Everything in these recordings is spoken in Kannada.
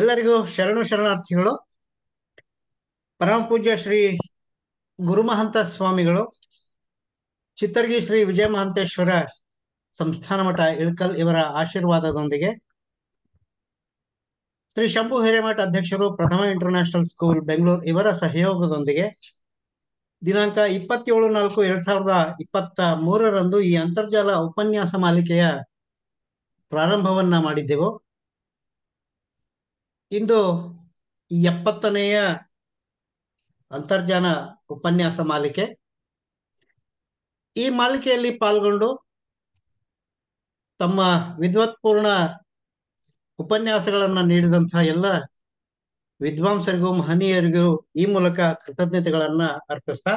ಎಲ್ಲರಿಗೂ ಶರಣು ಶರಣಾರ್ಥಿಗಳು ಪರಮ ಪೂಜ್ಯ ಶ್ರೀ ಗುರುಮಹಂತ ಸ್ವಾಮಿಗಳು ಚಿತ್ತರ್ಗಿ ಶ್ರೀ ವಿಜಯ ಮಹಂತೇಶ್ವರ ಸಂಸ್ಥಾನ ಮಠ ಇಳಕಲ್ ಇವರ ಆಶೀರ್ವಾದದೊಂದಿಗೆ ಶ್ರೀ ಶಂಭು ಹಿರೇಮಠ ಅಧ್ಯಕ್ಷರು ಪ್ರಥಮ ಇಂಟರ್ನ್ಯಾಷನಲ್ ಸ್ಕೂಲ್ ಬೆಂಗಳೂರು ಇವರ ಸಹಯೋಗದೊಂದಿಗೆ ದಿನಾಂಕ ಇಪ್ಪತ್ತೇಳು ನಾಲ್ಕು ಎರಡ್ ಸಾವಿರದ ಇಪ್ಪತ್ತ ಮೂರರಂದು ಈ ಅಂತರ್ಜಾಲ ಉಪನ್ಯಾಸ ಮಾಲಿಕೆಯ ಪ್ರಾರಂಭವನ್ನ ಮಾಡಿದ್ದೆವು ಇಂದು ಎಪ್ಪತ್ತನೆಯ ಅಂತರ್ಜಾಲ ಉಪನ್ಯಾಸ ಮಾಲಿಕೆ ಈ ಮಾಲಿಕೆಯಲ್ಲಿ ಪಾಲ್ಗೊಂಡು ತಮ್ಮ ವಿದ್ವತ್ಪೂರ್ಣ ಉಪನ್ಯಾಸಗಳನ್ನು ನೀಡಿದಂತಹ ಎಲ್ಲ ವಿದ್ವಾಂಸರಿಗೂ ಮಹನೀಯರಿಗೂ ಈ ಮೂಲಕ ಕೃತಜ್ಞತೆಗಳನ್ನ ಅರ್ಪಿಸ್ತಾ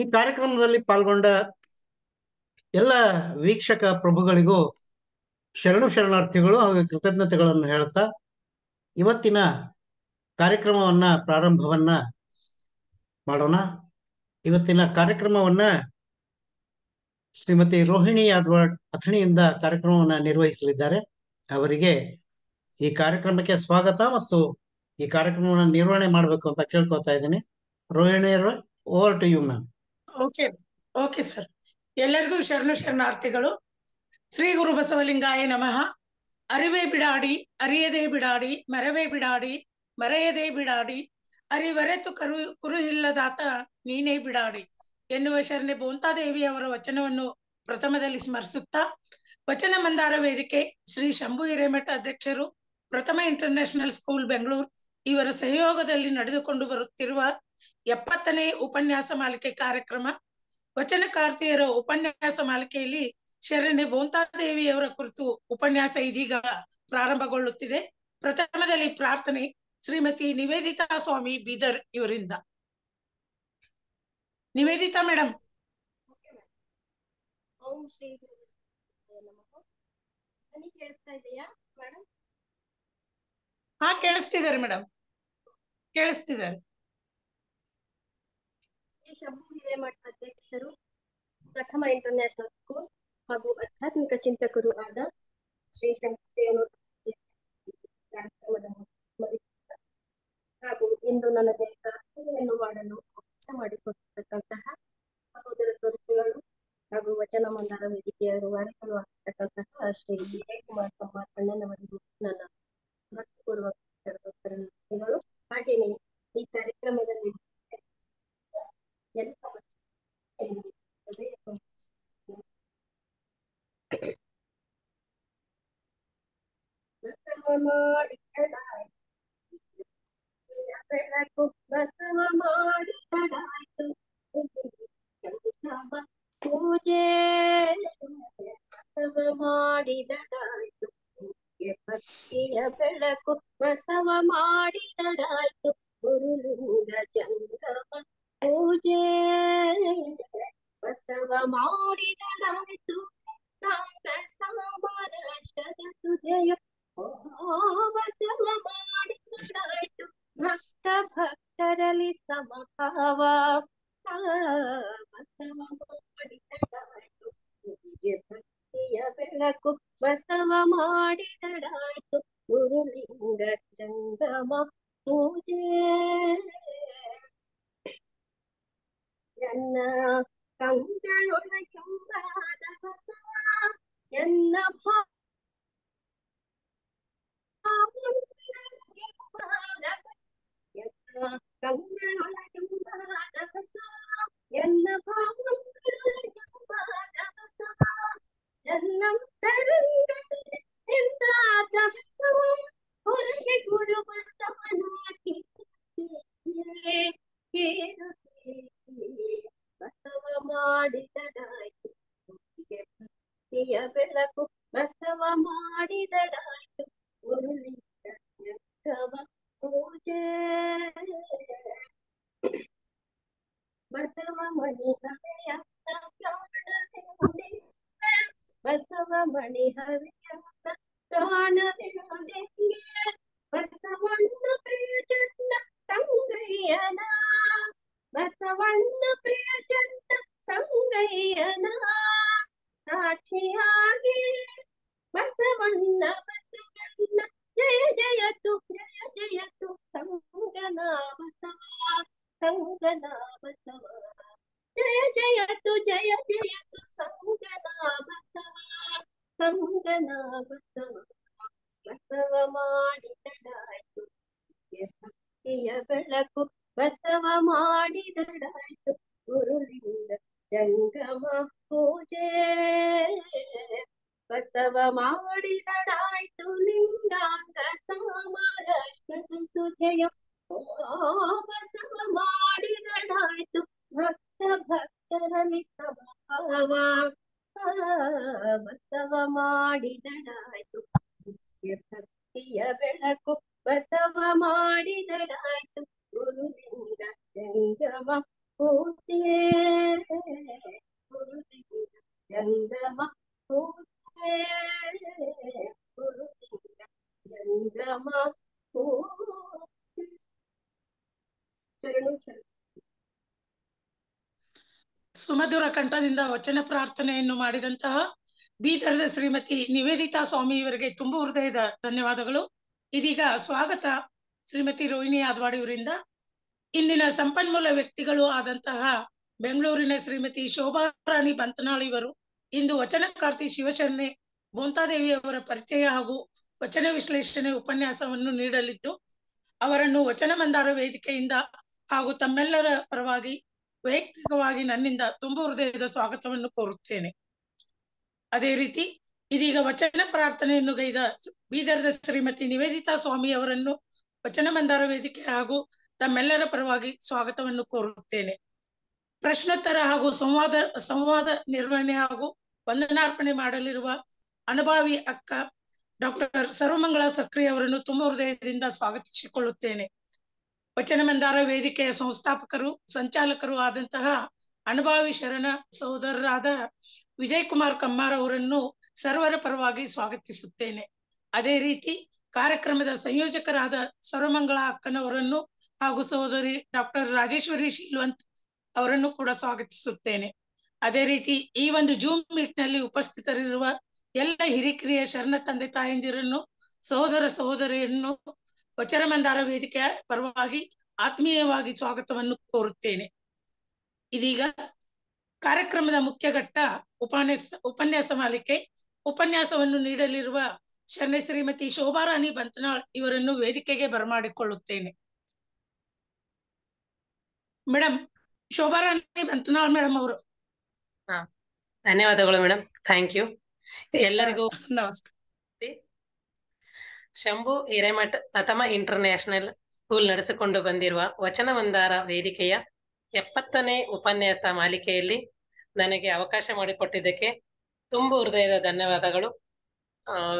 ಈ ಕಾರ್ಯಕ್ರಮದಲ್ಲಿ ಪಾಲ್ಗೊಂಡ ಎಲ್ಲ ವೀಕ್ಷಕ ಪ್ರಭುಗಳಿಗೂ ಶರಣು ಶರಣಾರ್ಥಿಗಳು ಹಾಗೂ ಕೃತಜ್ಞತೆಗಳನ್ನು ಹೇಳ್ತಾ ಇವತ್ತಿನ ಕಾರ್ಯಕ್ರಮವನ್ನ ಪ್ರಾರಂಭವನ್ನ ಮಾಡೋಣ ಇವತ್ತಿನ ಕಾರ್ಯಕ್ರಮವನ್ನ ಶ್ರೀಮತಿ ರೋಹಿಣಿ ಯಾದವಾಡ್ ಅಥಣಿಯಿಂದ ಕಾರ್ಯಕ್ರಮವನ್ನ ನಿರ್ವಹಿಸಲಿದ್ದಾರೆ ಅವರಿಗೆ ಈ ಕಾರ್ಯಕ್ರಮಕ್ಕೆ ಸ್ವಾಗತ ಮತ್ತು ಈ ಕಾರ್ಯಕ್ರಮವನ್ನು ನಿರ್ವಹಣೆ ಮಾಡಬೇಕು ಅಂತ ಕೇಳ್ಕೊತಾ ಇದ್ದೀನಿ Rohini over to you ma'am okay okay sir ಎಲ್ಲರಿಗೂ ಶರಣ ಶರಣಾರ್ಥಿಗಳು ಶ್ರೀ ಗುರು ಬಸವಲಿಂಗಾಯ ನಮಃ ಅರಿವೇ ಬಿಡಾಡಿ ಅರಿಯದೇ ಬಿಡಾಡಿ ಮರವೇ ಬಿಡಾಡಿ ಮರೆಯದೇ ಬಿಡಾಡಿ ಅರಿವರೆತು ಕರು ಕುರು ಇಲ್ಲದಾತ ನೀನೇ ಬಿಡಾಡಿ ಎನ್ನುವ ಶರಣೆ ಬೋಂತಾದೇವಿ ಅವರ ವಚನವನ್ನು ಪ್ರಥಮದಲ್ಲಿ ಸ್ಮರಿಸುತ್ತಾ ವಚನ ಮಂದಾರ ವೇದಿಕೆ ಶ್ರೀ ಶಂಭು ಹಿರೇಮಠ ಅಧ್ಯಕ್ಷರು ಪ್ರಥಮ ಇಂಟರ್ನ್ಯಾಷನಲ್ ಸ್ಕೂಲ್ ಬೆಂಗಳೂರು ಇವರ ಸಹಯೋಗದಲ್ಲಿ ನಡೆದುಕೊಂಡು ಬರುತ್ತಿರುವ ಎಪ್ಪತ್ತನೇ ಉಪನ್ಯಾಸ ಮಾಲಿಕೆ ಕಾರ್ಯಕ್ರಮ ವಚನಕಾರ್ತಿಯರ ಉಪನ್ಯಾಸ ಮಾಲಿಕೆಯಲ್ಲಿ ಶರಣ್ಯ ಭೋಂತಾದೇವಿಯವರ ಕುರಿತು ಉಪನ್ಯಾಸ ಇದೀಗ ಪ್ರಾರಂಭಗೊಳ್ಳುತ್ತಿದೆ ಪ್ರಥಮದಲ್ಲಿ ಪ್ರಾರ್ಥನೆ ಶ್ರೀಮತಿ ನಿವೇದಿತಾ ಸ್ವಾಮಿ ಬೀದರ್ ಇವರಿಂದ ನಿವೇದಿತಾ ಮೇಡಮ್ ಹಾ ಕೇಳಿಸ್ತಿದ್ದಾರೆ ಮೇಡಮ್ ಕೇಳಿಸ್ತಿದ್ದಾರೆ ಹಿರೇಮಠ ಅಧ್ಯಕ್ಷರು ಪ್ರಥಮ ಇಂಟರ್ ನ್ಯಾಷನಲ್ ಸ್ಕೂಲ್ ಹಾಗೂ ಆಧ್ಯಾತ್ಮಿಕ ಚಿಂತಕರು ಆದ ಶ್ರೀ ಶಂಕರದೇವರು ಹಾಗೂ ಇಂದು ನನಗೆ ಪ್ರಾರ್ಥನೆಯನ್ನು ಮಾಡಲು ಅವಕಾಶ ಮಾಡಿಕೊಟ್ಟಿರತಕ್ಕಂತಹ ಸಹೋದರ ಸ್ವರೂಪಗಳು ಹಾಗೂ ವಚನ ಮಂದಾರ ವೇದಿಕೆಯವರು ವಾರಿಗಳು ಆಗಿರ್ತಕ್ಕಂತಹ ಶ್ರೀ ವಿಜಯ್ ಕುಮಾರ್ ಕುಮಾರ್ ಅಣ್ಣನವರಿಗೂ ನನ್ನ ಮಹತ್ವಪೂರ್ವಕ ಹಾಗೆಯೇ ಈ ಕಾರ್ಯಕ್ರಮದಲ್ಲಿ ಪೂಜೆ ಮಾಡಿದಡಾಯ್ತು ಬೆಳಕು ಬಸವ ಮಾಡಿದಡಾಯ್ತು ಗುರುಲೂರ ಜಂಗಮ ಪೂಜೆ ಬಸವ ಮಾಡಿದಳಾಯ್ತು ತಾಂಗ ಸಾಂಬಾರ ಶದ ಸುಧೆಯ ಓ ಬಸವ ಮಾಡಿದಳಾಯ್ತು ಭಕ್ತ ಭಕ್ತರಲ್ಲಿ ಸಮಭಾವ ಬಸವ ಮಾಡಿದಳಾಯ್ತು ಭಕ್ತಿಯ ಬೆಳಕು ಬಸವ ಮಾಡಿದಳಾಯ್ತು ಗುರುಲಿಂಗ ಜಂಗಮ ಪೂಜೆ Yana kangaroo yumba dasa yana pa. Yana kangaroo yumba dasa yana pa. Guru Vastavana Kirti Kirti Basava ಮಾಡಿದಡಾಯ್ತು ಭಕ್ತಿಯ ಬೆಳಕು ಬಸವ ಮಾಡಿದಡಾಯ್ತು ಉರುಳಿದವ ಪೂಜೆ ಬಸವ ಮಣಿ ಹರೆಯಪ್ಪ ಪ್ರಾಣ ಬಸವ ಮಣಿ ಹರೆಯಪ್ಪ ಪ್ರಾಣ ವಚನ ಪ್ರಾರ್ಥನೆಯನ್ನು ಮಾಡಿದಂತಹ ಬೀದರ್ದ ಶ್ರೀಮತಿ ನಿವೇದಿತಾ ಸ್ವಾಮಿ ಇವರಿಗೆ ತುಂಬ ಹೃದಯದ ಧನ್ಯವಾದಗಳು ಇದೀಗ ಸ್ವಾಗತ ಶ್ರೀಮತಿ ರೋಹಿಣಿ ಆದ್ವಾಡಿ ಅವರಿಂದ ಇಂದಿನ ಸಂಪನ್ಮೂಲ ವ್ಯಕ್ತಿಗಳು ಆದಂತಹ ಬೆಂಗಳೂರಿನ ಶ್ರೀಮತಿ ಶೋಭಾ ರಾಣಿ ಬಂತನಾಳಿ ಇವರು ಇಂದು ವಚನಕಾರ್ತಿ ಶಿವಚರಣೆ ಅವರ ಪರಿಚಯ ಹಾಗೂ ವಚನ ವಿಶ್ಲೇಷಣೆ ಉಪನ್ಯಾಸವನ್ನು ನೀಡಲಿದ್ದು ಅವರನ್ನು ವಚನ ಮಂದಾರ ವೇದಿಕೆಯಿಂದ ಹಾಗೂ ತಮ್ಮೆಲ್ಲರ ಪರವಾಗಿ ವೈಯಕ್ತಿಕವಾಗಿ ನನ್ನಿಂದ ತುಂಬ ಹೃದಯದ ಸ್ವಾಗತವನ್ನು ಕೋರುತ್ತೇನೆ ಅದೇ ರೀತಿ ಇದೀಗ ವಚನ ಪ್ರಾರ್ಥನೆಯನ್ನು ಗೈದ ಬೀದರದ ಶ್ರೀಮತಿ ನಿವೇದಿತಾ ಸ್ವಾಮಿ ಅವರನ್ನು ವಚನ ಮಂದಾರ ವೇದಿಕೆ ಹಾಗೂ ತಮ್ಮೆಲ್ಲರ ಪರವಾಗಿ ಸ್ವಾಗತವನ್ನು ಕೋರುತ್ತೇನೆ ಪ್ರಶ್ನೋತ್ತರ ಹಾಗೂ ಸಂವಾದ ಸಂವಾದ ನಿರ್ವಹಣೆ ಹಾಗೂ ವಂದನಾರ್ಪಣೆ ಮಾಡಲಿರುವ ಅನುಭಾವಿ ಅಕ್ಕ ಡಾಕ್ಟರ್ ಸರ್ವಮಂಗಳ ಸಕ್ರಿ ಅವರನ್ನು ತುಂಬ ಹೃದಯದಿಂದ ಸ್ವಾಗತಿಸಿಕೊಳ್ಳುತ್ತೇನೆ ಮಂದಾರ ವೇದಿಕೆಯ ಸಂಸ್ಥಾಪಕರು ಸಂಚಾಲಕರು ಆದಂತಹ ಅನುಭಾವಿ ಶರಣ ಸಹೋದರರಾದ ವಿಜಯ್ ಕುಮಾರ್ ಕಮ್ಮಾರ್ ಅವರನ್ನು ಸರ್ವರ ಪರವಾಗಿ ಸ್ವಾಗತಿಸುತ್ತೇನೆ ಅದೇ ರೀತಿ ಕಾರ್ಯಕ್ರಮದ ಸಂಯೋಜಕರಾದ ಸರ್ವಮಂಗಳ ಅಕ್ಕನವರನ್ನು ಹಾಗೂ ಸಹೋದರಿ ಡಾಕ್ಟರ್ ರಾಜೇಶ್ವರಿ ಶೀಲ್ವಂತ್ ಅವರನ್ನು ಕೂಡ ಸ್ವಾಗತಿಸುತ್ತೇನೆ ಅದೇ ರೀತಿ ಈ ಒಂದು ಜೂಮ್ ಮೀಟ್ ನಲ್ಲಿ ಉಪಸ್ಥಿತರಿರುವ ಎಲ್ಲ ಹಿರಿಕಿರಿಯ ಶರಣ ತಂದೆ ತಾಯಂದಿರನ್ನು ಸಹೋದರ ಸಹೋದರಿಯನ್ನು ವಚರಮಂದಾರ ವೇದಿಕೆಯ ಪರವಾಗಿ ಆತ್ಮೀಯವಾಗಿ ಸ್ವಾಗತವನ್ನು ಕೋರುತ್ತೇನೆ ಇದೀಗ ಕಾರ್ಯಕ್ರಮದ ಮುಖ್ಯ ಘಟ್ಟ ಉಪನ್ಯಾಸ ಉಪನ್ಯಾಸ ಮಾಲಿಕೆ ಉಪನ್ಯಾಸವನ್ನು ನೀಡಲಿರುವ ಶರಣೆ ಶ್ರೀಮತಿ ಶೋಭಾರಾಣಿ ಬಂತನಾಳ್ ಇವರನ್ನು ವೇದಿಕೆಗೆ ಬರಮಾಡಿಕೊಳ್ಳುತ್ತೇನೆ ಮೇಡಮ್ ಶೋಭಾರಾಣಿ ಬಂತನಾಳ್ ಮೇಡಮ್ ಅವರು ಧನ್ಯವಾದಗಳು ಮೇಡಮ್ ಥ್ಯಾಂಕ್ ಯು ಎಲ್ಲರಿಗೂ ನಮಸ್ಕಾರ ಶಂಭು ಹಿರೇಮಠ್ ಪ್ರಥಮ ನ್ಯಾಷನಲ್ ಸ್ಕೂಲ್ ನಡೆಸಿಕೊಂಡು ಬಂದಿರುವ ವಚನವಂದಾರ ವೇದಿಕೆಯ ಎಪ್ಪತ್ತನೇ ಉಪನ್ಯಾಸ ಮಾಲಿಕೆಯಲ್ಲಿ ನನಗೆ ಅವಕಾಶ ಮಾಡಿಕೊಟ್ಟಿದ್ದಕ್ಕೆ ತುಂಬು ಹೃದಯದ ಧನ್ಯವಾದಗಳು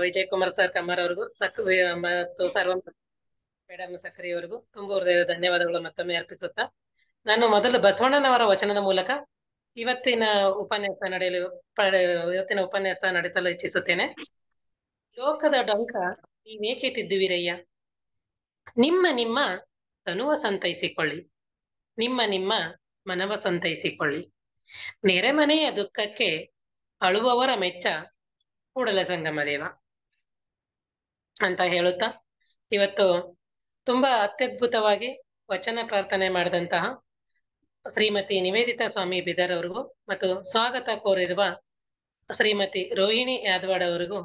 ವಿಜಯ್ ಕುಮಾರ್ ಸರ್ ಕಮ್ಮರ್ ಅವ್ರಿಗೂ ಸಕ್ ಮತ್ತು ಸರ್ವ ಮೇಡಮ್ ಸಕ್ರಿಯವರಿಗೂ ತುಂಬು ಹೃದಯದ ಧನ್ಯವಾದಗಳು ಮತ್ತೊಮ್ಮೆ ಅರ್ಪಿಸುತ್ತಾ ನಾನು ಮೊದಲು ಬಸವಣ್ಣನವರ ವಚನದ ಮೂಲಕ ಇವತ್ತಿನ ಉಪನ್ಯಾಸ ನಡೆಯಲು ಇವತ್ತಿನ ಉಪನ್ಯಾಸ ನಡೆಸಲು ಇಚ್ಛಿಸುತ್ತೇನೆ ಲೋಕದ ಡಂಕ ನೀವೇಕೆ ತಿದ್ದುವಿರಯ್ಯ ನಿಮ್ಮ ನಿಮ್ಮ ತನುವ ಸಂತೈಸಿಕೊಳ್ಳಿ ನಿಮ್ಮ ನಿಮ್ಮ ಮನವ ಸಂತೈಸಿಕೊಳ್ಳಿ ನೆರೆಮನೆಯ ದುಃಖಕ್ಕೆ ಅಳುವವರ ಮೆಚ್ಚ ಕೂಡಲ ಸಂಗಮ ದೇವ ಅಂತ ಹೇಳುತ್ತಾ ಇವತ್ತು ತುಂಬಾ ಅತ್ಯದ್ಭುತವಾಗಿ ವಚನ ಪ್ರಾರ್ಥನೆ ಮಾಡಿದಂತಹ ಶ್ರೀಮತಿ ನಿವೇದಿತಾ ಸ್ವಾಮಿ ಬಿದರ್ ಅವರಿಗೂ ಮತ್ತು ಸ್ವಾಗತ ಕೋರಿರುವ ಶ್ರೀಮತಿ ರೋಹಿಣಿ ಯಾದವಾಡ್ ಅವರಿಗೂ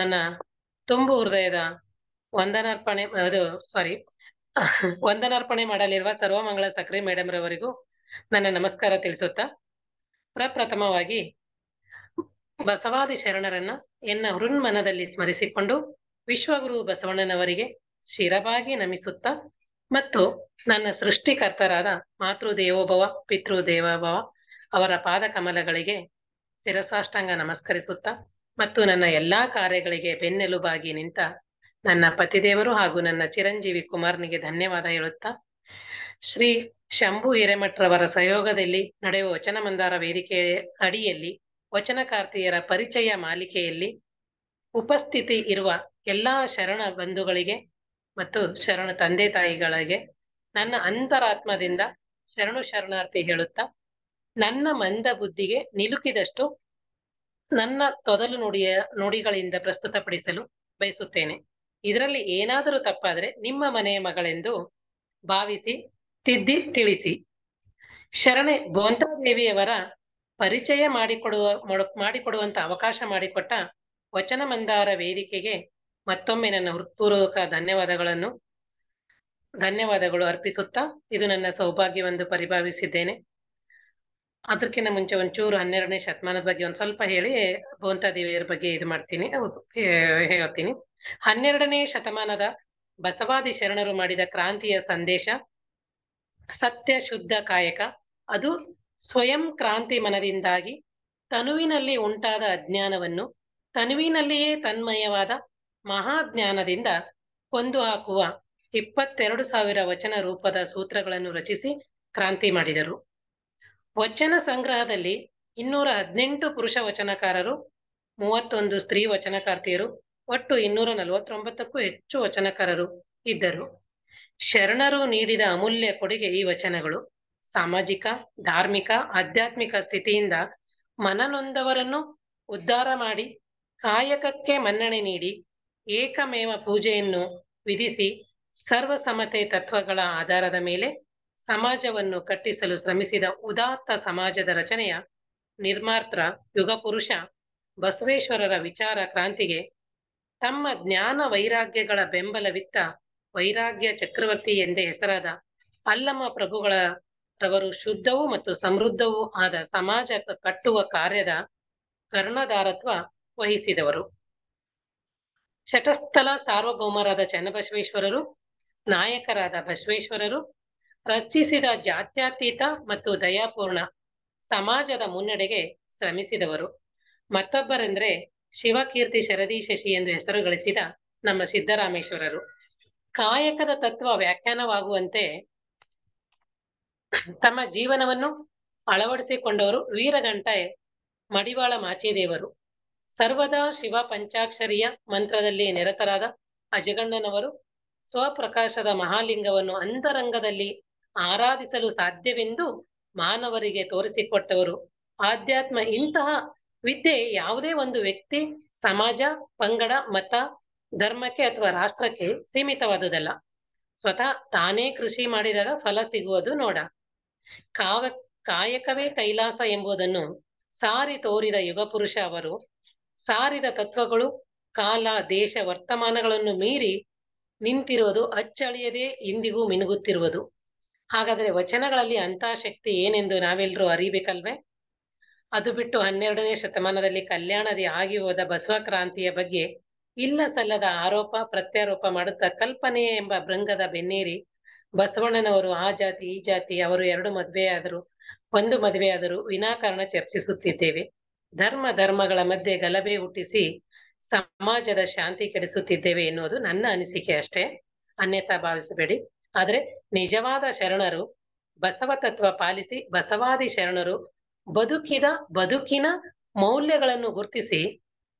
ನನ್ನ ತುಂಬು ಹೃದಯದ ವಂದನಾರ್ಪಣೆ ಅದು ಸಾರಿ ವಂದನಾರ್ಪಣೆ ಮಾಡಲಿರುವ ಸರ್ವಮಂಗಳ ಸಕ್ರಿ ಮೇಡಮ್ ರವರಿಗೂ ನನ್ನ ನಮಸ್ಕಾರ ತಿಳಿಸುತ್ತಾ ಪ್ರಪ್ರಥಮವಾಗಿ ಬಸವಾದಿ ಶರಣರನ್ನ ಎನ್ನ ಹೃನ್ಮನದಲ್ಲಿ ಸ್ಮರಿಸಿಕೊಂಡು ವಿಶ್ವಗುರು ಬಸವಣ್ಣನವರಿಗೆ ಶಿರಬಾಗಿ ನಮಿಸುತ್ತ ಮತ್ತು ನನ್ನ ಸೃಷ್ಟಿಕರ್ತರಾದ ಮಾತೃ ದೇವೋಭವ ಪಿತೃ ದೇವೋಭವ ಅವರ ಪಾದ ಕಮಲಗಳಿಗೆ ಶಿರಸಾಷ್ಟಾಂಗ ನಮಸ್ಕರಿಸುತ್ತಾ ಮತ್ತು ನನ್ನ ಎಲ್ಲಾ ಕಾರ್ಯಗಳಿಗೆ ಬೆನ್ನೆಲುಬಾಗಿ ನಿಂತ ನನ್ನ ಪತಿದೇವರು ಹಾಗೂ ನನ್ನ ಚಿರಂಜೀವಿ ಕುಮಾರ್ನಿಗೆ ಧನ್ಯವಾದ ಹೇಳುತ್ತಾ ಶ್ರೀ ಶಂಭು ಹಿರೇಮಠ್ರವರ ಸಹಯೋಗದಲ್ಲಿ ನಡೆಯುವ ವಚನ ಮಂದಾರ ವೇದಿಕೆ ಅಡಿಯಲ್ಲಿ ವಚನಕಾರ್ತಿಯರ ಪರಿಚಯ ಮಾಲಿಕೆಯಲ್ಲಿ ಉಪಸ್ಥಿತಿ ಇರುವ ಎಲ್ಲಾ ಶರಣ ಬಂಧುಗಳಿಗೆ ಮತ್ತು ಶರಣ ತಂದೆ ತಾಯಿಗಳಿಗೆ ನನ್ನ ಅಂತರಾತ್ಮದಿಂದ ಶರಣು ಶರಣಾರ್ಥಿ ಹೇಳುತ್ತಾ ನನ್ನ ಮಂದ ಬುದ್ಧಿಗೆ ನಿಲುಕಿದಷ್ಟು ನನ್ನ ತೊದಲು ನುಡಿಯ ನುಡಿಗಳಿಂದ ಪ್ರಸ್ತುತಪಡಿಸಲು ಬಯಸುತ್ತೇನೆ ಇದರಲ್ಲಿ ಏನಾದರೂ ತಪ್ಪಾದರೆ ನಿಮ್ಮ ಮನೆಯ ಮಗಳೆಂದು ಭಾವಿಸಿ ತಿದ್ದಿ ತಿಳಿಸಿ ಶರಣೆ ಗೋಂತಾದೇವಿಯವರ ಪರಿಚಯ ಮಾಡಿಕೊಡುವ ಮಾಡಿಕೊಡುವಂತ ಅವಕಾಶ ಮಾಡಿಕೊಟ್ಟ ವಚನ ಮಂದಾರ ವೇದಿಕೆಗೆ ಮತ್ತೊಮ್ಮೆ ನನ್ನ ಹೃತ್ಪೂರ್ವಕ ಧನ್ಯವಾದಗಳನ್ನು ಧನ್ಯವಾದಗಳು ಅರ್ಪಿಸುತ್ತಾ ಇದು ನನ್ನ ಸೌಭಾಗ್ಯವೆಂದು ಪರಿಭಾವಿಸಿದ್ದೇನೆ ಅದಕ್ಕಿಂತ ಮುಂಚೆ ಒಂಚೂರು ಹನ್ನೆರಡನೇ ಶತಮಾನದ ಬಗ್ಗೆ ಒಂದು ಸ್ವಲ್ಪ ಹೇಳಿ ಭವಂತ ದೇವಿಯರ ಬಗ್ಗೆ ಇದು ಮಾಡ್ತೀನಿ ಹೇಳ್ತೀನಿ ಹನ್ನೆರಡನೇ ಶತಮಾನದ ಬಸವಾದಿ ಶರಣರು ಮಾಡಿದ ಕ್ರಾಂತಿಯ ಸಂದೇಶ ಸತ್ಯ ಶುದ್ಧ ಕಾಯಕ ಅದು ಸ್ವಯಂ ಕ್ರಾಂತಿ ಮನದಿಂದಾಗಿ ತನುವಿನಲ್ಲಿ ಉಂಟಾದ ಅಜ್ಞಾನವನ್ನು ತನುವಿನಲ್ಲಿಯೇ ತನ್ಮಯವಾದ ಮಹಾಜ್ಞಾನದಿಂದ ಕೊಂದು ಹಾಕುವ ಇಪ್ಪತ್ತೆರಡು ಸಾವಿರ ವಚನ ರೂಪದ ಸೂತ್ರಗಳನ್ನು ರಚಿಸಿ ಕ್ರಾಂತಿ ಮಾಡಿದರು ವಚನ ಸಂಗ್ರಹದಲ್ಲಿ ಇನ್ನೂರ ಹದಿನೆಂಟು ಪುರುಷ ವಚನಕಾರರು ಮೂವತ್ತೊಂದು ಸ್ತ್ರೀ ವಚನಕಾರ್ತಿಯರು ಒಟ್ಟು ಇನ್ನೂರ ನಲವತ್ತೊಂಬತ್ತಕ್ಕೂ ಹೆಚ್ಚು ವಚನಕಾರರು ಇದ್ದರು ಶರಣರು ನೀಡಿದ ಅಮೂಲ್ಯ ಕೊಡುಗೆ ಈ ವಚನಗಳು ಸಾಮಾಜಿಕ ಧಾರ್ಮಿಕ ಆಧ್ಯಾತ್ಮಿಕ ಸ್ಥಿತಿಯಿಂದ ಮನನೊಂದವರನ್ನು ಉದ್ಧಾರ ಮಾಡಿ ಕಾಯಕಕ್ಕೆ ಮನ್ನಣೆ ನೀಡಿ ಏಕಮೇವ ಪೂಜೆಯನ್ನು ವಿಧಿಸಿ ಸರ್ವಸಮತೆ ತತ್ವಗಳ ಆಧಾರದ ಮೇಲೆ ಸಮಾಜವನ್ನು ಕಟ್ಟಿಸಲು ಶ್ರಮಿಸಿದ ಉದಾತ್ತ ಸಮಾಜದ ರಚನೆಯ ನಿರ್ಮಾತ್ರ ಯುಗಪುರುಷ ಬಸವೇಶ್ವರರ ವಿಚಾರ ಕ್ರಾಂತಿಗೆ ತಮ್ಮ ಜ್ಞಾನ ವೈರಾಗ್ಯಗಳ ಬೆಂಬಲವಿತ್ತ ವೈರಾಗ್ಯ ಚಕ್ರವರ್ತಿ ಎಂದೇ ಹೆಸರಾದ ಅಲ್ಲಮ್ಮ ಪ್ರಭುಗಳ ರವರು ಶುದ್ಧವೂ ಮತ್ತು ಸಮೃದ್ಧವೂ ಆದ ಸಮಾಜ ಕಟ್ಟುವ ಕಾರ್ಯದ ಕರ್ಣಧಾರತ್ವ ವಹಿಸಿದವರು ಶಟಸ್ಥಲ ಸಾರ್ವಭೌಮರಾದ ಚನ್ನಬಸವೇಶ್ವರರು ನಾಯಕರಾದ ಬಸವೇಶ್ವರರು ರಚಿಸಿದ ಜಾತ್ಯತೀತ ಮತ್ತು ದಯಾಪೂರ್ಣ ಸಮಾಜದ ಮುನ್ನಡೆಗೆ ಶ್ರಮಿಸಿದವರು ಮತ್ತೊಬ್ಬರೆಂದ್ರೆ ಶಿವಕೀರ್ತಿ ಶರದಿ ಶಶಿ ಎಂದು ಹೆಸರು ಗಳಿಸಿದ ನಮ್ಮ ಸಿದ್ದರಾಮೇಶ್ವರರು ಕಾಯಕದ ತತ್ವ ವ್ಯಾಖ್ಯಾನವಾಗುವಂತೆ ತಮ್ಮ ಜೀವನವನ್ನು ಅಳವಡಿಸಿಕೊಂಡವರು ವೀರಗಂಟೆ ಮಡಿವಾಳ ಮಾಚಿದೇವರು ಸರ್ವದಾ ಶಿವ ಪಂಚಾಕ್ಷರಿಯ ಮಂತ್ರದಲ್ಲಿ ನಿರತರಾದ ಅಜಗಣ್ಣನವರು ಸ್ವಪ್ರಕಾಶದ ಮಹಾಲಿಂಗವನ್ನು ಅಂತರಂಗದಲ್ಲಿ ಆರಾಧಿಸಲು ಸಾಧ್ಯವೆಂದು ಮಾನವರಿಗೆ ತೋರಿಸಿಕೊಟ್ಟವರು ಆಧ್ಯಾತ್ಮ ಇಂತಹ ವಿದ್ಯೆ ಯಾವುದೇ ಒಂದು ವ್ಯಕ್ತಿ ಸಮಾಜ ಪಂಗಡ ಮತ ಧರ್ಮಕ್ಕೆ ಅಥವಾ ರಾಷ್ಟ್ರಕ್ಕೆ ಸೀಮಿತವಾದುದಲ್ಲ ಸ್ವತಃ ತಾನೇ ಕೃಷಿ ಮಾಡಿದಾಗ ಫಲ ಸಿಗುವುದು ನೋಡ ಕಾವ ಕಾಯಕವೇ ಕೈಲಾಸ ಎಂಬುದನ್ನು ಸಾರಿ ತೋರಿದ ಪುರುಷ ಅವರು ಸಾರಿದ ತತ್ವಗಳು ಕಾಲ ದೇಶ ವರ್ತಮಾನಗಳನ್ನು ಮೀರಿ ನಿಂತಿರುವುದು ಅಚ್ಚಳಿಯದೇ ಇಂದಿಗೂ ಮಿನುಗುತ್ತಿರುವುದು ಹಾಗಾದ್ರೆ ವಚನಗಳಲ್ಲಿ ಅಂತಹ ಶಕ್ತಿ ಏನೆಂದು ನಾವೆಲ್ಲರೂ ಅರಿಬೇಕಲ್ವೇ ಅದು ಬಿಟ್ಟು ಹನ್ನೆರಡನೇ ಶತಮಾನದಲ್ಲಿ ಕಲ್ಯಾಣದಿ ಆಗಿ ಹೋದ ಬಸವ ಕ್ರಾಂತಿಯ ಬಗ್ಗೆ ಇಲ್ಲ ಸಲ್ಲದ ಆರೋಪ ಪ್ರತ್ಯಾರೋಪ ಮಾಡುತ್ತಾ ಕಲ್ಪನೆ ಎಂಬ ಭೃಂಗದ ಬೆನ್ನೇರಿ ಬಸವಣ್ಣನವರು ಆ ಜಾತಿ ಈ ಜಾತಿ ಅವರು ಎರಡು ಮದುವೆಯಾದರು ಒಂದು ಮದುವೆಯಾದರೂ ವಿನಾಕಾರಣ ಚರ್ಚಿಸುತ್ತಿದ್ದೇವೆ ಧರ್ಮ ಧರ್ಮಗಳ ಮಧ್ಯೆ ಗಲಭೆ ಹುಟ್ಟಿಸಿ ಸಮಾಜದ ಶಾಂತಿ ಕೆಡಿಸುತ್ತಿದ್ದೇವೆ ಎನ್ನುವುದು ನನ್ನ ಅನಿಸಿಕೆ ಅಷ್ಟೇ ಅನ್ಯತಾ ಭಾವಿಸಬೇಡಿ ಆದರೆ ನಿಜವಾದ ಶರಣರು ಬಸವ ತತ್ವ ಪಾಲಿಸಿ ಬಸವಾದಿ ಶರಣರು ಬದುಕಿದ ಬದುಕಿನ ಮೌಲ್ಯಗಳನ್ನು ಗುರುತಿಸಿ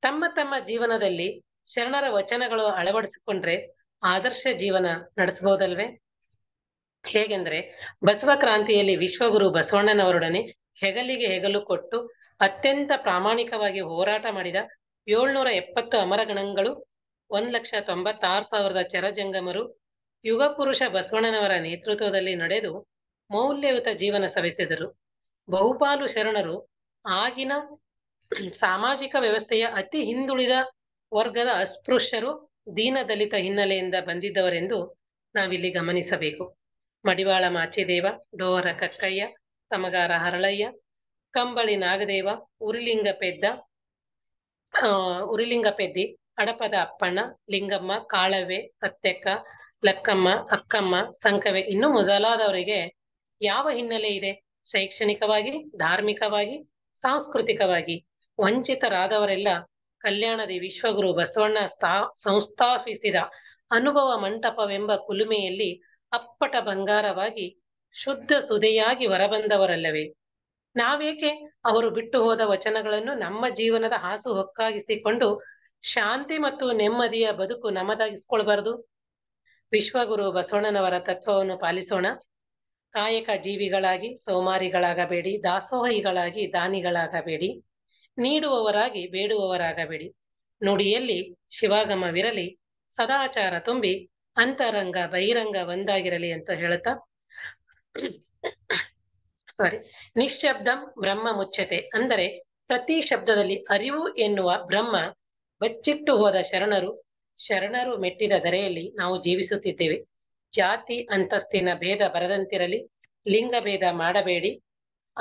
ತಮ್ಮ ತಮ್ಮ ಜೀವನದಲ್ಲಿ ಶರಣರ ವಚನಗಳು ಅಳವಡಿಸಿಕೊಂಡ್ರೆ ಆದರ್ಶ ಜೀವನ ನಡೆಸಬಹುದಲ್ವೇ ಹೇಗೆಂದ್ರೆ ಬಸವ ಕ್ರಾಂತಿಯಲ್ಲಿ ವಿಶ್ವಗುರು ಬಸವಣ್ಣನವರೊಡನೆ ಹೆಗಲಿಗೆ ಹೆಗಲು ಕೊಟ್ಟು ಅತ್ಯಂತ ಪ್ರಾಮಾಣಿಕವಾಗಿ ಹೋರಾಟ ಮಾಡಿದ ಏಳ್ನೂರ ಎಪ್ಪತ್ತು ಅಮರಗಣಗಳು ಒಂದ್ ಲಕ್ಷ ತೊಂಬತ್ತಾರು ಸಾವಿರದ ಚರಜಂಗಮರು ಯುಗಪುರುಷ ಬಸವಣ್ಣನವರ ನೇತೃತ್ವದಲ್ಲಿ ನಡೆದು ಮೌಲ್ಯಯುತ ಜೀವನ ಸವೆಸಿದರು ಬಹುಪಾಲು ಶರಣರು ಆಗಿನ ಸಾಮಾಜಿಕ ವ್ಯವಸ್ಥೆಯ ಅತಿ ಹಿಂದುಳಿದ ವರ್ಗದ ಅಸ್ಪೃಶ್ಯರು ದೀನದಲಿತ ಹಿನ್ನೆಲೆಯಿಂದ ಬಂದಿದ್ದವರೆಂದು ನಾವಿಲ್ಲಿ ಗಮನಿಸಬೇಕು ಮಡಿವಾಳ ಮಾಚಿದೇವ ಡೋರ ಕಕ್ಕಯ್ಯ ಸಮಗಾರ ಹರಳಯ್ಯ ಕಂಬಳಿ ನಾಗದೇವ ಉರಿಲಿಂಗ ಪೆದ್ದ ಉರಿಲಿಂಗ ಪೆದ್ದಿ ಹಡಪದ ಅಪ್ಪಣ್ಣ ಲಿಂಗಮ್ಮ ಕಾಳವೆ ಸತ್ಯಕ್ಕ ಲಕ್ಕಮ್ಮ ಅಕ್ಕಮ್ಮ ಸಂಕವೆ ಇನ್ನು ಮೊದಲಾದವರಿಗೆ ಯಾವ ಹಿನ್ನೆಲೆ ಇದೆ ಶೈಕ್ಷಣಿಕವಾಗಿ ಧಾರ್ಮಿಕವಾಗಿ ಸಾಂಸ್ಕೃತಿಕವಾಗಿ ವಂಚಿತರಾದವರೆಲ್ಲ ಕಲ್ಯಾಣದಿ ವಿಶ್ವಗುರು ಬಸವಣ್ಣ ಸ್ಥಾ ಸಂಸ್ಥಾಪಿಸಿದ ಅನುಭವ ಮಂಟಪವೆಂಬ ಕುಲುಮೆಯಲ್ಲಿ ಅಪ್ಪಟ ಬಂಗಾರವಾಗಿ ಶುದ್ಧ ಸುದೆಯಾಗಿ ಹೊರಬಂದವರಲ್ಲವೇ ನಾವೇಕೆ ಅವರು ಬಿಟ್ಟು ಹೋದ ವಚನಗಳನ್ನು ನಮ್ಮ ಜೀವನದ ಹಾಸು ಹೊಕ್ಕಾಗಿಸಿಕೊಂಡು ಶಾಂತಿ ಮತ್ತು ನೆಮ್ಮದಿಯ ಬದುಕು ನಮ್ಮದಾಗಿಸ್ಕೊಳ್ಬಾರ್ದು ವಿಶ್ವಗುರು ಬಸವಣ್ಣನವರ ತತ್ವವನ್ನು ಪಾಲಿಸೋಣ ಕಾಯಕ ಜೀವಿಗಳಾಗಿ ಸೋಮಾರಿಗಳಾಗಬೇಡಿ ದಾಸೋಹಿಗಳಾಗಿ ದಾನಿಗಳಾಗಬೇಡಿ ನೀಡುವವರಾಗಿ ಬೇಡುವವರಾಗಬೇಡಿ ನುಡಿಯಲ್ಲಿ ಶಿವಾಗಮವಿರಲಿ ಸದಾಚಾರ ತುಂಬಿ ಅಂತರಂಗ ಬಹಿರಂಗ ಒಂದಾಗಿರಲಿ ಅಂತ ಹೇಳುತ್ತಾ ಸಾರಿ ನಿಶ್ಚಬ್ದಂ ಬ್ರಹ್ಮ ಮುಚ್ಚತೆ ಅಂದರೆ ಪ್ರತಿ ಶಬ್ದದಲ್ಲಿ ಅರಿವು ಎನ್ನುವ ಬ್ರಹ್ಮ ಬಚ್ಚಿಟ್ಟು ಹೋದ ಶರಣರು ಶರಣರು ಮೆಟ್ಟಿದ ದರೆಯಲ್ಲಿ ನಾವು ಜೀವಿಸುತ್ತಿದ್ದೇವೆ ಜಾತಿ ಅಂತಸ್ತಿನ ಭೇದ ಬರದಂತಿರಲಿ ಲಿಂಗ ಭೇದ ಮಾಡಬೇಡಿ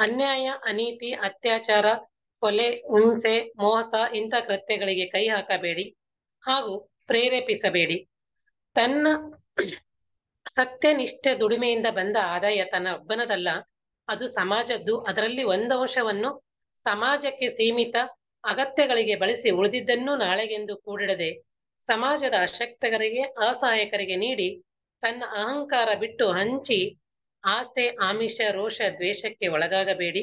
ಅನ್ಯಾಯ ಅನೀತಿ ಅತ್ಯಾಚಾರ ಕೊಲೆ ಹಿಂಸೆ ಮೋಸ ಇಂಥ ಕೃತ್ಯಗಳಿಗೆ ಕೈ ಹಾಕಬೇಡಿ ಹಾಗೂ ಪ್ರೇರೇಪಿಸಬೇಡಿ ತನ್ನ ಸತ್ಯನಿಷ್ಠ ದುಡಿಮೆಯಿಂದ ಬಂದ ಆದಾಯ ತನ್ನ ಒಬ್ಬನದಲ್ಲ ಅದು ಸಮಾಜದ್ದು ಅದರಲ್ಲಿ ಒಂದಂಶವನ್ನು ಸಮಾಜಕ್ಕೆ ಸೀಮಿತ ಅಗತ್ಯಗಳಿಗೆ ಬಳಸಿ ಉಳಿದಿದ್ದನ್ನು ನಾಳೆಗೆಂದು ಕೂಡಿಡದೆ ಸಮಾಜದ ಅಶಕ್ತರಿಗೆ ಅಸಹಾಯಕರಿಗೆ ನೀಡಿ ತನ್ನ ಅಹಂಕಾರ ಬಿಟ್ಟು ಹಂಚಿ ಆಸೆ ಆಮಿಷ ರೋಷ ದ್ವೇಷಕ್ಕೆ ಒಳಗಾಗಬೇಡಿ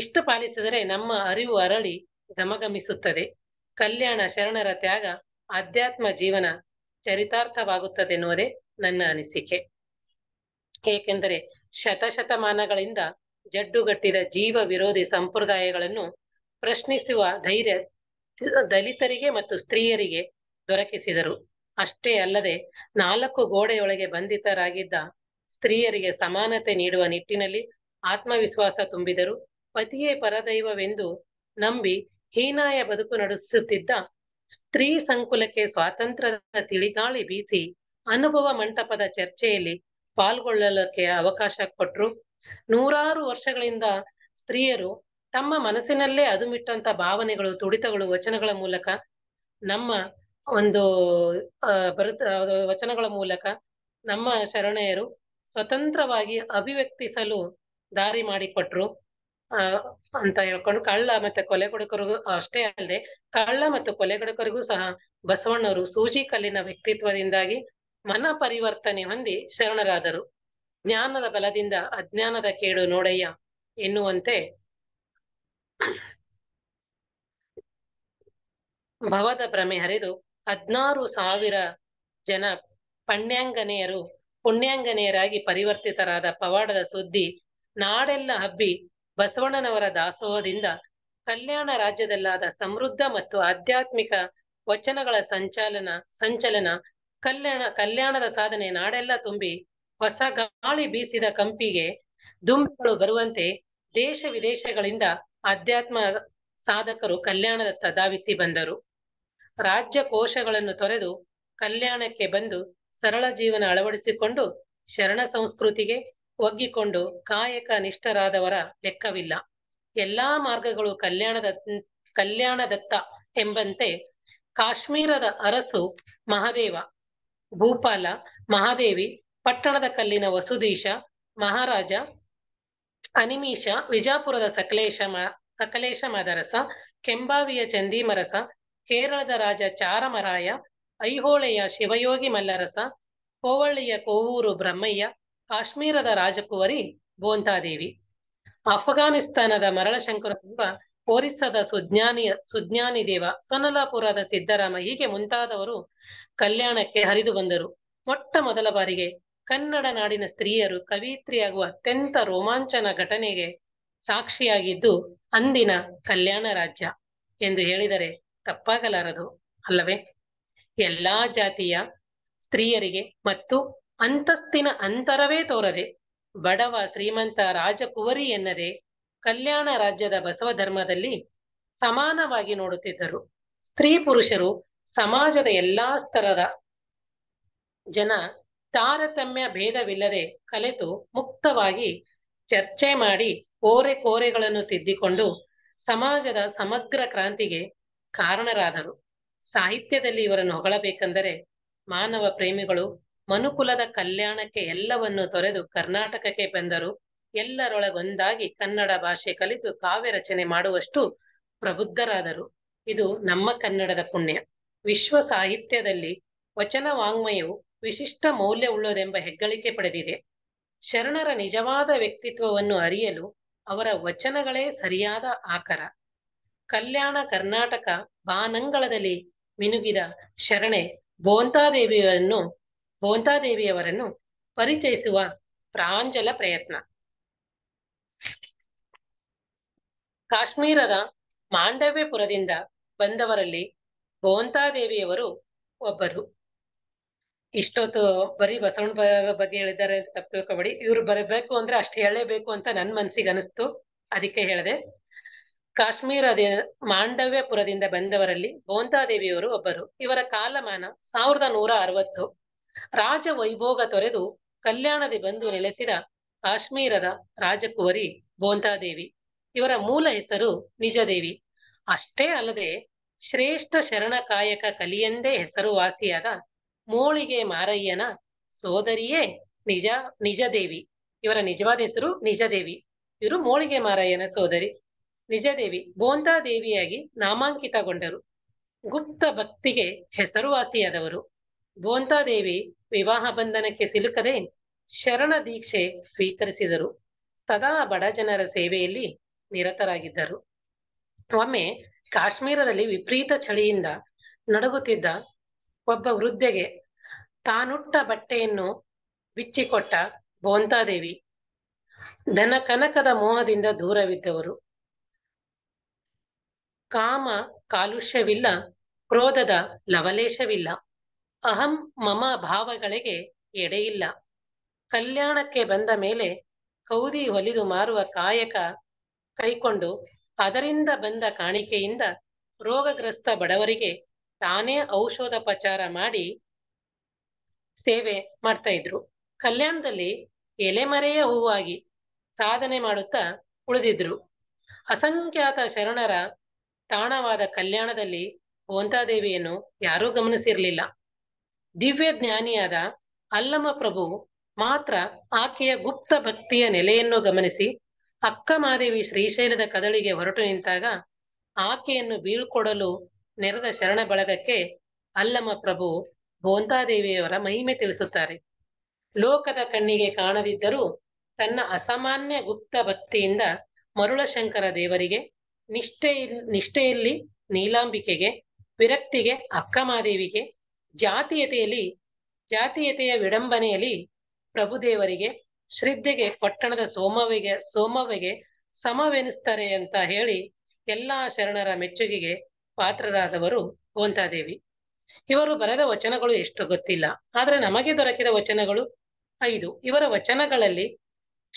ಇಷ್ಟು ಪಾಲಿಸಿದರೆ ನಮ್ಮ ಅರಿವು ಅರಳಿ ಗಮಗಮಿಸುತ್ತದೆ ಕಲ್ಯಾಣ ಶರಣರ ತ್ಯಾಗ ಆಧ್ಯಾತ್ಮ ಜೀವನ ಚರಿತಾರ್ಥವಾಗುತ್ತದೆ ಎನ್ನುವುದೇ ನನ್ನ ಅನಿಸಿಕೆ ಏಕೆಂದರೆ ಶತಶತಮಾನಗಳಿಂದ ಜಡ್ಡುಗಟ್ಟಿದ ಜೀವ ವಿರೋಧಿ ಸಂಪ್ರದಾಯಗಳನ್ನು ಪ್ರಶ್ನಿಸುವ ಧೈರ್ಯ ದಲಿತರಿಗೆ ಮತ್ತು ಸ್ತ್ರೀಯರಿಗೆ ದೊರಕಿಸಿದರು ಅಷ್ಟೇ ಅಲ್ಲದೆ ನಾಲ್ಕು ಗೋಡೆಯೊಳಗೆ ಬಂಧಿತರಾಗಿದ್ದ ಸ್ತ್ರೀಯರಿಗೆ ಸಮಾನತೆ ನೀಡುವ ನಿಟ್ಟಿನಲ್ಲಿ ಆತ್ಮವಿಶ್ವಾಸ ತುಂಬಿದರು ಪತಿಯೇ ಪರದೈವವೆಂದು ನಂಬಿ ಹೀನಾಯ ಬದುಕು ನಡೆಸುತ್ತಿದ್ದ ಸ್ತ್ರೀ ಸಂಕುಲಕ್ಕೆ ಸ್ವಾತಂತ್ರ್ಯದ ತಿಳಿಗಾಳಿ ಬೀಸಿ ಅನುಭವ ಮಂಟಪದ ಚರ್ಚೆಯಲ್ಲಿ ಪಾಲ್ಗೊಳ್ಳಲಿಕ್ಕೆ ಅವಕಾಶ ಕೊಟ್ಟರು ನೂರಾರು ವರ್ಷಗಳಿಂದ ಸ್ತ್ರೀಯರು ತಮ್ಮ ಮನಸ್ಸಿನಲ್ಲೇ ಅದುಮಿಟ್ಟಂತ ಭಾವನೆಗಳು ತುಡಿತಗಳು ವಚನಗಳ ಮೂಲಕ ನಮ್ಮ ಒಂದು ಬರುತ್ತ ವಚನಗಳ ಮೂಲಕ ನಮ್ಮ ಶರಣೆಯರು ಸ್ವತಂತ್ರವಾಗಿ ಅಭಿವ್ಯಕ್ತಿಸಲು ದಾರಿ ಮಾಡಿಕೊಟ್ರು ಅಂತ ಹೇಳ್ಕೊಂಡು ಕಳ್ಳ ಮತ್ತೆ ಕೊಲೆಗಡಕರಿಗೂ ಅಷ್ಟೇ ಅಲ್ಲದೆ ಕಳ್ಳ ಮತ್ತು ಕೊಲೆಗುಡುಕರಿಗೂ ಸಹ ಬಸವಣ್ಣವರು ಸೂಜಿ ಕಲ್ಲಿನ ವ್ಯಕ್ತಿತ್ವದಿಂದಾಗಿ ಮನ ಪರಿವರ್ತನೆ ಹೊಂದಿ ಶರಣರಾದರು ಜ್ಞಾನದ ಬಲದಿಂದ ಅಜ್ಞಾನದ ಕೇಡು ನೋಡಯ್ಯ ಎನ್ನುವಂತೆ ಭವದ ಭ್ರಮೆ ಹರಿದು ಹದಿನಾರು ಸಾವಿರ ಜನ ಪಣ್ಯಾಂಗನೆಯರು ಪುಣ್ಯಾಂಗನೆಯರಾಗಿ ಪರಿವರ್ತಿತರಾದ ಪವಾಡದ ಸುದ್ದಿ ನಾಡೆಲ್ಲ ಹಬ್ಬಿ ಬಸವಣ್ಣನವರ ದಾಸೋಹದಿಂದ ಕಲ್ಯಾಣ ರಾಜ್ಯದಲ್ಲಾದ ಸಮೃದ್ಧ ಮತ್ತು ಆಧ್ಯಾತ್ಮಿಕ ವಚನಗಳ ಸಂಚಾಲನ ಸಂಚಲನ ಕಲ್ಯಾಣ ಕಲ್ಯಾಣದ ಸಾಧನೆ ನಾಡೆಲ್ಲ ತುಂಬಿ ಹೊಸ ಗಾಳಿ ಬೀಸಿದ ಕಂಪಿಗೆ ದುಂಬಿಗಳು ಬರುವಂತೆ ದೇಶ ವಿದೇಶಗಳಿಂದ ಆಧ್ಯಾತ್ಮ ಸಾಧಕರು ಕಲ್ಯಾಣದತ್ತ ಧಾವಿಸಿ ಬಂದರು ರಾಜ್ಯ ಕೋಶಗಳನ್ನು ತೊರೆದು ಕಲ್ಯಾಣಕ್ಕೆ ಬಂದು ಸರಳ ಜೀವನ ಅಳವಡಿಸಿಕೊಂಡು ಶರಣ ಸಂಸ್ಕೃತಿಗೆ ಒಗ್ಗಿಕೊಂಡು ಕಾಯಕ ನಿಷ್ಠರಾದವರ ಲೆಕ್ಕವಿಲ್ಲ ಎಲ್ಲಾ ಮಾರ್ಗಗಳು ಕಲ್ಯಾಣದ ಕಲ್ಯಾಣದತ್ತ ಎಂಬಂತೆ ಕಾಶ್ಮೀರದ ಅರಸು ಮಹಾದೇವ ಭೂಪಾಲ ಮಹಾದೇವಿ ಪಟ್ಟಣದ ಕಲ್ಲಿನ ವಸುದೀಶ ಮಹಾರಾಜ ಅನಿಮೀಶ ವಿಜಾಪುರದ ಸಕಲೇಶ ಸಕಲೇಶ ಮದರಸ ಕೆಂಬಾವಿಯ ಚಂದೀಮರಸ ಕೇರಳದ ರಾಜ ಚಾರಮರಾಯ ಐಹೊಳೆಯ ಶಿವಯೋಗಿ ಮಲ್ಲರಸ ಕೋವಳ್ಳಿಯ ಕೋವೂರು ಬ್ರಹ್ಮಯ್ಯ ಕಾಶ್ಮೀರದ ರಾಜಕುವರಿ ಬೋಂತಾದೇವಿ ಅಫ್ಘಾನಿಸ್ತಾನದ ಮರಳಶಂಕರ ದೇವ ಒರಿಸ್ಸಾದ ಸುಜ್ಞಾನಿಯ ಸುಜ್ಞಾನಿ ದೇವ ಸೊನಲಾಪುರದ ಸಿದ್ದರಾಮ ಹೀಗೆ ಮುಂತಾದವರು ಕಲ್ಯಾಣಕ್ಕೆ ಹರಿದು ಬಂದರು ಮೊಟ್ಟ ಮೊದಲ ಬಾರಿಗೆ ಕನ್ನಡ ನಾಡಿನ ಸ್ತ್ರೀಯರು ಕವಿತ್ರಿಯಾಗುವ ಅತ್ಯಂತ ರೋಮಾಂಚನ ಘಟನೆಗೆ ಸಾಕ್ಷಿಯಾಗಿದ್ದು ಅಂದಿನ ಕಲ್ಯಾಣ ರಾಜ್ಯ ಎಂದು ಹೇಳಿದರೆ ತಪ್ಪಾಗಲಾರದು ಅಲ್ಲವೇ ಎಲ್ಲಾ ಜಾತಿಯ ಸ್ತ್ರೀಯರಿಗೆ ಮತ್ತು ಅಂತಸ್ತಿನ ಅಂತರವೇ ತೋರದೆ ಬಡವ ಶ್ರೀಮಂತ ರಾಜಕುವರಿ ಎನ್ನದೆ ಕಲ್ಯಾಣ ರಾಜ್ಯದ ಬಸವ ಧರ್ಮದಲ್ಲಿ ಸಮಾನವಾಗಿ ನೋಡುತ್ತಿದ್ದರು ಸ್ತ್ರೀ ಪುರುಷರು ಸಮಾಜದ ಎಲ್ಲಾ ಸ್ತರದ ಜನ ತಾರತಮ್ಯ ಭೇದವಿಲ್ಲದೆ ಕಲೆತು ಮುಕ್ತವಾಗಿ ಚರ್ಚೆ ಮಾಡಿ ಕೋರೆ ಕೋರೆಗಳನ್ನು ತಿದ್ದಿಕೊಂಡು ಸಮಾಜದ ಸಮಗ್ರ ಕ್ರಾಂತಿಗೆ ಕಾರಣರಾದರು ಸಾಹಿತ್ಯದಲ್ಲಿ ಇವರನ್ನು ಹೊಗಳಬೇಕೆಂದರೆ ಮಾನವ ಪ್ರೇಮಿಗಳು ಮನುಕುಲದ ಕಲ್ಯಾಣಕ್ಕೆ ಎಲ್ಲವನ್ನು ತೊರೆದು ಕರ್ನಾಟಕಕ್ಕೆ ಬಂದರು ಎಲ್ಲರೊಳಗೊಂದಾಗಿ ಕನ್ನಡ ಭಾಷೆ ಕಲಿತು ಕಾವ್ಯ ರಚನೆ ಮಾಡುವಷ್ಟು ಪ್ರಬುದ್ಧರಾದರು ಇದು ನಮ್ಮ ಕನ್ನಡದ ಪುಣ್ಯ ವಿಶ್ವ ಸಾಹಿತ್ಯದಲ್ಲಿ ವಚನ ವಾಂಗ್ಮಯವು ವಿಶಿಷ್ಟ ಮೌಲ್ಯವುಳ್ಳದೆಂಬ ಹೆಗ್ಗಳಿಕೆ ಪಡೆದಿದೆ ಶರಣರ ನಿಜವಾದ ವ್ಯಕ್ತಿತ್ವವನ್ನು ಅರಿಯಲು ಅವರ ವಚನಗಳೇ ಸರಿಯಾದ ಆಕರ ಕಲ್ಯಾಣ ಕರ್ನಾಟಕ ಬಾನಂಗಳದಲ್ಲಿ ಮಿನುಗಿದ ಶರಣೆ ಬೋಂತಾದೇವಿಯನ್ನು ಬೋಂತಾದೇವಿಯವರನ್ನು ಪರಿಚಯಿಸುವ ಪ್ರಾಂಜಲ ಪ್ರಯತ್ನ ಕಾಶ್ಮೀರದ ಮಾಂಡವ್ಯಪುರದಿಂದ ಬಂದವರಲ್ಲಿ ಬೋಂತಾದೇವಿಯವರು ಒಬ್ಬರು ಇಷ್ಟೊತ್ತು ಬರೀ ಬಸವಣ್ಣ ಬಗ್ಗೆ ಹೇಳಿದ್ದಾರೆ ತಪ್ಪು ಇವ್ರು ಬರಬೇಕು ಅಂದ್ರೆ ಅಷ್ಟು ಹೇಳಲೇಬೇಕು ಅಂತ ನನ್ ಮನ್ಸಿಗೆ ಅನಿಸ್ತು ಅದಕ್ಕೆ ಹೇಳಿದೆ ಕಾಶ್ಮೀರದ ಮಾಂಡವ್ಯಪುರದಿಂದ ಬಂದವರಲ್ಲಿ ಗೋಂತಾದೇವಿಯವರು ಒಬ್ಬರು ಇವರ ಕಾಲಮಾನ ಸಾವಿರದ ನೂರ ಅರವತ್ತು ರಾಜ ವೈಭೋಗ ತೊರೆದು ಕಲ್ಯಾಣದಿ ಬಂದು ನೆಲೆಸಿದ ಕಾಶ್ಮೀರದ ರಾಜಕುವರಿ ಗೋಂತಾದೇವಿ ಇವರ ಮೂಲ ಹೆಸರು ನಿಜದೇವಿ ಅಷ್ಟೇ ಅಲ್ಲದೆ ಶ್ರೇಷ್ಠ ಶರಣಕಾಯಕ ಕಲಿಯೆಂದೇ ಹೆಸರುವಾಸಿಯಾದ ಮೋಳಿಗೆ ಮಾರಯ್ಯನ ಸೋದರಿಯೇ ನಿಜ ನಿಜದೇವಿ ಇವರ ನಿಜವಾದ ಹೆಸರು ನಿಜದೇವಿ ಇವರು ಮೋಳಿಗೆ ಮಾರಯ್ಯನ ಸೋದರಿ ನಿಜದೇವಿ ಬೋಂದಾದೇವಿಯಾಗಿ ನಾಮಾಂಕಿತಗೊಂಡರು ಗುಪ್ತ ಭಕ್ತಿಗೆ ಹೆಸರುವಾಸಿಯಾದವರು ಬೋಂದಾದೇವಿ ವಿವಾಹ ಬಂಧನಕ್ಕೆ ಸಿಲುಕದೆ ಶರಣ ದೀಕ್ಷೆ ಸ್ವೀಕರಿಸಿದರು ಸದಾ ಬಡ ಜನರ ಸೇವೆಯಲ್ಲಿ ನಿರತರಾಗಿದ್ದರು ಒಮ್ಮೆ ಕಾಶ್ಮೀರದಲ್ಲಿ ವಿಪರೀತ ಚಳಿಯಿಂದ ನಡುಗುತ್ತಿದ್ದ ಒಬ್ಬ ವೃದ್ಧೆಗೆ ತಾನುಟ್ಟ ಬಟ್ಟೆಯನ್ನು ಬಿಚ್ಚಿಕೊಟ್ಟ ಬೋಂತಾದೇವಿ ಧನ ಕನಕದ ಮೋಹದಿಂದ ದೂರವಿದ್ದವರು ಕಾಮ ಕಾಲುಷ್ಯವಿಲ್ಲ ಕ್ರೋಧದ ಲವಲೇಶವಿಲ್ಲ ಅಹಂ ಮಮ ಭಾವಗಳಿಗೆ ಎಡೆಯಿಲ್ಲ ಕಲ್ಯಾಣಕ್ಕೆ ಬಂದ ಮೇಲೆ ಕೌದಿ ಹೊಲಿದು ಮಾರುವ ಕಾಯಕ ಕೈಕೊಂಡು ಅದರಿಂದ ಬಂದ ಕಾಣಿಕೆಯಿಂದ ರೋಗಗ್ರಸ್ತ ಬಡವರಿಗೆ ತಾನೇ ಔಷಧೋಪಚಾರ ಮಾಡಿ ಸೇವೆ ಮಾಡ್ತಾ ಇದ್ರು ಕಲ್ಯಾಣದಲ್ಲಿ ಎಲೆಮರೆಯ ಹೂವಾಗಿ ಸಾಧನೆ ಮಾಡುತ್ತಾ ಉಳಿದಿದ್ರು ಅಸಂಖ್ಯಾತ ಶರಣರ ತಾಣವಾದ ಕಲ್ಯಾಣದಲ್ಲಿ ಭವಂತಾದೇವಿಯನ್ನು ಯಾರೂ ಗಮನಿಸಿರಲಿಲ್ಲ ದಿವ್ಯ ಜ್ಞಾನಿಯಾದ ಅಲ್ಲಮ ಪ್ರಭು ಮಾತ್ರ ಆಕೆಯ ಗುಪ್ತ ಭಕ್ತಿಯ ನೆಲೆಯನ್ನು ಗಮನಿಸಿ ಅಕ್ಕ ಮಾದೇವಿ ಶ್ರೀಶೈಲದ ಕದಳಿಗೆ ಹೊರಟು ನಿಂತಾಗ ಆಕೆಯನ್ನು ಬೀಳ್ಕೊಡಲು ನೆರೆದ ಶರಣ ಬಳಗಕ್ಕೆ ಅಲ್ಲಮ ಪ್ರಭು ಭೋಂತಾದೇವಿಯವರ ಮಹಿಮೆ ತಿಳಿಸುತ್ತಾರೆ ಲೋಕದ ಕಣ್ಣಿಗೆ ಕಾಣದಿದ್ದರೂ ತನ್ನ ಅಸಾಮಾನ್ಯ ಗುಪ್ತ ಭಕ್ತಿಯಿಂದ ಮರುಳಶಂಕರ ದೇವರಿಗೆ ನಿಷ್ಠೆ ನಿಷ್ಠೆಯಲ್ಲಿ ನೀಲಾಂಬಿಕೆಗೆ ವಿರಕ್ತಿಗೆ ಅಕ್ಕಮಾದೇವಿಗೆ ಜಾತೀಯತೆಯಲ್ಲಿ ಜಾತೀಯತೆಯ ವಿಡಂಬನೆಯಲ್ಲಿ ಪ್ರಭುದೇವರಿಗೆ ಶ್ರದ್ಧೆಗೆ ಪಟ್ಟಣದ ಸೋಮವಿಗೆ ಸೋಮವಿಗೆ ಸಮವೆನಿಸ್ತಾರೆ ಅಂತ ಹೇಳಿ ಎಲ್ಲಾ ಶರಣರ ಮೆಚ್ಚುಗೆಗೆ ಪಾತ್ರರಾದವರು ಗೋಂತಾದೇವಿ ಇವರು ಬರೆದ ವಚನಗಳು ಎಷ್ಟು ಗೊತ್ತಿಲ್ಲ ಆದರೆ ನಮಗೆ ದೊರಕಿದ ವಚನಗಳು ಐದು ಇವರ ವಚನಗಳಲ್ಲಿ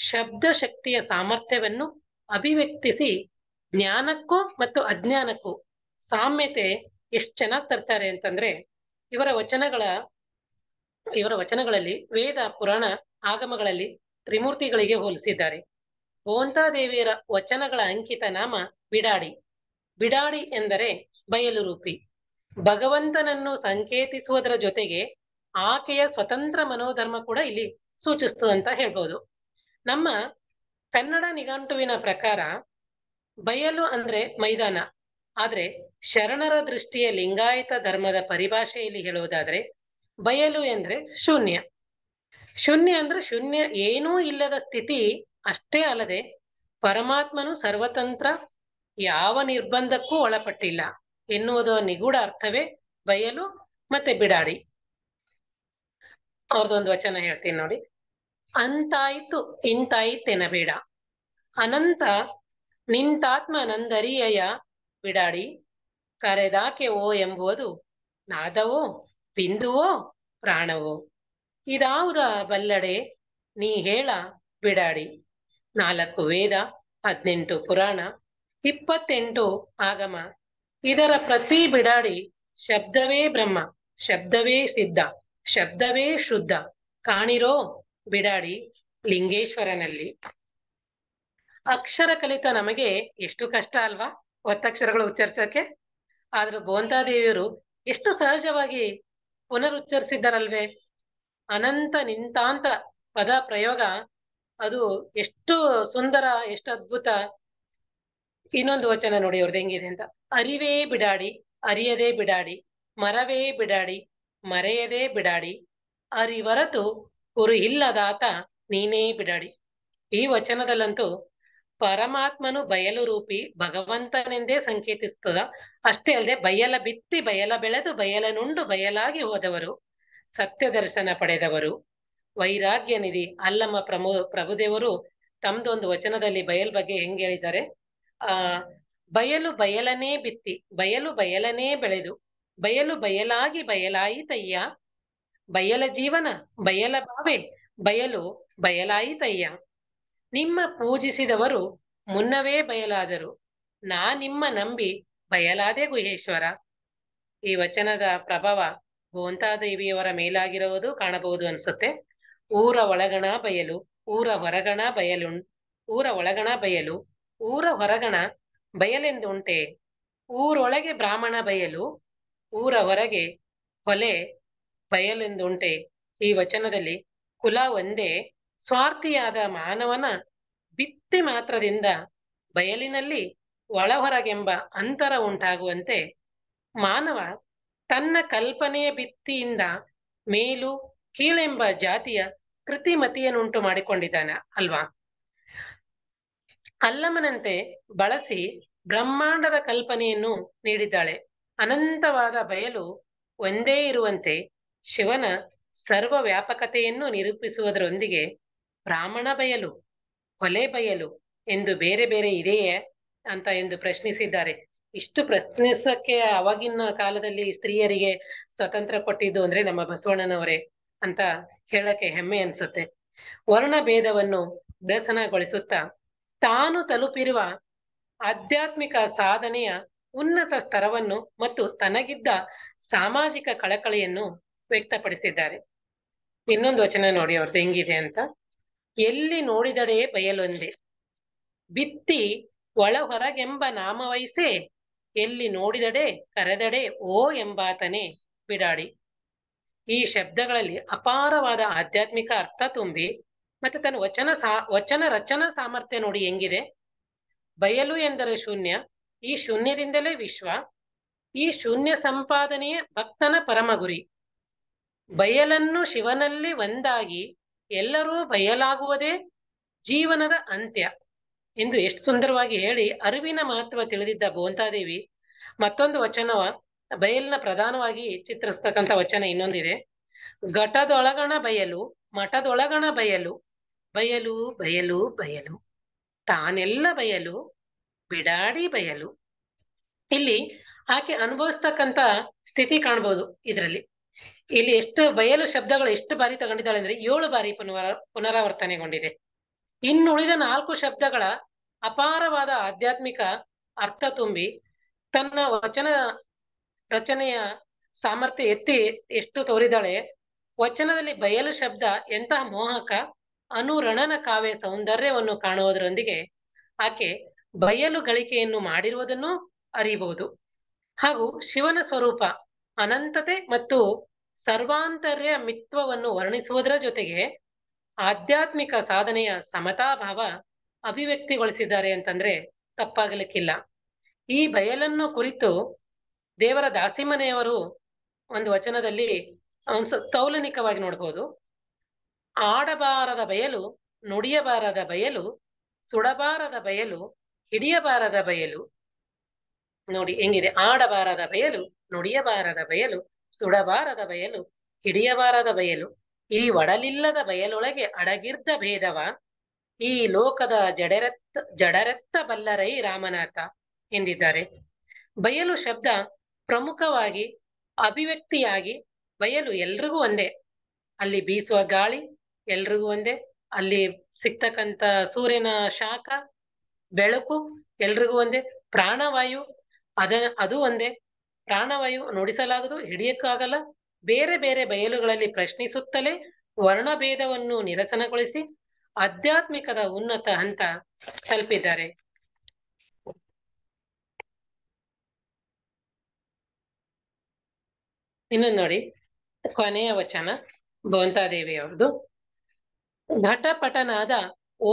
ಶಬ್ದ ಶಕ್ತಿಯ ಸಾಮರ್ಥ್ಯವನ್ನು ಅಭಿವ್ಯಕ್ತಿಸಿ ಜ್ಞಾನಕ್ಕೂ ಮತ್ತು ಅಜ್ಞಾನಕ್ಕೂ ಸಾಮ್ಯತೆ ಎಷ್ಟು ಚೆನ್ನಾಗಿ ತರ್ತಾರೆ ಅಂತಂದ್ರೆ ಇವರ ವಚನಗಳ ಇವರ ವಚನಗಳಲ್ಲಿ ವೇದ ಪುರಾಣ ಆಗಮಗಳಲ್ಲಿ ತ್ರಿಮೂರ್ತಿಗಳಿಗೆ ಹೋಲಿಸಿದ್ದಾರೆ ಗೋಂತಾದೇವಿಯರ ವಚನಗಳ ಅಂಕಿತ ನಾಮ ಬಿಡಾಡಿ ಬಿಡಾಡಿ ಎಂದರೆ ಬಯಲು ರೂಪಿ ಭಗವಂತನನ್ನು ಸಂಕೇತಿಸುವುದರ ಜೊತೆಗೆ ಆಕೆಯ ಸ್ವತಂತ್ರ ಮನೋಧರ್ಮ ಕೂಡ ಇಲ್ಲಿ ಅಂತ ಹೇಳ್ಬೋದು ನಮ್ಮ ಕನ್ನಡ ನಿಘಂಟುವಿನ ಪ್ರಕಾರ ಬಯಲು ಅಂದ್ರೆ ಮೈದಾನ ಆದ್ರೆ ಶರಣರ ದೃಷ್ಟಿಯ ಲಿಂಗಾಯತ ಧರ್ಮದ ಪರಿಭಾಷೆಯಲ್ಲಿ ಹೇಳುವುದಾದ್ರೆ ಬಯಲು ಎಂದ್ರೆ ಶೂನ್ಯ ಶೂನ್ಯ ಅಂದ್ರೆ ಶೂನ್ಯ ಏನೂ ಇಲ್ಲದ ಸ್ಥಿತಿ ಅಷ್ಟೇ ಅಲ್ಲದೆ ಪರಮಾತ್ಮನು ಸರ್ವತಂತ್ರ ಯಾವ ನಿರ್ಬಂಧಕ್ಕೂ ಒಳಪಟ್ಟಿಲ್ಲ ಎನ್ನುವುದು ನಿಗೂಢ ಅರ್ಥವೇ ಬಯಲು ಮತ್ತೆ ಬಿಡಾಡಿ ಅವ್ರದೊಂದು ವಚನ ಹೇಳ್ತೀನಿ ನೋಡಿ ಅಂತಾಯ್ತು ಇಂತಾಯ್ತೆನಬೇಡ ಅನಂತ ನಂದರಿಯಯ ಬಿಡಾಡಿ ಕರೆದಾಕೆ ಓ ಎಂಬುವುದು ನಾದವೋ ಬಿಂದುವೋ ಪ್ರಾಣವೋ ಇದಾವುದ ಬಲ್ಲಡೆ ನೀ ಹೇಳ ಬಿಡಾಡಿ ನಾಲ್ಕು ವೇದ ಹದಿನೆಂಟು ಪುರಾಣ ಇಪ್ಪತ್ತೆಂಟು ಆಗಮ ಇದರ ಪ್ರತಿ ಬಿಡಾಡಿ ಶಬ್ದವೇ ಬ್ರಹ್ಮ ಶಬ್ದವೇ ಸಿದ್ಧ ಶಬ್ದವೇ ಶುದ್ಧ ಕಾಣಿರೋ ಬಿಡಾಡಿ ಲಿಂಗೇಶ್ವರನಲ್ಲಿ ಅಕ್ಷರ ಕಲಿತ ನಮಗೆ ಎಷ್ಟು ಕಷ್ಟ ಅಲ್ವಾ ಒತ್ತಕ್ಷರಗಳು ಉಚ್ಚರಿಸೋಕೆ ಆದ್ರೆ ಬೋಂತಾದೇವಿಯವರು ಎಷ್ಟು ಸಹಜವಾಗಿ ಪುನರುಚ್ಚರಿಸಿದ್ದಾರಲ್ವೇ ಅನಂತ ನಿಂತಾಂತ ಪದ ಪ್ರಯೋಗ ಅದು ಎಷ್ಟು ಸುಂದರ ಎಷ್ಟು ಅದ್ಭುತ ಇನ್ನೊಂದು ವಚನ ನೋಡಿ ಅವ್ರದ್ದು ಹೆಂಗಿದೆ ಅಂತ ಅರಿವೇ ಬಿಡಾಡಿ ಅರಿಯದೇ ಬಿಡಾಡಿ ಮರವೇ ಬಿಡಾಡಿ ಮರೆಯದೇ ಬಿಡಾಡಿ ಅರಿವರತು ಗುರು ಇಲ್ಲದಾತ ನೀನೇ ಬಿಡಾಡಿ ಈ ವಚನದಲ್ಲಂತೂ ಪರಮಾತ್ಮನು ಬಯಲು ರೂಪಿ ಭಗವಂತನೆಂದೇ ಸಂಕೇತಿಸ್ತದ ಅಷ್ಟೇ ಅಲ್ಲದೆ ಬಯಲ ಬಿತ್ತಿ ಬಯಲ ಬೆಳೆದು ಬಯಲನುಂಡು ಬಯಲಾಗಿ ಹೋದವರು ಸತ್ಯ ದರ್ಶನ ಪಡೆದವರು ವೈರಾಗ್ಯ ನಿಧಿ ಅಲ್ಲಮ್ಮ ಪ್ರಮು ಪ್ರಭುದೇವರು ತಮ್ದೊಂದು ವಚನದಲ್ಲಿ ಬಯಲ್ ಬಗ್ಗೆ ಹೆಂಗ್ ಹೇಳಿದ್ದಾರೆ ಆ ಬಯಲು ಬಯಲನೇ ಬಿತ್ತಿ ಬಯಲು ಬಯಲನೇ ಬೆಳೆದು ಬಯಲು ಬಯಲಾಗಿ ಬಯಲಾಯಿತಯ್ಯ ಬಯಲ ಜೀವನ ಬಯಲ ಬಾವೆ ಬಯಲು ಬಯಲಾಯಿತಯ್ಯ ನಿಮ್ಮ ಪೂಜಿಸಿದವರು ಮುನ್ನವೇ ಬಯಲಾದರು ನಾ ನಿಮ್ಮ ನಂಬಿ ಬಯಲಾದೆ ಗುಹೇಶ್ವರ ಈ ವಚನದ ಪ್ರಭಾವ ಗೋಂತಾದೇವಿಯವರ ಮೇಲಾಗಿರುವುದು ಕಾಣಬಹುದು ಅನ್ಸುತ್ತೆ ಊರ ಒಳಗಣ ಬಯಲು ಊರ ಹೊರಗಣ ಬಯಲು ಊರ ಒಳಗಣ ಬಯಲು ಊರ ಹೊರಗಣ ಬಯಲೆಂದುಂಟೆ ಊರೊಳಗೆ ಬ್ರಾಹ್ಮಣ ಬಯಲು ಊರ ಹೊರಗೆ ಹೊಲೆ ಬಯಲೆಂದುಂಟೆ ಈ ವಚನದಲ್ಲಿ ಕುಲ ಒಂದೇ ಸ್ವಾರ್ಥಿಯಾದ ಮಾನವನ ಬಿತ್ತಿ ಮಾತ್ರದಿಂದ ಬಯಲಿನಲ್ಲಿ ಒಳಹೊರಗೆಂಬ ಅಂತರ ಉಂಟಾಗುವಂತೆ ಮಾನವ ತನ್ನ ಕಲ್ಪನೆಯ ಬಿತ್ತಿಯಿಂದ ಮೇಲು ಕೀಳೆಂಬ ಜಾತಿಯ ಕೃತಿಮತಿಯನ್ನುಂಟು ಮಾಡಿಕೊಂಡಿದ್ದಾನೆ ಅಲ್ವಾ ಅಲ್ಲಮನಂತೆ ಬಳಸಿ ಬ್ರಹ್ಮಾಂಡದ ಕಲ್ಪನೆಯನ್ನು ನೀಡಿದ್ದಾಳೆ ಅನಂತವಾದ ಬಯಲು ಒಂದೇ ಇರುವಂತೆ ಶಿವನ ಸರ್ವ ವ್ಯಾಪಕತೆಯನ್ನು ನಿರೂಪಿಸುವುದರೊಂದಿಗೆ ಬ್ರಾಹ್ಮಣ ಬಯಲು ಕೊಲೆ ಬಯಲು ಎಂದು ಬೇರೆ ಬೇರೆ ಇದೆಯೇ ಅಂತ ಎಂದು ಪ್ರಶ್ನಿಸಿದ್ದಾರೆ ಇಷ್ಟು ಪ್ರಶ್ನಿಸಕ್ಕೆ ಅವಾಗಿನ ಕಾಲದಲ್ಲಿ ಸ್ತ್ರೀಯರಿಗೆ ಸ್ವತಂತ್ರ ಕೊಟ್ಟಿದ್ದು ಅಂದ್ರೆ ನಮ್ಮ ಬಸವಣ್ಣನವರೇ ಅಂತ ಹೇಳಕ್ಕೆ ಹೆಮ್ಮೆ ಅನ್ಸುತ್ತೆ ವರ್ಣ ಭೇದವನ್ನು ದರ್ಶನಗೊಳಿಸುತ್ತಾ ತಾನು ತಲುಪಿರುವ ಆಧ್ಯಾತ್ಮಿಕ ಸಾಧನೆಯ ಉನ್ನತ ಸ್ತರವನ್ನು ಮತ್ತು ತನಗಿದ್ದ ಸಾಮಾಜಿಕ ಕಳಕಳಿಯನ್ನು ವ್ಯಕ್ತಪಡಿಸಿದ್ದಾರೆ ಇನ್ನೊಂದು ವಚನ ನೋಡಿ ಅವ್ರದ್ದು ಹೆಂಗಿದೆ ಅಂತ ಎಲ್ಲಿ ನೋಡಿದರೇ ಬಯಲೊಂದೆ ಬಿತ್ತಿ ಒಳ ಹೊರಗೆಂಬ ನಾಮವಹಿಸೆ ಎಲ್ಲಿ ನೋಡಿದಡೆ ಕರೆದಡೆ ಓ ಎಂಬಾತನೆ ಬಿಡಾಡಿ ಈ ಶಬ್ದಗಳಲ್ಲಿ ಅಪಾರವಾದ ಆಧ್ಯಾತ್ಮಿಕ ಅರ್ಥ ತುಂಬಿ ಮತ್ತೆ ತನ್ನ ವಚನ ಸಾ ವಚನ ರಚನಾ ಸಾಮರ್ಥ್ಯ ನೋಡಿ ಹೆಂಗಿದೆ ಬಯಲು ಎಂದರೆ ಶೂನ್ಯ ಈ ಶೂನ್ಯದಿಂದಲೇ ವಿಶ್ವ ಈ ಶೂನ್ಯ ಸಂಪಾದನೆಯೇ ಭಕ್ತನ ಪರಮ ಗುರಿ ಬಯಲನ್ನು ಶಿವನಲ್ಲಿ ಒಂದಾಗಿ ಎಲ್ಲರೂ ಬಯಲಾಗುವುದೇ ಜೀವನದ ಅಂತ್ಯ ಎಂದು ಎಷ್ಟು ಸುಂದರವಾಗಿ ಹೇಳಿ ಅರಿವಿನ ಮಹತ್ವ ತಿಳಿದಿದ್ದ ಭುವಂತಾದೇವಿ ಮತ್ತೊಂದು ವಚನವ ಬಯಲಿನ ಪ್ರಧಾನವಾಗಿ ಚಿತ್ರಿಸ್ತಕ್ಕಂಥ ವಚನ ಇನ್ನೊಂದಿದೆ ಘಟದೊಳಗಣ ಬಯಲು ಮಠದೊಳಗಣ ಬಯಲು ಬಯಲು ಬಯಲು ಬಯಲು ತಾನೆಲ್ಲ ಬಯಲು ಬಿಡಾಡಿ ಬಯಲು ಇಲ್ಲಿ ಆಕೆ ಅನುಭವಿಸ್ತಕ್ಕಂತ ಸ್ಥಿತಿ ಕಾಣ್ಬೋದು ಇದರಲ್ಲಿ ಇಲ್ಲಿ ಎಷ್ಟು ಬಯಲು ಶಬ್ದಗಳು ಎಷ್ಟು ಬಾರಿ ತಗೊಂಡಿದ್ದಾಳೆ ಅಂದ್ರೆ ಏಳು ಬಾರಿ ಪುನರ ಪುನರಾವರ್ತನೆಗೊಂಡಿದೆ ಇನ್ನುಳಿದ ನಾಲ್ಕು ಶಬ್ದಗಳ ಅಪಾರವಾದ ಆಧ್ಯಾತ್ಮಿಕ ಅರ್ಥ ತುಂಬಿ ತನ್ನ ವಚನ ರಚನೆಯ ಸಾಮರ್ಥ್ಯ ಎತ್ತಿ ಎಷ್ಟು ತೋರಿದಾಳೆ ವಚನದಲ್ಲಿ ಬಯಲು ಶಬ್ದ ಎಂತಹ ಮೋಹಕ ಅನುರಣನ ಕಾವ್ಯ ಸೌಂದರ್ಯವನ್ನು ಕಾಣುವುದರೊಂದಿಗೆ ಆಕೆ ಬಯಲು ಗಳಿಕೆಯನ್ನು ಮಾಡಿರುವುದನ್ನು ಅರಿಬಹುದು ಹಾಗೂ ಶಿವನ ಸ್ವರೂಪ ಅನಂತತೆ ಮತ್ತು ಸರ್ವಾಂತರ್ಯ ಮಿತ್ವವನ್ನು ವರ್ಣಿಸುವುದರ ಜೊತೆಗೆ ಆಧ್ಯಾತ್ಮಿಕ ಸಾಧನೆಯ ಸಮತಾಭಾವ ಅಭಿವ್ಯಕ್ತಿಗೊಳಿಸಿದ್ದಾರೆ ಅಂತಂದ್ರೆ ತಪ್ಪಾಗಲಿಕ್ಕಿಲ್ಲ ಈ ಬಯಲನ್ನು ಕುರಿತು ದೇವರ ದಾಸಿಮನೆಯವರು ಒಂದು ವಚನದಲ್ಲಿ ತೌಲನಿಕವಾಗಿ ನೋಡಬಹುದು ಆಡಬಾರದ ಬಯಲು ನುಡಿಯಬಾರದ ಬಯಲು ಸುಡಬಾರದ ಬಯಲು ಹಿಡಿಯಬಾರದ ಬಯಲು ನೋಡಿ ಹೆಂಗಿದೆ ಆಡಬಾರದ ಬಯಲು ನುಡಿಯಬಾರದ ಬಯಲು ಸುಡಬಾರದ ಬಯಲು ಹಿಡಿಯಬಾರದ ಬಯಲು ಈ ಒಡಲಿಲ್ಲದ ಬಯಲೊಳಗೆ ಅಡಗಿರ್ದ ಭೇದವ ಈ ಲೋಕದ ಜಡರೆತ್ತ ಜಡರೆತ್ತ ಬಲ್ಲರೈ ರಾಮನಾಥ ಎಂದಿದ್ದಾರೆ ಬಯಲು ಶಬ್ದ ಪ್ರಮುಖವಾಗಿ ಅಭಿವ್ಯಕ್ತಿಯಾಗಿ ಬಯಲು ಎಲ್ರಿಗೂ ಒಂದೇ ಅಲ್ಲಿ ಬೀಸುವ ಗಾಳಿ ಎಲ್ರಿಗೂ ಒಂದೇ ಅಲ್ಲಿ ಸಿಕ್ತಕ್ಕಂತ ಸೂರ್ಯನ ಶಾಖ ಬೆಳಕು ಎಲ್ರಿಗೂ ಒಂದೇ ಪ್ರಾಣವಾಯು ಅದ ಅದು ಒಂದೇ ಪ್ರಾಣವಾಯು ನುಡಿಸಲಾಗದು ಹಿಡಿಯಕ್ಕಾಗಲ್ಲ ಬೇರೆ ಬೇರೆ ಬಯಲುಗಳಲ್ಲಿ ಪ್ರಶ್ನಿಸುತ್ತಲೇ ವರ್ಣಭೇದವನ್ನು ನಿರಸನಗೊಳಿಸಿ ಆಧ್ಯಾತ್ಮಿಕದ ಉನ್ನತ ಹಂತ ತಲುಪಿದ್ದಾರೆ ಇನ್ನು ನೋಡಿ ಕೊನೆಯ ವಚನ ಭವಂತಾದೇವಿ ಅವ್ರದ್ದು ಘಟಪಟನಾದ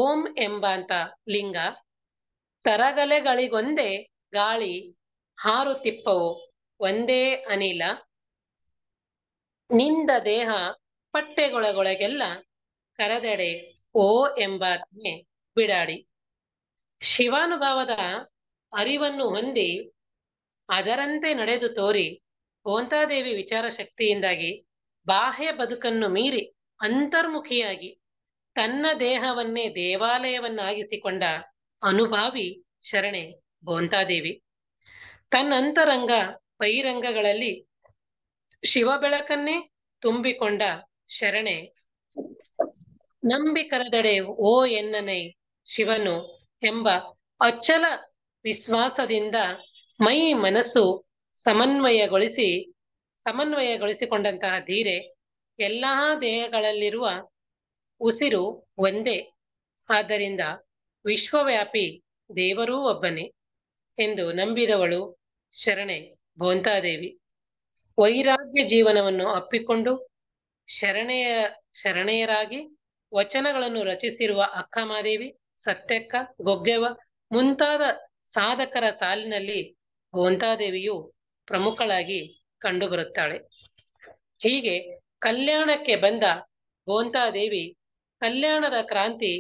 ಓಂ ಎಂಬಾಂತ ಲಿಂಗ ತರಗಲೆಗಳಿಗೊಂದೇ ಗಾಳಿ ತಿಪ್ಪವು ಒಂದೇ ಅನಿಲ ನಿಂದ ದೇಹ ಪಟ್ಟೆಗೊಳಗೊಳಗೆಲ್ಲ ಕರದೆಡೆ ಓ ಎಂಬಾತ್ಮೆ ಬಿಡಾಡಿ ಶಿವಾನುಭವದ ಅರಿವನ್ನು ಹೊಂದಿ ಅದರಂತೆ ನಡೆದು ತೋರಿ ಓಂತಾದೇವಿ ವಿಚಾರ ಶಕ್ತಿಯಿಂದಾಗಿ ಬಾಹ್ಯ ಬದುಕನ್ನು ಮೀರಿ ಅಂತರ್ಮುಖಿಯಾಗಿ ತನ್ನ ದೇಹವನ್ನೇ ದೇವಾಲಯವನ್ನಾಗಿಸಿಕೊಂಡ ಅನುಭಾವಿ ಶರಣೆ ಬೋಂತಾದೇವಿ ತನ್ನಂತರಂಗ ಪೈರಂಗಗಳಲ್ಲಿ ಶಿವ ಬೆಳಕನ್ನೇ ತುಂಬಿಕೊಂಡ ಶರಣೆ ನಂಬಿ ಕರೆದಡೆ ಓ ಎನ್ನನೈ ಶಿವನು ಎಂಬ ಅಚ್ಚಲ ವಿಶ್ವಾಸದಿಂದ ಮೈ ಮನಸ್ಸು ಸಮನ್ವಯಗೊಳಿಸಿ ಸಮನ್ವಯಗೊಳಿಸಿಕೊಂಡಂತಹ ಧೀರೆ ಎಲ್ಲಾ ದೇಹಗಳಲ್ಲಿರುವ ಉಸಿರು ಒಂದೇ ಆದ್ದರಿಂದ ವಿಶ್ವವ್ಯಾಪಿ ದೇವರೂ ಒಬ್ಬನೇ ಎಂದು ನಂಬಿದವಳು ಶರಣೆ ಭುವಂತಾದೇವಿ ವೈರಾಗ್ಯ ಜೀವನವನ್ನು ಅಪ್ಪಿಕೊಂಡು ಶರಣೆಯ ಶರಣೆಯರಾಗಿ ವಚನಗಳನ್ನು ರಚಿಸಿರುವ ಅಕ್ಕಮಾದೇವಿ ಸತ್ಯಕ್ಕ ಗೊಗ್ಗೆವ ಮುಂತಾದ ಸಾಧಕರ ಸಾಲಿನಲ್ಲಿ ಭುವಂತಾದೇವಿಯು ಪ್ರಮುಖಳಾಗಿ ಕಂಡುಬರುತ್ತಾಳೆ ಹೀಗೆ ಕಲ್ಯಾಣಕ್ಕೆ ಬಂದ ಭುವಂತಾದೇವಿ ಕಲ್ಯಾಣದ ಕ್ರಾಂತಿ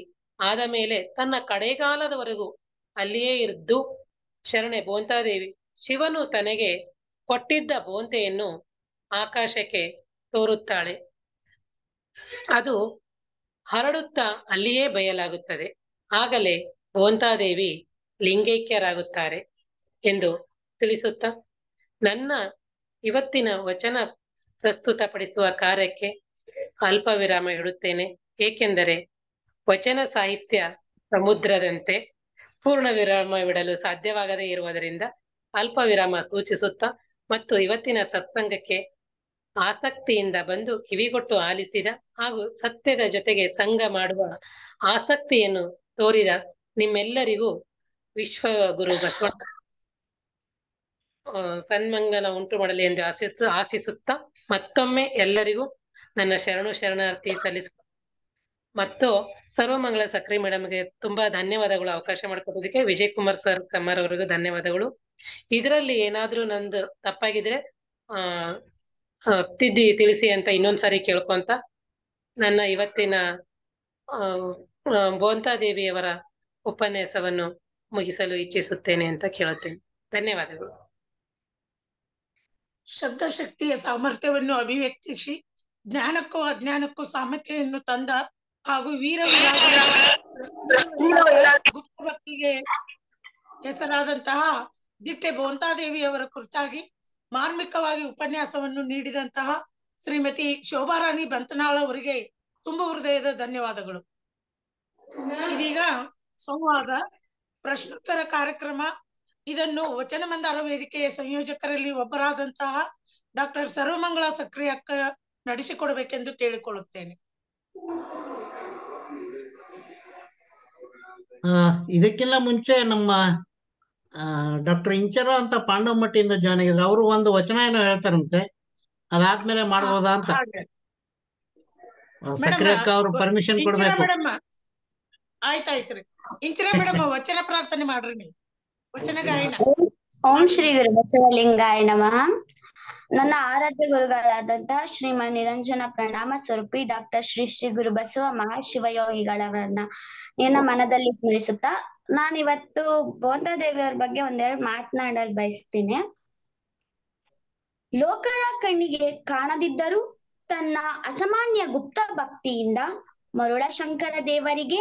ಆದ ಮೇಲೆ ತನ್ನ ಕಡೆಗಾಲದವರೆಗೂ ಅಲ್ಲಿಯೇ ಇದ್ದು ಶರಣೆ ಭುವಂತಾದೇವಿ ಶಿವನು ತನಗೆ ಕೊಟ್ಟಿದ್ದ ಬೋಂತೆಯನ್ನು ಆಕಾಶಕ್ಕೆ ತೋರುತ್ತಾಳೆ ಅದು ಹರಡುತ್ತಾ ಅಲ್ಲಿಯೇ ಬಯಲಾಗುತ್ತದೆ ಆಗಲೇ ಬೋಂತಾದೇವಿ ಲಿಂಗೈಕ್ಯರಾಗುತ್ತಾರೆ ಎಂದು ತಿಳಿಸುತ್ತ ನನ್ನ ಇವತ್ತಿನ ವಚನ ಪ್ರಸ್ತುತಪಡಿಸುವ ಕಾರ್ಯಕ್ಕೆ ಅಲ್ಪ ವಿರಾಮ ಇಡುತ್ತೇನೆ ಏಕೆಂದರೆ ವಚನ ಸಾಹಿತ್ಯ ಸಮುದ್ರದಂತೆ ಪೂರ್ಣ ವಿರಾಮ ಬಿಡಲು ಸಾಧ್ಯವಾಗದೇ ಇರುವುದರಿಂದ ಅಲ್ಪ ವಿರಾಮ ಸೂಚಿಸುತ್ತಾ ಮತ್ತು ಇವತ್ತಿನ ಸತ್ಸಂಗಕ್ಕೆ ಆಸಕ್ತಿಯಿಂದ ಬಂದು ಕಿವಿಗೊಟ್ಟು ಆಲಿಸಿದ ಹಾಗೂ ಸತ್ಯದ ಜೊತೆಗೆ ಸಂಘ ಮಾಡುವ ಆಸಕ್ತಿಯನ್ನು ತೋರಿದ ನಿಮ್ಮೆಲ್ಲರಿಗೂ ವಿಶ್ವ ಗುರು ಬಸವ ಸನ್ಮಂಗಲ ಉಂಟು ಮಾಡಲಿ ಎಂದು ಆಶಿಸು ಆಶಿಸುತ್ತಾ ಮತ್ತೊಮ್ಮೆ ಎಲ್ಲರಿಗೂ ನನ್ನ ಶರಣು ಶರಣಾರ್ಥಿ ಸಲ್ಲಿಸ ಮತ್ತು ಸರ್ವಮಂಗಳ ಸಕ್ರಿ ಮೇಡಮ್ಗೆ ತುಂಬಾ ಧನ್ಯವಾದಗಳು ಅವಕಾಶ ಮಾಡಿಕೊಡೋದಕ್ಕೆ ವಿಜಯ್ ಕುಮಾರ್ ಸರ್ ಕಮರ್ ಅವರಿಗೂ ಧನ್ಯವಾದಗಳು ಇದರಲ್ಲಿ ಏನಾದ್ರೂ ನಂದು ತಪ್ಪಾಗಿದ್ರೆ ಆ ತಿದ್ದಿ ತಿಳಿಸಿ ಅಂತ ಇನ್ನೊಂದ್ಸರಿ ಕೇಳ್ಕೊಂತ ನನ್ನ ಇವತ್ತಿನ ಬೋಂತಾದೇವಿಯವರ ಉಪನ್ಯಾಸವನ್ನು ಮುಗಿಸಲು ಇಚ್ಛಿಸುತ್ತೇನೆ ಅಂತ ಕೇಳುತ್ತೇನೆ ಧನ್ಯವಾದಗಳು ಶಬ್ದಶಕ್ತಿಯ ಸಾಮರ್ಥ್ಯವನ್ನು ಅಭಿವ್ಯಕ್ತಿಸಿ ಜ್ಞಾನಕ್ಕೂ ಅಜ್ಞಾನಕ್ಕೂ ಸಾಮರ್ಥ್ಯವನ್ನು ತಂದ ಹಾಗೂ ವೀರ ಹೆಸರಾದಂತಹ ದಿಟ್ಟೆ ಅವರ ಕುರಿತಾಗಿ ಮಾರ್ಮಿಕವಾಗಿ ಉಪನ್ಯಾಸವನ್ನು ನೀಡಿದಂತಹ ಶ್ರೀಮತಿ ಶೋಭಾರಾಣಿ ಬಂತನಾಳ ಅವರಿಗೆ ತುಂಬ ಹೃದಯದ ಧನ್ಯವಾದಗಳು ಇದೀಗ ಸಂವಾದ ಪ್ರಶ್ನೋತ್ತರ ಕಾರ್ಯಕ್ರಮ ಇದನ್ನು ವಚನ ಮಂದಾರ ವೇದಿಕೆಯ ಸಂಯೋಜಕರಲ್ಲಿ ಒಬ್ಬರಾದಂತಹ ಡಾಕ್ಟರ್ ಸರ್ವಮಂಗಳ ಸಕ್ರಿಯ ನಡೆಸಿಕೊಡಬೇಕೆಂದು ಕೇಳಿಕೊಳ್ಳುತ್ತೇನೆ ಇದಕ್ಕಿಂತ ಮುಂಚೆ ನಮ್ಮ ಡಾಕ್ಟರ್ ಇಂಚರ ಅಂತ ಪಾಂಡವಮಟ್ಟಿಯಿಂದ ಜಾಯ್ನ್ ಆಗಿದ್ರು ಅವರು ಒಂದು ವಚನ ಏನು ಹೇಳ್ತಾರಂತೆ ಅದಾದ್ಮೇಲೆ ಮಾಡಬಹುದಾ ಅಂತ ಸಕ್ರಿಯಕ್ಕ ಅವ್ರು ಪರ್ಮಿಷನ್ ಕೊಡ್ಬೇಕು ಆಯ್ತಾಯ್ತ್ರಿ ಇಂಚರ ಮೇಡಮ್ ವಚನ ಪ್ರಾರ್ಥನೆ ಮಾಡ್ರಿ ನೀವು ವಚನ ಗಾಯನ ಓಂ ಶ್ರೀ ಗುರು ಬಸವಲಿಂಗಾಯ ನಮಃ ನನ್ನ ಆರಾಧ್ಯ ಗುರುಗಳಾದಂತಹ ಶ್ರೀಮನ್ ನಿರಂಜನ ಪ್ರಣಾಮ ಸ್ವರೂಪಿ ಡಾಕ್ಟರ್ ಶ್ರೀ ಶ್ರೀ ಗುರು ಬಸವ ಮಹಾಶಿವಯೋಗಿಗಳವರನ್ನ ನಿನ್ನ ಮನದಲ್ಲಿ ಸ್ಮರಿಸುತ್ತಾ ನಾನಿವತ್ತು ಬೋಂದಾದೇವಿಯವ್ರ ಬಗ್ಗೆ ಒಂದೆರಡು ಮಾತನಾಡಲು ಬಯಸ್ತೀನಿ ಲೋಕರ ಕಣ್ಣಿಗೆ ಕಾಣದಿದ್ದರೂ ತನ್ನ ಅಸಾಮಾನ್ಯ ಗುಪ್ತ ಭಕ್ತಿಯಿಂದ ಮರುಳ ಶಂಕರ ದೇವರಿಗೆ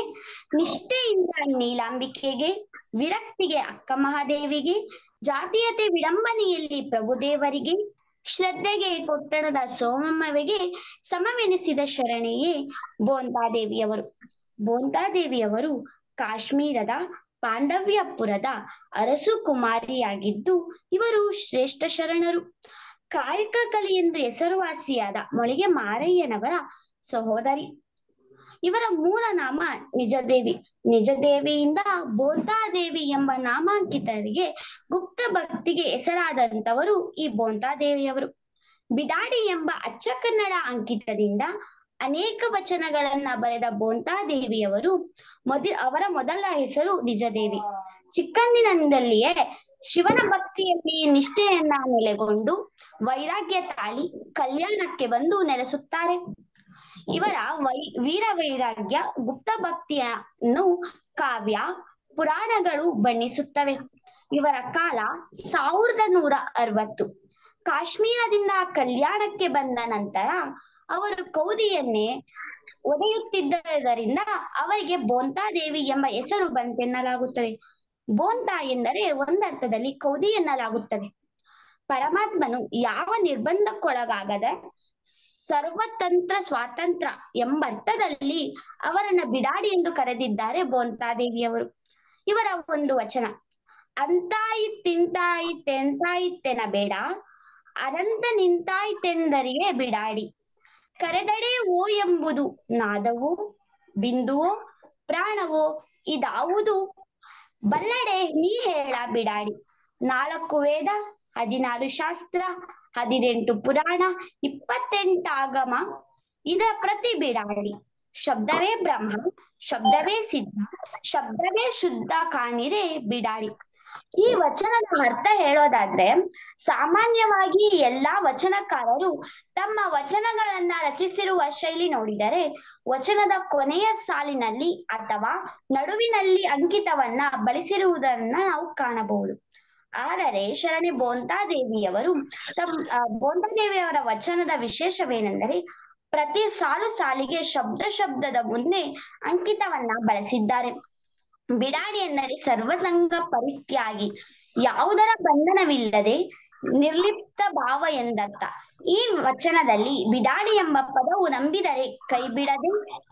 ನಿಷ್ಠೆಯಿಂದ ನೀಲಾಂಬಿಕೆಗೆ ವಿರಕ್ತಿಗೆ ಅಕ್ಕ ಮಹಾದೇವಿಗೆ ಜಾತಿಯತೆ ವಿಡಂಬನೆಯಲ್ಲಿ ಪ್ರಭುದೇವರಿಗೆ ಶ್ರದ್ಧೆಗೆ ಕೊಟ್ಟಣದ ಸೋಮಮ್ಮವಿಗೆ ಸಮವೆನಿಸಿದ ಶರಣೆಯೇ ಬೋಂತಾದೇವಿಯವರು ಬೋಂತಾದೇವಿಯವರು ಕಾಶ್ಮೀರದ ಪಾಂಡವ್ಯಪುರದ ಅರಸು ಕುಮಾರಿಯಾಗಿದ್ದು ಇವರು ಶ್ರೇಷ್ಠ ಶರಣರು ಕಾಯಕ ಕಲೆ ಎಂದು ಹೆಸರುವಾಸಿಯಾದ ಮೊಳಿಗೆ ಮಾರಯ್ಯನವರ ಸಹೋದರಿ ಇವರ ಮೂಲ ನಾಮ ನಿಜದೇವಿ ನಿಜದೇವಿಯಿಂದ ಬೋಂತಾದೇವಿ ಎಂಬ ನಾಮಾಂಕಿತರಿಗೆ ಗುಪ್ತ ಭಕ್ತಿಗೆ ಹೆಸರಾದಂತವರು ಈ ಬೋಂತಾದೇವಿಯವರು ಬಿಡಾಡಿ ಎಂಬ ಅಚ್ಚ ಕನ್ನಡ ಅಂಕಿತದಿಂದ ಅನೇಕ ವಚನಗಳನ್ನ ಬರೆದ ಬೋಂತಾದೇವಿಯವರು ಮೊದಲ ಅವರ ಮೊದಲ ಹೆಸರು ನಿಜದೇವಿ ಚಿಕ್ಕಂದಿನಿಂದಲ್ಲಿಯೇ ಶಿವನ ಭಕ್ತಿಯಲ್ಲಿ ನಿಷ್ಠೆಯನ್ನ ನೆಲೆಗೊಂಡು ವೈರಾಗ್ಯ ತಾಳಿ ಕಲ್ಯಾಣಕ್ಕೆ ಬಂದು ನೆಲೆಸುತ್ತಾರೆ ಇವರ ವೈ ವೀರ ವೈರಾಗ್ಯ ಗುಪ್ತ ಭಕ್ತಿಯನ್ನು ಕಾವ್ಯ ಪುರಾಣಗಳು ಬಣ್ಣಿಸುತ್ತವೆ ಇವರ ಕಾಲ ಸಾವಿರದ ನೂರ ಅರವತ್ತು ಕಾಶ್ಮೀರದಿಂದ ಕಲ್ಯಾಣಕ್ಕೆ ಬಂದ ನಂತರ ಅವರು ಕೌದಿಯನ್ನೇ ಒದೆಯುತ್ತಿದ್ದರಿಂದ ಅವರಿಗೆ ಬೋಂತಾ ದೇವಿ ಎಂಬ ಹೆಸರು ಬಂತೆನ್ನಲಾಗುತ್ತದೆ ಬೋಂತಾ ಎಂದರೆ ಒಂದರ್ಥದಲ್ಲಿ ಕೌದಿ ಎನ್ನಲಾಗುತ್ತದೆ ಪರಮಾತ್ಮನು ಯಾವ ನಿರ್ಬಂಧಕ್ಕೊಳಗಾಗದ ಸರ್ವತಂತ್ರ ಸ್ವಾತಂತ್ರ್ಯ ಎಂಬರ್ಥದಲ್ಲಿ ಅವರನ್ನ ಬಿಡಾಡಿ ಎಂದು ಕರೆದಿದ್ದಾರೆ ಬೋಂತಾದೇವಿಯವರು ಇವರ ಒಂದು ವಚನ ಅಂತಾಯಿತ್ತಿಂತಾಯಿತ್ತೆಂತಾಯಿತ್ತೆನ ಬೇಡ ಅನಂತ ನಿಂತಾಯ್ತೆಂದರಿಗೆ ಬಿಡಾಡಿ ಕರೆದಡೆ ಓ ಎಂಬುದು ನಾದವೋ ಬಿಂದುವೋ ಪ್ರಾಣವೋ ಇದಾವುದು ಬಲ್ಲಡೆ ನೀ ಹೇಳ ಬಿಡಾಡಿ ನಾಲ್ಕು ವೇದ ಹದಿನಾರು ಶಾಸ್ತ್ರ ಹದಿನೆಂಟು ಪುರಾಣ ಇಪ್ಪತ್ತೆಂಟಾಗಮ ಇದರ ಪ್ರತಿ ಬಿಡಾಡಿ ಶಬ್ದವೇ ಬ್ರಹ್ಮ ಶಬ್ದವೇ ಸಿದ್ಧ ಶಬ್ದವೇ ಶುದ್ಧ ಕಾಣಿರೆ ಬಿಡಾಡಿ ಈ ವಚನದ ಅರ್ಥ ಹೇಳೋದಾದ್ರೆ ಸಾಮಾನ್ಯವಾಗಿ ಎಲ್ಲಾ ವಚನಕಾರರು ತಮ್ಮ ವಚನಗಳನ್ನ ರಚಿಸಿರುವ ಶೈಲಿ ನೋಡಿದರೆ ವಚನದ ಕೊನೆಯ ಸಾಲಿನಲ್ಲಿ ಅಥವಾ ನಡುವಿನಲ್ಲಿ ಅಂಕಿತವನ್ನ ಬಳಸಿರುವುದನ್ನ ನಾವು ಕಾಣಬಹುದು ಆದರೆ ಶರಣೆ ಬೋಂತಾದೇವಿಯವರು ತಮ್ಮ ಬೋಂತಾದೇವಿಯವರ ವಚನದ ವಿಶೇಷವೇನೆಂದರೆ ಪ್ರತಿ ಸಾಲು ಸಾಲಿಗೆ ಶಬ್ದ ಶಬ್ದದ ಮುಂದೆ ಅಂಕಿತವನ್ನ ಬಳಸಿದ್ದಾರೆ ಬಿಡಾಡಿ ಎಂದರೆ ಸರ್ವಸಂಗ ಪರಿತ್ಯಾಗಿ ಯಾವುದರ ಬಂಧನವಿಲ್ಲದೆ ನಿರ್ಲಿಪ್ತ ಭಾವ ಎಂದರ್ಥ ಈ ವಚನದಲ್ಲಿ ಬಿಡಾಡಿ ಎಂಬ ಪದವು ನಂಬಿದರೆ ಕೈ ಬಿಡದೆ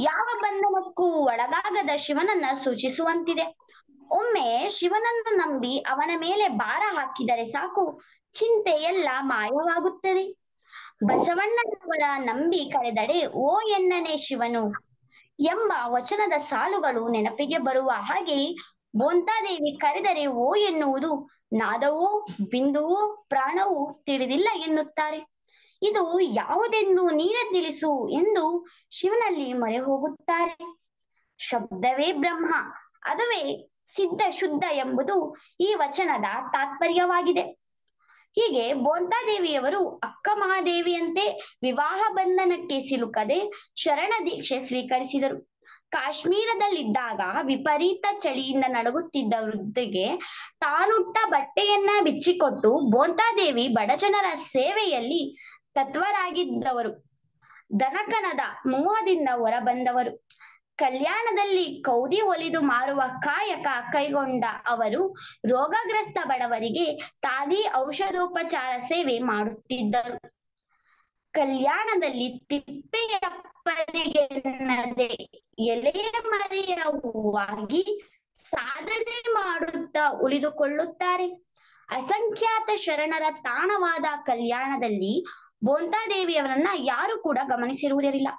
ಯಾವ ಬಂಧನಕ್ಕೂ ಒಳಗಾಗದ ಶಿವನನ್ನ ಸೂಚಿಸುವಂತಿದೆ ಒಮ್ಮೆ ಶಿವನನ್ನು ನಂಬಿ ಅವನ ಮೇಲೆ ಭಾರ ಹಾಕಿದರೆ ಸಾಕು ಚಿಂತೆ ಎಲ್ಲ ಮಾಯವಾಗುತ್ತದೆ ಬಸವಣ್ಣನವರ ನಂಬಿ ಕರೆದಡೆ ಓ ಎನ್ನನೆ ಶಿವನು ಎಂಬ ವಚನದ ಸಾಲುಗಳು ನೆನಪಿಗೆ ಬರುವ ಹಾಗೆ ಬೋಂತಾದೇವಿ ಕರೆದರೆ ಓ ಎನ್ನುವುದು ನಾದವೋ ಬಿಂದುವೋ ಪ್ರಾಣವೋ ತಿಳಿದಿಲ್ಲ ಎನ್ನುತ್ತಾರೆ ಇದು ಯಾವುದೆಂದು ನೀರ ತಿಳಿಸು ಎಂದು ಶಿವನಲ್ಲಿ ಮೊರೆ ಹೋಗುತ್ತಾರೆ ಶಬ್ದವೇ ಬ್ರಹ್ಮ ಅದುವೇ ಸಿದ್ಧ ಶುದ್ಧ ಎಂಬುದು ಈ ವಚನದ ತಾತ್ಪರ್ಯವಾಗಿದೆ ಹೀಗೆ ಬೋಂತಾದೇವಿಯವರು ಅಕ್ಕ ಮಹಾದೇವಿಯಂತೆ ವಿವಾಹ ಬಂಧನಕ್ಕೆ ಸಿಲುಕದೆ ಶರಣ ದೀಕ್ಷೆ ಸ್ವೀಕರಿಸಿದರು ಕಾಶ್ಮೀರದಲ್ಲಿದ್ದಾಗ ವಿಪರೀತ ಚಳಿಯಿಂದ ನಡುಗುತ್ತಿದ್ದ ವೃದ್ಧಿಗೆ ತಾನುಟ್ಟ ಬಟ್ಟೆಯನ್ನ ಬಿಚ್ಚಿಕೊಟ್ಟು ಬೋಂತಾದೇವಿ ಬಡಜನರ ಸೇವೆಯಲ್ಲಿ ತತ್ವರಾಗಿದ್ದವರು ದನಕನದ ಮೋಹದಿಂದ ಹೊರಬಂದವರು ಕಲ್ಯಾಣದಲ್ಲಿ ಕೌದಿ ಒಲಿದು ಮಾರುವ ಕಾಯಕ ಕೈಗೊಂಡ ಅವರು ರೋಗಗ್ರಸ್ತ ಬಡವರಿಗೆ ತಾನೇ ಔಷಧೋಪಚಾರ ಸೇವೆ ಮಾಡುತ್ತಿದ್ದರು ಕಲ್ಯಾಣದಲ್ಲಿ ತಿಪ್ಪೆಯಪ್ಪನಿಗೆ ಎಲೆಯ ಮರೆಯ ಸಾಧನೆ ಮಾಡುತ್ತಾ ಉಳಿದುಕೊಳ್ಳುತ್ತಾರೆ ಅಸಂಖ್ಯಾತ ಶರಣರ ತಾಣವಾದ ಕಲ್ಯಾಣದಲ್ಲಿ ಬೋಂತಾದೇವಿಯವರನ್ನ ಯಾರು ಕೂಡ ಗಮನಿಸಿರುವುದಿಲ್ಲ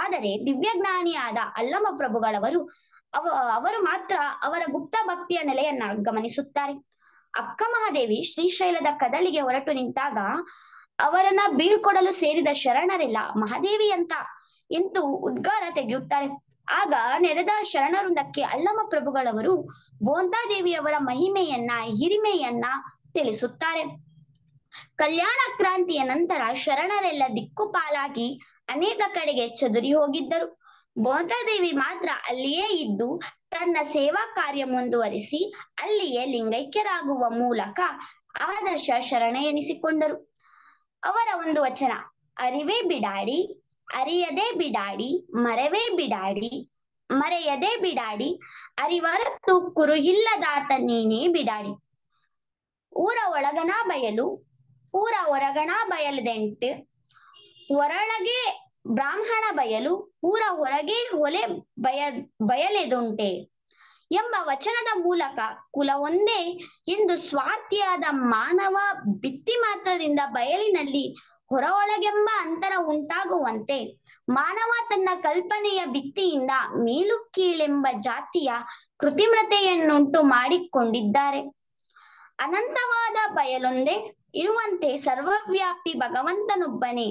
ಆದರೆ ದಿವ್ಯಜ್ಞಾನಿಯಾದ ಅಲ್ಲಮ ಪ್ರಭುಗಳವರು ಅವರು ಮಾತ್ರ ಅವರ ಗುಪ್ತ ಭಕ್ತಿಯ ನೆಲೆಯನ್ನ ಗಮನಿಸುತ್ತಾರೆ ಅಕ್ಕ ಮಹಾದೇವಿ ಶ್ರೀಶೈಲದ ಕದಲಿಗೆ ಹೊರಟು ನಿಂತಾಗ ಅವರನ್ನ ಬೀಳ್ಕೊಡಲು ಸೇರಿದ ಶರಣರೆಲ್ಲ ಮಹಾದೇವಿ ಅಂತ ಎಂದು ಉದ್ಗಾರ ತೆಗೆಯುತ್ತಾರೆ ಆಗ ನೆರೆದ ಶರಣರುಂದಕ್ಕೆ ಅಲ್ಲಮ ಪ್ರಭುಗಳವರು ಬೋಂದಾದೇವಿಯವರ ಮಹಿಮೆಯನ್ನ ಹಿರಿಮೆಯನ್ನ ತಿಳಿಸುತ್ತಾರೆ ಕಲ್ಯಾಣ ಕ್ರಾಂತಿಯ ನಂತರ ಶರಣರೆಲ್ಲ ದಿಕ್ಕುಪಾಲಾಗಿ ಅನೇಕ ಕಡೆಗೆ ಚದುರಿ ಹೋಗಿದ್ದರು ಬೋಂತಾದೇವಿ ಮಾತ್ರ ಅಲ್ಲಿಯೇ ಇದ್ದು ತನ್ನ ಸೇವಾ ಕಾರ್ಯ ಮುಂದುವರಿಸಿ ಅಲ್ಲಿಯೇ ಲಿಂಗೈಕ್ಯರಾಗುವ ಮೂಲಕ ಆದರ್ಶ ಶರಣ ಎನಿಸಿಕೊಂಡರು ಅವರ ಒಂದು ವಚನ ಅರಿವೇ ಬಿಡಾಡಿ ಅರಿಯದೇ ಬಿಡಾಡಿ ಮರವೇ ಬಿಡಾಡಿ ಮರೆಯದೆ ಬಿಡಾಡಿ ಅರಿವರತ್ತು ಕುರುಹಿಲ್ಲದಾತ ನೀನೇ ಬಿಡಾಡಿ ಊರ ಒಳಗನ ಬಯಲು ಪೂರ ಹೊರಗಣ ಬಯಲದೆಂಟು ಹೊರಳಗೆ ಬ್ರಾಹ್ಮಣ ಬಯಲು ಪೂರ ಹೊರಗೆ ಹೊಲೆ ಬಯ ಬಯಲೆದುಂಟೆ ಎಂಬ ವಚನದ ಮೂಲಕ ಕುಲವೊಂದೇ ಎಂದು ಸ್ವಾರ್ಥಿಯಾದ ಮಾನವ ಭಿತ್ತಿ ಮಾತ್ರದಿಂದ ಬಯಲಿನಲ್ಲಿ ಹೊರ ಅಂತರ ಉಂಟಾಗುವಂತೆ ಮಾನವ ತನ್ನ ಕಲ್ಪನೆಯ ಭಿತ್ತಿಯಿಂದ ಮೇಲು ಕೀಳೆಂಬ ಜಾತಿಯ ಕೃತಿಮ್ರತೆಯನ್ನುಂಟು ಮಾಡಿಕೊಂಡಿದ್ದಾರೆ ಅನಂತವಾದ ಬಯಲೊಂದೇ ಇರುವಂತೆ ಸರ್ವವ್ಯಾಪಿ ಭಗವಂತನೊಬ್ಬನೇ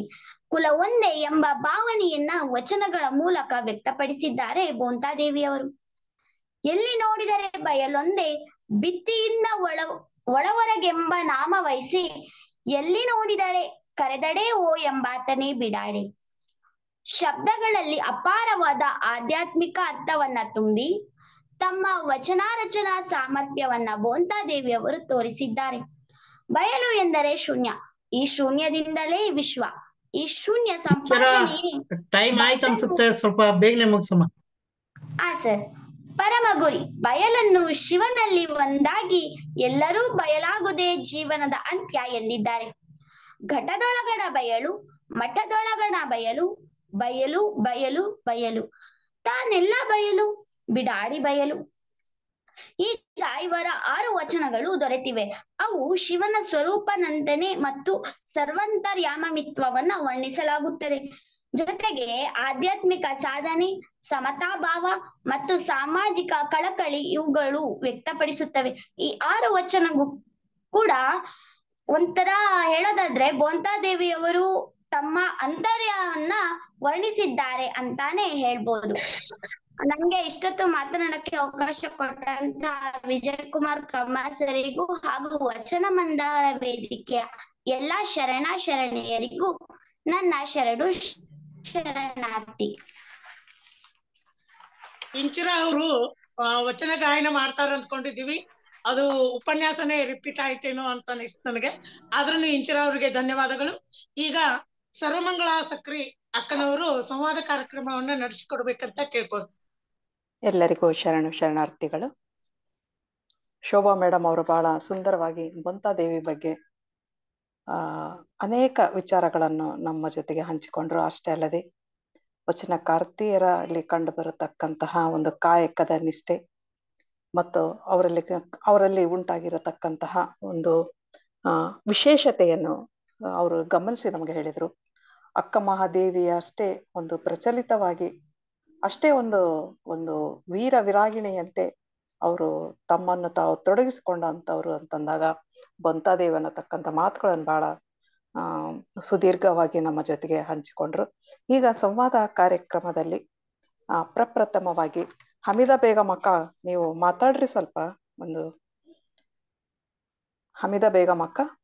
ಕುಲವೊಂದೇ ಎಂಬ ಭಾವನೆಯನ್ನ ವಚನಗಳ ಮೂಲಕ ವ್ಯಕ್ತಪಡಿಸಿದ್ದಾರೆ ಬೋಂತಾದೇವಿಯವರು ಎಲ್ಲಿ ನೋಡಿದರೆ ಬಯಲೊಂದೇ ಬಿತ್ತಿಯಿಂದ ಒಳ ಒಳವರಗೆಂಬ ನಾಮ ವಹಿಸಿ ಎಲ್ಲಿ ನೋಡಿದರೆ ಕರೆದಡೆ ಓ ಎಂಬಾತನೇ ಬಿಡಾಡೆ ಶಬ್ದಗಳಲ್ಲಿ ಅಪಾರವಾದ ಆಧ್ಯಾತ್ಮಿಕ ಅರ್ಥವನ್ನ ತುಂಬಿ ತಮ್ಮ ವಚನಾರಚನಾ ಸಾಮರ್ಥ್ಯವನ್ನ ಬೋಂತಾದೇವಿಯವರು ತೋರಿಸಿದ್ದಾರೆ ಬಯಲು ಎಂದರೆ ಶೂನ್ಯ ಈ ಶೂನ್ಯದಿಂದಲೇ ವಿಶ್ವ ಈ ಶೂನ್ಯ ಟೈಮ್ ಅನ್ಸುತ್ತೆ ಸ್ವಲ್ಪ ಬೇಗನೆ ಮುಗಿಸಮ್ಮ ಆ ಸರ್ ಪರಮ ಗುರಿ ಬಯಲನ್ನು ಶಿವನಲ್ಲಿ ಒಂದಾಗಿ ಎಲ್ಲರೂ ಬಯಲಾಗುವುದೇ ಜೀವನದ ಅಂತ್ಯ ಎಂದಿದ್ದಾರೆ ಘಟದೊಳಗಣ ಬಯಲು ಮಠದೊಳಗಣ ಬಯಲು ಬಯಲು ಬಯಲು ಬಯಲು ತಾನೆಲ್ಲ ಬಯಲು ಬಿಡಾಡಿ ಬಯಲು ಈಗ ಇವರ ಆರು ವಚನಗಳು ದೊರೆತಿವೆ ಅವು ಶಿವನ ಸ್ವರೂಪನಂದನೆ ಮತ್ತು ಸರ್ವಂತರ್ಯಾಮಿತ್ವವನ್ನ ವರ್ಣಿಸಲಾಗುತ್ತದೆ ಜೊತೆಗೆ ಆಧ್ಯಾತ್ಮಿಕ ಸಾಧನೆ ಸಮತಾಭಾವ ಮತ್ತು ಸಾಮಾಜಿಕ ಕಳಕಳಿ ಇವುಗಳು ವ್ಯಕ್ತಪಡಿಸುತ್ತವೆ ಈ ಆರು ವಚನಗೂ ಕೂಡ ಒಂಥರ ಹೇಳೋದಾದ್ರೆ ಬೋಂತಾದೇವಿಯವರು ತಮ್ಮ ಅಂತರ್ಯವನ್ನ ವರ್ಣಿಸಿದ್ದಾರೆ ಅಂತಾನೆ ಹೇಳ್ಬೋದು ನಂಗೆ ಇಷ್ಟೊತ್ತು ಮಾತನಾಡಕ್ಕೆ ಅವಕಾಶ ಕೊಟ್ಟಂತ ವಿಜಯ್ ಕುಮಾರ್ ಹಾಗೂ ವಚನ ಮಂದಾರ ವೇದಿಕೆಯ ಎಲ್ಲಾ ಶರಣ ಶರಣೆಯರಿಗೂ ನನ್ನ ಶರಣು ಶರಣಾರ್ಥಿ ಇಂಚಿರ ಅವರು ವಚನ ಗಾಯನ ಮಾಡ್ತಾರ ಅಂದ್ಕೊಂಡಿದೀವಿ ಅದು ಉಪನ್ಯಾಸನೇ ರಿಪೀಟ್ ಆಯ್ತೇನೋ ಅಂತ ಅನಿಸ್ತು ನನಗೆ ಆದ್ರೂ ಇಂಚಿರ ಅವ್ರಿಗೆ ಧನ್ಯವಾದಗಳು ಈಗ ಸರ್ವಮಂಗಳ ಸಕ್ರಿ ಅಕ್ಕನವರು ಸಂವಾದ ಕಾರ್ಯಕ್ರಮವನ್ನ ನಡೆಸಿಕೊಡ್ಬೇಕಂತ ಕೇಳ್ಕೊಳ್ತೀನಿ ಎಲ್ಲರಿಗೂ ಶರಣು ಶರಣಾರ್ಥಿಗಳು ಶೋಭಾ ಮೇಡಮ್ ಅವರು ಬಹಳ ಸುಂದರವಾಗಿ ದೇವಿ ಬಗ್ಗೆ ಆ ಅನೇಕ ವಿಚಾರಗಳನ್ನು ನಮ್ಮ ಜೊತೆಗೆ ಹಂಚಿಕೊಂಡ್ರು ಅಷ್ಟೇ ಅಲ್ಲದೆ ವಚನ ಕಾರ್ತಿಯರಲ್ಲಿ ಕಂಡು ಬರತಕ್ಕಂತಹ ಒಂದು ಕಾಯಕದ ನಿಷ್ಠೆ ಮತ್ತು ಅವರಲ್ಲಿ ಅವರಲ್ಲಿ ಉಂಟಾಗಿರತಕ್ಕಂತಹ ಒಂದು ವಿಶೇಷತೆಯನ್ನು ಅವರು ಗಮನಿಸಿ ನಮಗೆ ಹೇಳಿದರು ಅಕ್ಕ ಮಹಾದೇವಿಯ ಅಷ್ಟೇ ಒಂದು ಪ್ರಚಲಿತವಾಗಿ ಅಷ್ಟೇ ಒಂದು ಒಂದು ವೀರ ವಿರಾಗಿಣಿಯಂತೆ ಅವರು ತಮ್ಮನ್ನು ತಾವು ತೊಡಗಿಸಿಕೊಂಡಂಥವ್ರು ಅಂತಂದಾಗ ಬಂತಾದೇವನ ತಕ್ಕಂತ ಮಾತುಗಳನ್ನು ಬಹಳ ಸುದೀರ್ಘವಾಗಿ ನಮ್ಮ ಜೊತೆಗೆ ಹಂಚಿಕೊಂಡ್ರು ಈಗ ಸಂವಾದ ಕಾರ್ಯಕ್ರಮದಲ್ಲಿ ಪ್ರಪ್ರಥಮವಾಗಿ ಹಮಿದ ಬೇಗಮಕ್ಕ ಅಕ್ಕ ನೀವು ಮಾತಾಡ್ರಿ ಸ್ವಲ್ಪ ಒಂದು ಹಮಿದ ಬೇಗಮಕ್ಕ ಅಕ್ಕ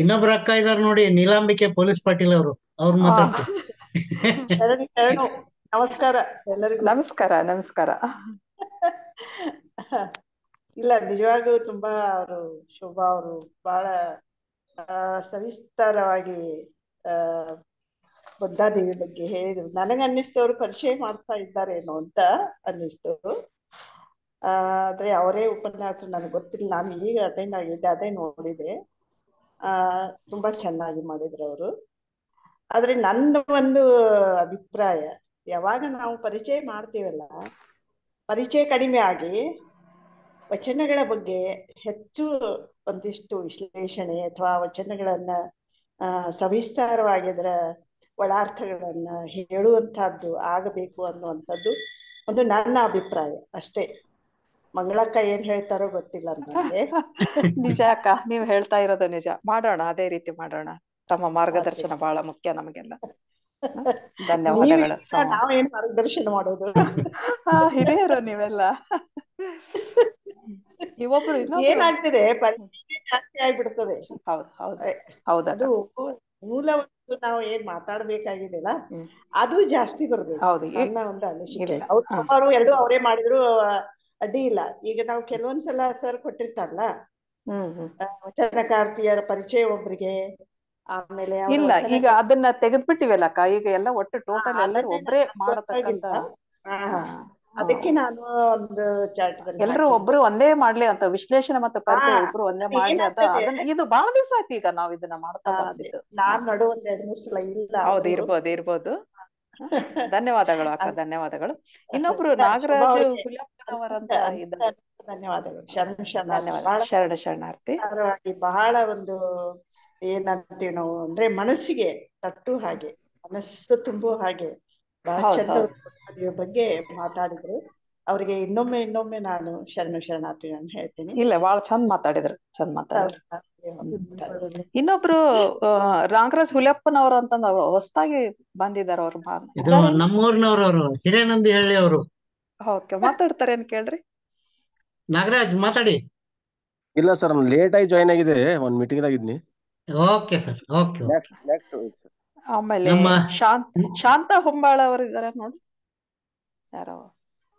ಇನ್ನೊಬ್ರು ಅಕ್ಕ ಇದಾರ ನೋಡಿ ನೀಲಾಂಬಿಕೆ ಪೊಲೀಸ್ ಪಾಟೀಲ್ ಅವರು ಅವ್ರು ಮಾತಾಡ್ಸಿ ನಮಸ್ಕಾರ ಎಲ್ಲರಿಗೂ ನಮಸ್ಕಾರ ನಮಸ್ಕಾರ ಇಲ್ಲ ನಿಜವಾಗ್ಲೂ ತುಂಬಾ ಅವರು ಶೋಭಾ ಅವರು ಬಹಳ ಸವಿಸ್ತಾರವಾಗಿ ಆ ಬುದ್ಧಾದೇವಿ ಬಗ್ಗೆ ಹೇಳಿದ್ರು ನನಗ ಅನ್ನಿಸ್ತವ್ರು ಪರಿಚಯ ಮಾಡ್ತಾ ಇದ್ದಾರೇನೋ ಅಂತ ಅನ್ನಿಸ್ತು ಆದ್ರೆ ಅವರೇ ಉಪನ್ಯಾಸ ನನಗೆ ಗೊತ್ತಿಲ್ಲ ನಾನು ಈಗ ಅಟೆಂಡ್ ಆಗಿದ್ದೆ ಅದೇ ನೋಡಿದೆ ಆ ತುಂಬಾ ಚೆನ್ನಾಗಿ ಮಾಡಿದ್ರು ಅವರು ಆದ್ರೆ ನನ್ನ ಒಂದು ಅಭಿಪ್ರಾಯ ಯಾವಾಗ ನಾವು ಪರಿಚಯ ಮಾಡ್ತೀವಲ್ಲ ಪರಿಚಯ ಕಡಿಮೆ ಆಗಿ ವಚನಗಳ ಬಗ್ಗೆ ಹೆಚ್ಚು ಒಂದಿಷ್ಟು ವಿಶ್ಲೇಷಣೆ ಅಥವಾ ವಚನಗಳನ್ನ ಆ ಸವಿಸ್ತಾರವಾಗಿ ಅದರ ಒಳಾರ್ಥಗಳನ್ನ ಹೇಳುವಂತಹದ್ದು ಆಗಬೇಕು ಅನ್ನುವಂಥದ್ದು ಒಂದು ನನ್ನ ಅಭಿಪ್ರಾಯ ಅಷ್ಟೇ ಮಂಗಳಕ್ಕ ಏನ್ ಹೇಳ್ತಾರೋ ಗೊತ್ತಿಲ್ಲ ನನಗೆ ನಿಜ ಅಕ್ಕ ನೀವ್ ಹೇಳ್ತಾ ಇರೋದು ನಿಜ ಮಾಡೋಣ ಅದೇ ರೀತಿ ಮಾಡೋಣ ತಮ್ಮ ಮಾರ್ಗದರ್ಶನ ಬಹಳ ಮುಖ್ಯ ನಮಗೆಲ್ಲ ಧನ್ಯವಾದಗಳು ನಾವೇನ್ ಮಾರ್ಗದರ್ಶನ ಮಾಡೋದು ಹಿರಿಯರು ನೀವೆಲ್ಲ ಇವೊಬ್ರು ಏನಾಗ್ತದೆ ಜಾಸ್ತಿ ಆಗ್ಬಿಡ್ತದೆ ಹೌದು ಹೌದು ಅದು ಮೂಲ ನಾವು ಏನ್ ಮಾತಾಡ್ಬೇಕಾಗಿದೆಲ್ಲ ಅದು ಜಾಸ್ತಿ ಬರ್ಬೇಕು ಹೌದು ಒಂದು ಅನಿಸಿಕೆ ಅವರು ಎರಡು ಅವರೇ ಮಾಡಿದ್ರು ಅಡ್ಡಿ ಇಲ್ಲ ಈಗ ನಾವು ಕೆಲವೊಂದ್ಸಲ ಸರ್ ಕೊಟ್ಟಿರ್ತಾರಲ್ಲ ವಚನಕಾರ್ತಿಯರ ಪರಿಚಯ ಒಬ್ರಿಗೆ ಆಮೇಲೆ ಇಲ್ಲ ಈಗ ಅದನ್ನ ತೆಗೆದ್ಬಿಟ್ಟಿವಲ್ಲ ಅಕ್ಕ ಈಗ ಎಲ್ಲ ಒಟ್ಟು ಟೋಟಲ್ ಎಲ್ಲರೂ ಒಬ್ರೇ ಮಾಡತಕ್ಕಂತ ಅದಕ್ಕೆ ನಾನು ಒಂದು ಚಾರ್ಟ್ ಎಲ್ಲರೂ ಒಬ್ರು ಒಂದೇ ಮಾಡ್ಲಿ ಅಂತ ವಿಶ್ಲೇಷಣೆ ಮತ್ತು ಪರಿಚಯ ಒಬ್ರು ಒಂದೇ ಮಾಡ್ಲಿ ಅಂತ ಅದನ್ನ ಇದು ಬಹಳ ದಿವಸ ಆಯ್ತು ಈಗ ನಾವ್ ಇದನ್ನ ಮಾಡ್ತಾ ಬಂದಿದ್ದು ನಾನ್ ನಡು ಒಂದ್ ಸಲ ಇಲ್ಲ ಹೌದು ಇರ್ಬೋದು ಇರ್ಬೋದು ಧನ್ಯವಾದಗಳು ಅಕ್ಕ ಧನ್ಯವಾದಗಳು ಇನ್ನೊಬ್ರು ನಾಗರಾಜ್ ಧನ್ಯವಾದಗಳು ಶರಣ ಶರಣ ಶರಣ ಶರಣಾರ್ಥಿ ಬಹಳ ಒಂದು ಏನಂತೀವಿ ನಾವು ಅಂದ್ರೆ ಮನಸ್ಸಿಗೆ ತಟ್ಟು ಹಾಗೆ ಮನಸ್ಸು ತುಂಬೋ ಹಾಗೆ ಬಗ್ಗೆ ಮಾತಾಡಿದ್ರು ಅವ್ರಿಗೆ ಇನ್ನೊಮ್ಮೆ ಇನ್ನೊಮ್ಮೆ ನಾನು ಶರಣ ಶರಣಾರ್ಥಿ ಅಂತ ಹೇಳ್ತೀನಿ ಇಲ್ಲ ಬಹಳ ಚಂದ ಮಾತಾಡಿದ್ರು ಚಂದ ಮಾತಾಡಿದ್ರು ಇನ್ನೊಬ್ರು ರಾಂಗರಾಜ್ ಹುಲಿಯಪ್ಪನವ್ರ ಅಂತ ಅವರು ಹೊಸದಾಗಿ ಬಂದಿದ್ದಾರೆ ಅವ್ರ ನಮ್ಮೂರಿನವರು ಹಿರೇನಂದಿ ಹೇಳಿ ಅವರು ಓಕೆ ಮಾತಾಡ್ತಾರೆ ಏನ್ ಕೇಳ್ರಿ ನಾಗರಾಜ್ ಮಾತಾಡಿ ಇಲ್ಲ ಸರ್ ನಾನು ಲೇಟ್ ಆಗಿ ಜಾಯಿನ್ ಆಗಿದೆ ಒಂದು ಮೀಟಿಂಗ್ ಇದ್ನಿ ಓಕೆ ಸರ್ ಓಕೆ ಆಮೇಲೆ ಶಾಂತ ಶಾಂತ ಹೊಂಬಾಳ ಅವರು ಇದಾರೆ ನೋಡಿ ಯಾರೋ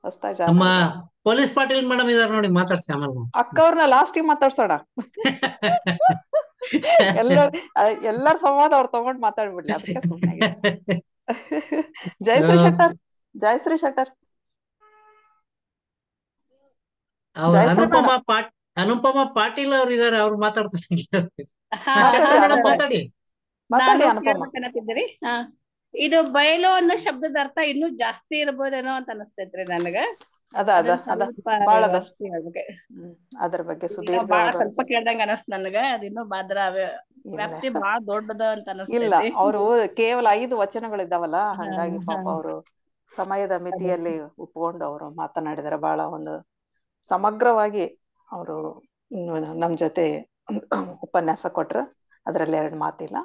ಹೊಸದಾಗಿ ನಮ್ಮ ಪೊಲೀಸ್ ಪಾಟೀಲ್ ಮೇಡಮ್ ಇದಾರೆ ನೋಡಿ ಮಾತಾಡ್ಸಿ ಆಮೇಲೆ ಅಕ್ಕ ಅವ್ರನ್ನ ಗೆ ಮಾತಾಡ್ಸೋಣ ಎಲ್ಲರ ಎಲ್ಲರ ಸಂವಾದ ಅವ್ರು ತಗೊಂಡ್ ಮಾತಾಡ್ಬಿಡ್ಲಿ ಅದಕ್ಕೆ ಸುಮ್ಮನೆ ಜಯಶ್ರೀ ಶೆಟ್ಟರ್ ಜಯಶ್ರೀ ಶೆಟ್ಟರ್ ಅನುಪಮ ಪಾಟ್ ಅನುಪಮ ಪಾಟೀಲ್ ಅವ್ರು ಇದಾರೆ ಅವ್ರು ಮಾತಾಡ್ತಾರೆ ಮಾತಾಡಿ ಇದು ಬಯಲು ಅನ್ನೋ ಶಬ್ದದ ಅರ್ಥ ಇನ್ನೂ ಜಾಸ್ತಿ ಇರ್ಬೋದೇನೋ ಅಂತ ಅನಸ್ತೈತ್ರಿ ನನಗ ಅದ ಅದ ಅದ ಅದ್ರ ಬಗ್ಗೆ ಬಾಳ ಸ್ವಲ್ಪ ಕೇಳ್ದಂಗ ಅನಸ್ತ ನನಗ ಅದಿನ್ನು ಭದ್ರ ವ್ಯಾಪ್ತಿ ಬಾಳ ದೊಡ್ಡದ ಅಂತ ಅನಸ್ತ ಇಲ್ಲ ಅವ್ರು ಕೇವಲ ಐದು ವಚನಗಳಿದ್ದಾವಲ್ಲ ಹಂಗಾಗಿ ಪಾಪ ಅವರು ಸಮಯದ ಮಿತಿಯಲ್ಲಿ ಒಪ್ಕೊಂಡು ಅವರು ಮಾತನಾಡಿದಾರೆ ಬಹಳ ಒಂದು ಸಮಗ್ರವಾಗಿ ಅವರು ನಮ್ ಜೊತೆ ಉಪನ್ಯಾಸ ಕೊಟ್ರ ಅದರಲ್ಲಿ ಎರಡು ಮಾತಿಲ್ಲ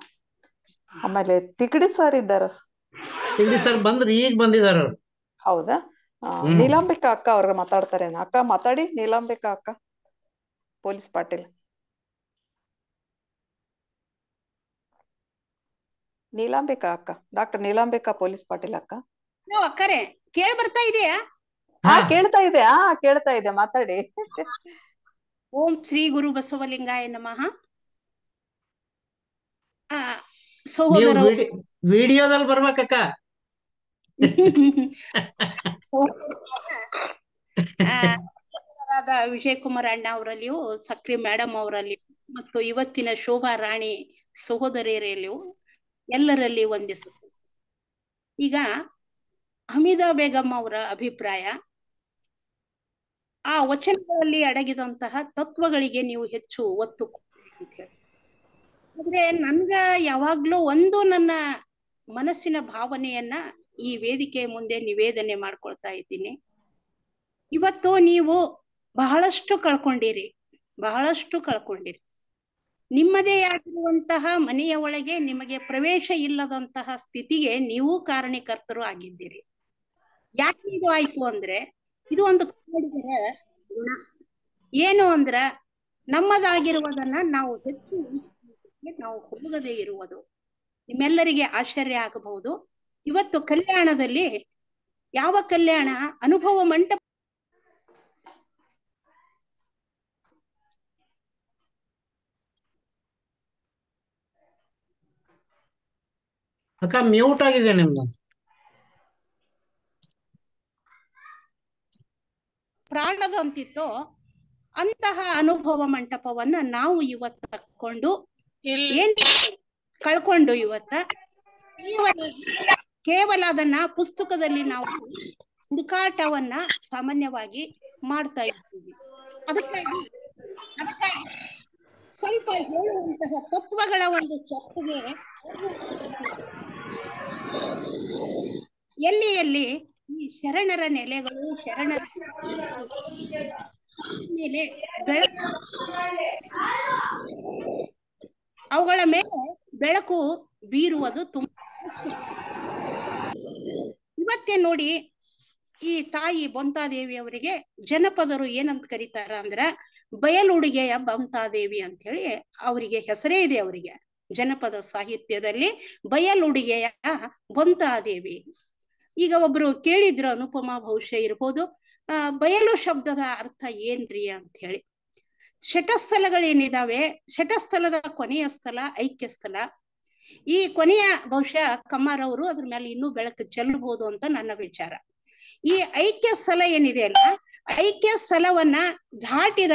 ಆಮೇಲೆ ತಿಗಡಿ ಸರ್ ಇದ್ದಾರ ಸರ್ ಈಗ ಬಂದಿದ್ದಾರೆ ಹೌದಾ ನೀಲಾಂಬಿಕಾ ಅಕ್ಕ ಅವ್ರ ಮಾತಾಡ್ತಾರೆ ಅಕ್ಕ ಮಾತಾಡಿ ನೀಲಾಂಬಿಕಾ ಅಕ್ಕ ಪೊಲೀಸ್ ಪಾಟೀಲ್ ನೀಲಾಂಬಿಕಾ ಅಕ್ಕ ಡಾಕ್ಟರ್ ನೀಲಾಂಬಿಕಾ ಪೊಲೀಸ್ ಪಾಟೀಲ್ ಅಕ್ಕ ಅಕ್ಕರೆ ಕೇಳಿ ಬರ್ತಾ ಇದೆಯಾ ಹಾ ಕೇಳ್ತಾ ಇದೆ ಆ ಕೇಳ್ತಾ ಇದೆ ಮಾತಾಡಿ ಓಂ ಶ್ರೀ ಗುರು ಬಸವಲಿಂಗಾಯ ನಮಃ ಸಹೋದರ ವಿಡಿಯೋದಲ್ಲಿ ಬರ್ಬೇಕಕ್ಕ ವಿಜಯ್ ಕುಮಾರ್ ಅಣ್ಣ ಅವರಲ್ಲಿಯೂ ಸಕ್ರಿ ಮೇಡಮ್ ಅವರಲ್ಲಿ ಮತ್ತು ಇವತ್ತಿನ ಶೋಭಾ ರಾಣಿ ಸಹೋದರಿಯರಲ್ಲಿಯೂ ಎಲ್ಲರಲ್ಲಿ ವಂದಿಸುತ್ತೆ ಈಗ ಹಮೀದಾ ಬೇಗಮ್ ಅವರ ಅಭಿಪ್ರಾಯ ಆ ವಚನಗಳಲ್ಲಿ ಅಡಗಿದಂತಹ ತತ್ವಗಳಿಗೆ ನೀವು ಹೆಚ್ಚು ಒತ್ತು ಅಂತ ಹೇಳಿ ಆದ್ರೆ ನನ್ಗ ಯಾವಾಗ್ಲೂ ಒಂದು ನನ್ನ ಮನಸ್ಸಿನ ಭಾವನೆಯನ್ನ ಈ ವೇದಿಕೆ ಮುಂದೆ ನಿವೇದನೆ ಮಾಡ್ಕೊಳ್ತಾ ಇದ್ದೀನಿ ಇವತ್ತು ನೀವು ಬಹಳಷ್ಟು ಕಳ್ಕೊಂಡಿರಿ ಬಹಳಷ್ಟು ಕಳ್ಕೊಂಡಿರಿ ನಿಮ್ಮದೇ ಆಗಿರುವಂತಹ ಮನೆಯ ಒಳಗೆ ನಿಮಗೆ ಪ್ರವೇಶ ಇಲ್ಲದಂತಹ ಸ್ಥಿತಿಗೆ ನೀವು ಕಾರಣಕರ್ತರು ಆಗಿದ್ದೀರಿ ಯಾಕೆ ಇದು ಆಯ್ತು ಅಂದ್ರೆ ಇದು ಒಂದು ಕನ್ನಡಿಗರ ಗುಣ ಏನು ಅಂದ್ರ ನಮ್ಮದಾಗಿರುವುದನ್ನ ನಾವು ಹೆಚ್ಚು ನಾವು ಹುಡುಗದೇ ಇರುವುದು ನಿಮ್ಮೆಲ್ಲರಿಗೆ ಆಶ್ಚರ್ಯ ಆಗಬಹುದು ಇವತ್ತು ಕಲ್ಯಾಣದಲ್ಲಿ ಯಾವ ಕಲ್ಯಾಣ ಅನುಭವ ಮಂಟಪ ಅಕ್ಕ ಮ್ಯೂಟ್ ಆಗಿದೆ ನಿಮ್ದು ಪ್ರಾಣದಂತಿತ್ತೋ ಅಂತಹ ಅನುಭವ ಮಂಟಪವನ್ನ ನಾವು ಇವತ್ತು ತಕ್ಕೊಂಡು ಏನ್ ಕಳ್ಕೊಂಡು ಇವತ್ತ ಕೇವಲ ಕೇವಲ ಅದನ್ನ ಪುಸ್ತಕದಲ್ಲಿ ನಾವು ಹುಡುಕಾಟವನ್ನ ಸಾಮಾನ್ಯವಾಗಿ ಮಾಡ್ತಾ ಇರ್ತೀವಿ ಅದಕ್ಕಾಗಿ ಅದಕ್ಕಾಗಿ ಸ್ವಲ್ಪ ಹೇಳುವಂತಹ ತತ್ವಗಳ ಒಂದು ಚರ್ಚೆಗೆ ಎಲ್ಲಿ ಎಲ್ಲಿ ಈ ಶರಣರ ನೆಲೆಗಳು ಶರಣರ ಮೇಲೆ ಬೆಳಕು ಅವುಗಳ ಮೇಲೆ ಬೆಳಕು ಬೀರುವುದು ತುಂಬಾ ಇವತ್ತೇ ನೋಡಿ ಈ ತಾಯಿ ಬೊಂತಾದೇವಿ ಅವರಿಗೆ ಜನಪದರು ಏನಂತ ಕರೀತಾರ ಅಂದ್ರ ಬಯಲುಡುಗೆಯ ಬೊಂತಾದೇವಿ ಅಂತ ಹೇಳಿ ಅವರಿಗೆ ಹೆಸರೇ ಇದೆ ಅವರಿಗೆ ಜನಪದ ಸಾಹಿತ್ಯದಲ್ಲಿ ಬಯಲುಡುಗೆಯ ಬೊಂತಾದೇವಿ ಈಗ ಒಬ್ರು ಕೇಳಿದ್ರು ಅನುಪಮ ಬಹುಶಃ ಇರ್ಬೋದು ಆ ಬಯಲು ಶಬ್ದದ ಅರ್ಥ ಏನ್ರಿ ಅಂತ ಹೇಳಿ ಶಟಸ್ಥಲಗಳೇನಿದಾವೆ ಶಟಸ್ಥಲದ ಕೊನೆಯ ಸ್ಥಳ ಐಕ್ಯ ಸ್ಥಳ ಈ ಕೊನೆಯ ಬಹುಶಃ ಅವರು ಅದ್ರ ಮೇಲೆ ಇನ್ನೂ ಬೆಳಕು ಚೆಲ್ಲಬಹುದು ಅಂತ ನನ್ನ ವಿಚಾರ ಈ ಐಕ್ಯ ಸ್ಥಳ ಏನಿದೆ ಅಲ್ಲ ಐಕ್ಯ ಸ್ಥಳವನ್ನ ಘಾಟಿದ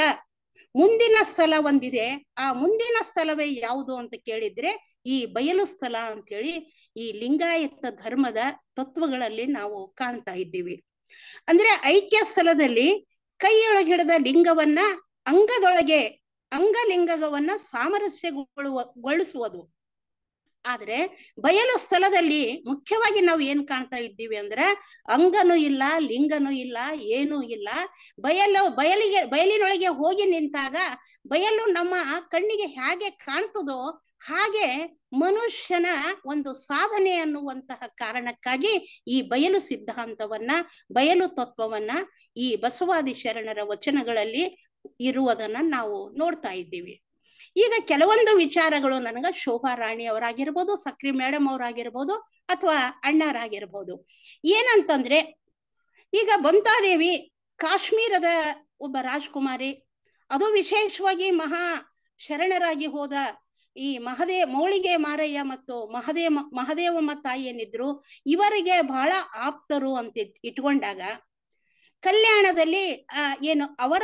ಮುಂದಿನ ಸ್ಥಳ ಒಂದಿದೆ ಆ ಮುಂದಿನ ಸ್ಥಳವೇ ಯಾವುದು ಅಂತ ಕೇಳಿದ್ರೆ ಈ ಬಯಲು ಸ್ಥಳ ಅಂತೇಳಿ ಈ ಲಿಂಗಾಯತ ಧರ್ಮದ ತತ್ವಗಳಲ್ಲಿ ನಾವು ಕಾಣ್ತಾ ಇದ್ದೀವಿ ಅಂದ್ರೆ ಐಕ್ಯ ಸ್ಥಳದಲ್ಲಿ ಕೈಯೊಳಗಿಡದ ಲಿಂಗವನ್ನ ಅಂಗದೊಳಗೆ ಅಂಗಲಿಂಗವನ್ನ ಸಾಮರಸ್ಯಗೊಳ್ಳುವ ಆದ್ರೆ ಬಯಲು ಸ್ಥಳದಲ್ಲಿ ಮುಖ್ಯವಾಗಿ ನಾವು ಏನ್ ಕಾಣ್ತಾ ಇದ್ದೀವಿ ಅಂದ್ರೆ ಅಂಗನೂ ಇಲ್ಲ ಲಿಂಗನೂ ಇಲ್ಲ ಏನೂ ಇಲ್ಲ ಬಯಲು ಬಯಲಿಗೆ ಬಯಲಿನೊಳಗೆ ಹೋಗಿ ನಿಂತಾಗ ಬಯಲು ನಮ್ಮ ಕಣ್ಣಿಗೆ ಹೇಗೆ ಕಾಣ್ತದೋ ಹಾಗೆ ಮನುಷ್ಯನ ಒಂದು ಸಾಧನೆ ಅನ್ನುವಂತಹ ಕಾರಣಕ್ಕಾಗಿ ಈ ಬಯಲು ಸಿದ್ಧಾಂತವನ್ನ ಬಯಲು ತತ್ವವನ್ನ ಈ ಬಸವಾದಿ ಶರಣರ ವಚನಗಳಲ್ಲಿ ಇರುವುದನ್ನ ನಾವು ನೋಡ್ತಾ ಇದ್ದೀವಿ ಈಗ ಕೆಲವೊಂದು ವಿಚಾರಗಳು ನನಗ ಶೋಭಾ ರಾಣಿ ಅವರಾಗಿರ್ಬೋದು ಸಕ್ರಿ ಮೇಡಮ್ ಅವರಾಗಿರ್ಬೋದು ಅಥವಾ ಅಣ್ಣರಾಗಿರ್ಬೋದು ಏನಂತಂದ್ರೆ ಈಗ ಬಂತಾದೇವಿ ಕಾಶ್ಮೀರದ ಒಬ್ಬ ರಾಜ್ಕುಮಾರಿ ಅದು ವಿಶೇಷವಾಗಿ ಮಹಾ ಶರಣರಾಗಿ ಹೋದ ಈ ಮಹದೇ ಮೌಳಿಗೆ ಮಾರಯ್ಯ ಮತ್ತು ಮಹದೇವ ಮಹದೇವಮ್ಮ ತಾಯಿ ಏನಿದ್ರು ಇವರಿಗೆ ಬಹಳ ಆಪ್ತರು ಅಂತ ಇಟ್ಕೊಂಡಾಗ ಕಲ್ಯಾಣದಲ್ಲಿ ಏನು ಅವರ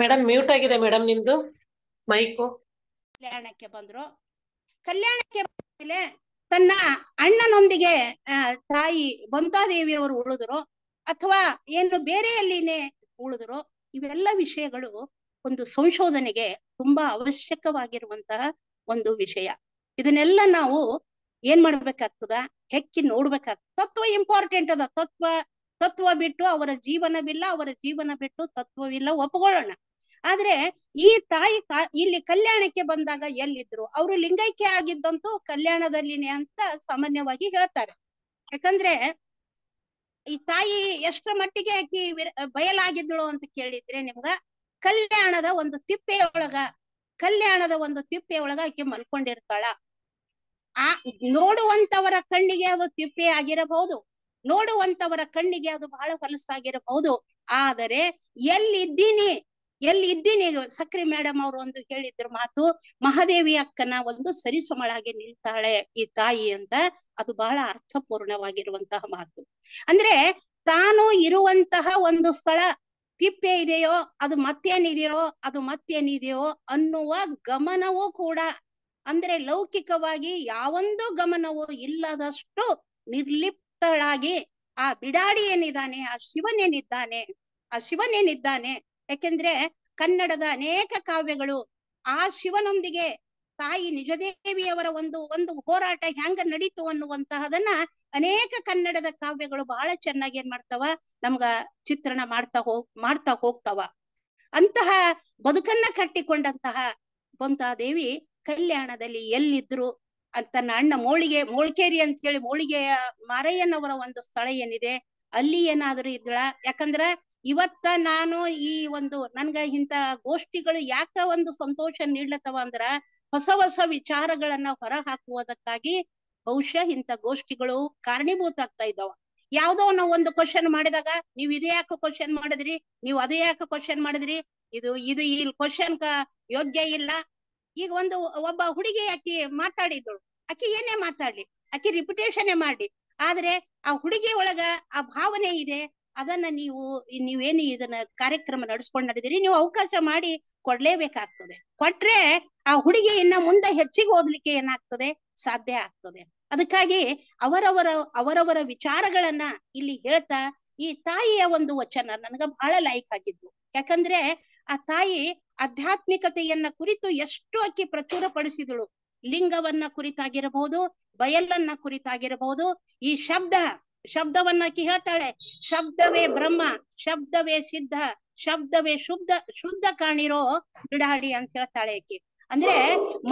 ಮೇಡಮ್ ಮ್ಯೂಟ್ ಆಗಿದೆ ಮೇಡಮ್ ನಿಮ್ದು ಮೈಕು ಕಲ್ಯಾಣಕ್ಕೆ ಬಂದ್ರು ಕಲ್ಯಾಣಕ್ಕೆ ಮೇಲೆ ತನ್ನ ಅಣ್ಣನೊಂದಿಗೆ ತಾಯಿ ಬಂತಾದೇವಿಯವರು ಉಳಿದ್ರು ಅಥವಾ ಏನು ಬೇರೆಯಲ್ಲಿನೇ ಉಳಿದ್ರು ಇವೆಲ್ಲ ವಿಷಯಗಳು ಒಂದು ಸಂಶೋಧನೆಗೆ ತುಂಬಾ ಅವಶ್ಯಕವಾಗಿರುವಂತಹ ಒಂದು ವಿಷಯ ಇದನ್ನೆಲ್ಲ ನಾವು ಏನ್ ಮಾಡ್ಬೇಕಾಗ್ತದ ಹೆಕ್ಕಿ ನೋಡ್ಬೇಕಾಗ್ತದ ತತ್ವ ಇಂಪಾರ್ಟೆಂಟ್ ಅದ ತತ್ವ ತತ್ವ ಬಿಟ್ಟು ಅವರ ಜೀವನವಿಲ್ಲ ಅವರ ಜೀವನ ಬಿಟ್ಟು ತತ್ವವಿಲ್ಲ ಒಪ್ಕೊಳ್ಳೋಣ ಆದ್ರೆ ಈ ತಾಯಿ ಇಲ್ಲಿ ಕಲ್ಯಾಣಕ್ಕೆ ಬಂದಾಗ ಎಲ್ಲಿದ್ರು ಅವರು ಲಿಂಗೈಕ್ಯ ಆಗಿದ್ದಂತೂ ಕಲ್ಯಾಣದಲ್ಲಿನೇ ಅಂತ ಸಾಮಾನ್ಯವಾಗಿ ಹೇಳ್ತಾರೆ ಯಾಕಂದ್ರೆ ಈ ತಾಯಿ ಎಷ್ಟರ ಮಟ್ಟಿಗೆ ಆಕಿ ಬಯಲಾಗಿದ್ಳು ಅಂತ ಕೇಳಿದ್ರೆ ನಿಮ್ಗ ಕಲ್ಯಾಣದ ಒಂದು ತಿಪ್ಪೆಯೊಳಗ ಕಲ್ಯಾಣದ ಒಂದು ತಿಪ್ಪೆಯೊಳಗ ಆಕೆ ಮಲ್ಕೊಂಡಿರ್ತಾಳ ಆ ನೋಡುವಂತವರ ಕಣ್ಣಿಗೆ ಅದು ತಿಪ್ಪೆ ಆಗಿರಬಹುದು ನೋಡುವಂತವರ ಕಣ್ಣಿಗೆ ಅದು ಬಹಳ ಹೊಲಸಾಗಿರಬಹುದು ಆದರೆ ಎಲ್ಲಿದ್ದೀನಿ ಎಲ್ಲಿ ಇದ್ದೀನಿ ಸಕ್ರಿ ಮೇಡಮ್ ಅವರು ಒಂದು ಹೇಳಿದ್ರ ಮಾತು ಮಹಾದೇವಿ ಅಕ್ಕನ ಒಂದು ಸರಿಸುಮಳಾಗಿ ನಿಲ್ತಾಳೆ ಈ ತಾಯಿ ಅಂತ ಅದು ಬಹಳ ಅರ್ಥಪೂರ್ಣವಾಗಿರುವಂತಹ ಮಾತು ಅಂದ್ರೆ ತಾನು ಇರುವಂತಹ ಒಂದು ಸ್ಥಳ ತಿಪ್ಪೆ ಇದೆಯೋ ಅದು ಮತ್ತೇನಿದೆಯೋ ಅದು ಮತ್ತೇನಿದೆಯೋ ಅನ್ನುವ ಗಮನವೂ ಕೂಡ ಅಂದ್ರೆ ಲೌಕಿಕವಾಗಿ ಯಾವೊಂದು ಗಮನವೂ ಇಲ್ಲದಷ್ಟು ನಿರ್ಲಿಪ್ತಳಾಗಿ ಆ ಬಿಡಾಡಿ ಏನಿದ್ದಾನೆ ಆ ಶಿವನೇನಿದ್ದಾನೆ ಆ ಶಿವನೇನಿದ್ದಾನೆ ಯಾಕೆಂದ್ರೆ ಕನ್ನಡದ ಅನೇಕ ಕಾವ್ಯಗಳು ಆ ಶಿವನೊಂದಿಗೆ ತಾಯಿ ನಿಜದೇವಿಯವರ ಒಂದು ಒಂದು ಹೋರಾಟ ಹೆಂಗ ನಡೀತು ಅನ್ನುವಂತಹದನ್ನ ಅನೇಕ ಕನ್ನಡದ ಕಾವ್ಯಗಳು ಬಹಳ ಚೆನ್ನಾಗಿ ಏನ್ ಮಾಡ್ತಾವ ನಮ್ಗ ಚಿತ್ರಣ ಮಾಡ್ತಾ ಹೋಗ್ ಮಾಡ್ತಾ ಹೋಗ್ತಾವ ಅಂತಹ ಬದುಕನ್ನ ಕಟ್ಟಿಕೊಂಡಂತಹ ದೇವಿ ಕಲ್ಯಾಣದಲ್ಲಿ ಎಲ್ಲಿದ್ರು ತನ್ನ ಅಣ್ಣ ಮೋಳಿಗೆ ಮೋಳ್ಕೇರಿ ಅಂತ ಹೇಳಿ ಮೋಳಿಗೆಯ ಮಾರಯ್ಯನವರ ಒಂದು ಸ್ಥಳ ಏನಿದೆ ಅಲ್ಲಿ ಏನಾದ್ರೂ ಇದ್ರ ಯಾಕಂದ್ರ ಇವತ್ತ ನಾನು ಈ ಒಂದು ನನ್ಗ ಇಂತ ಗೋಷ್ಠಿಗಳು ಯಾಕ ಒಂದು ಸಂತೋಷ ನೀಡ್ಲತ್ತವ ಅಂದ್ರ ಹೊಸ ಹೊಸ ವಿಚಾರಗಳನ್ನ ಹೊರ ಹಾಕುವುದಕ್ಕಾಗಿ ಬಹುಶಃ ಇಂಥ ಗೋಷ್ಠಿಗಳು ಕಾರಣೀಭೂತ ಆಗ್ತಾ ಇದ್ದಾವ ಯಾವ್ದೋ ನಾವ್ ಒಂದು ಕ್ವಶನ್ ಮಾಡಿದಾಗ ನೀವ್ ಇದೇ ಯಾಕೆ ಕ್ವಶನ್ ಮಾಡಿದ್ರಿ ನೀವು ಅದೇ ಯಾಕೆ ಕ್ವಶನ್ ಮಾಡಿದ್ರಿ ಇದು ಇದು ಈ ಕ್ವಶನ್ ಯೋಗ್ಯ ಇಲ್ಲ ಈಗ ಒಂದು ಒಬ್ಬ ಹುಡುಗಿ ಆಕಿ ಮಾತಾಡಿದಳು ಆಕಿ ಏನೇ ಮಾತಾಡ್ಲಿ ಆಕಿ ರಿಪುಟೇಷನ್ ಮಾಡಿ ಆದ್ರೆ ಆ ಹುಡುಗಿ ಒಳಗ ಆ ಭಾವನೆ ಇದೆ ಅದನ್ನ ನೀವು ನೀವೇನು ಇದನ್ನ ಕಾರ್ಯಕ್ರಮ ನಡೆಸ್ಕೊಂಡು ನಡೆದಿರಿ ನೀವು ಅವಕಾಶ ಮಾಡಿ ಕೊಡ್ಲೇಬೇಕಾಗ್ತದೆ ಕೊಟ್ರೆ ಆ ಹುಡುಗಿ ಇನ್ನ ಮುಂದೆ ಹೆಚ್ಚಿಗೆ ಓದ್ಲಿಕ್ಕೆ ಏನಾಗ್ತದೆ ಸಾಧ್ಯ ಆಗ್ತದೆ ಅದಕ್ಕಾಗಿ ಅವರವರ ಅವರವರ ವಿಚಾರಗಳನ್ನ ಇಲ್ಲಿ ಹೇಳ್ತಾ ಈ ತಾಯಿಯ ಒಂದು ವಚನ ನನಗ ಬಹಳ ಲೈಕ್ ಆಗಿದ್ವು ಯಾಕಂದ್ರೆ ಆ ತಾಯಿ ಆಧ್ಯಾತ್ಮಿಕತೆಯನ್ನ ಕುರಿತು ಎಷ್ಟು ಅಕ್ಕಿ ಪ್ರಚುರ ಪಡಿಸಿದಳು ಲಿಂಗವನ್ನ ಕುರಿತಾಗಿರಬಹುದು ಬಯಲನ್ನ ಕುರಿತಾಗಿರಬಹುದು ಈ ಶಬ್ದ ಶಬ್ದವನ್ನ ಆಕಿ ಹೇಳ್ತಾಳೆ ಶಬ್ದವೇ ಬ್ರಹ್ಮ ಶಬ್ದವೇ ಸಿದ್ಧ ಶಬ್ದವೇ ಶುದ್ಧ ಶುದ್ಧ ಕಾಣಿರೋ ಬಿಡಾಡಿ ಅಂತ ಹೇಳ್ತಾಳೆ ಆಕಿ ಅಂದ್ರೆ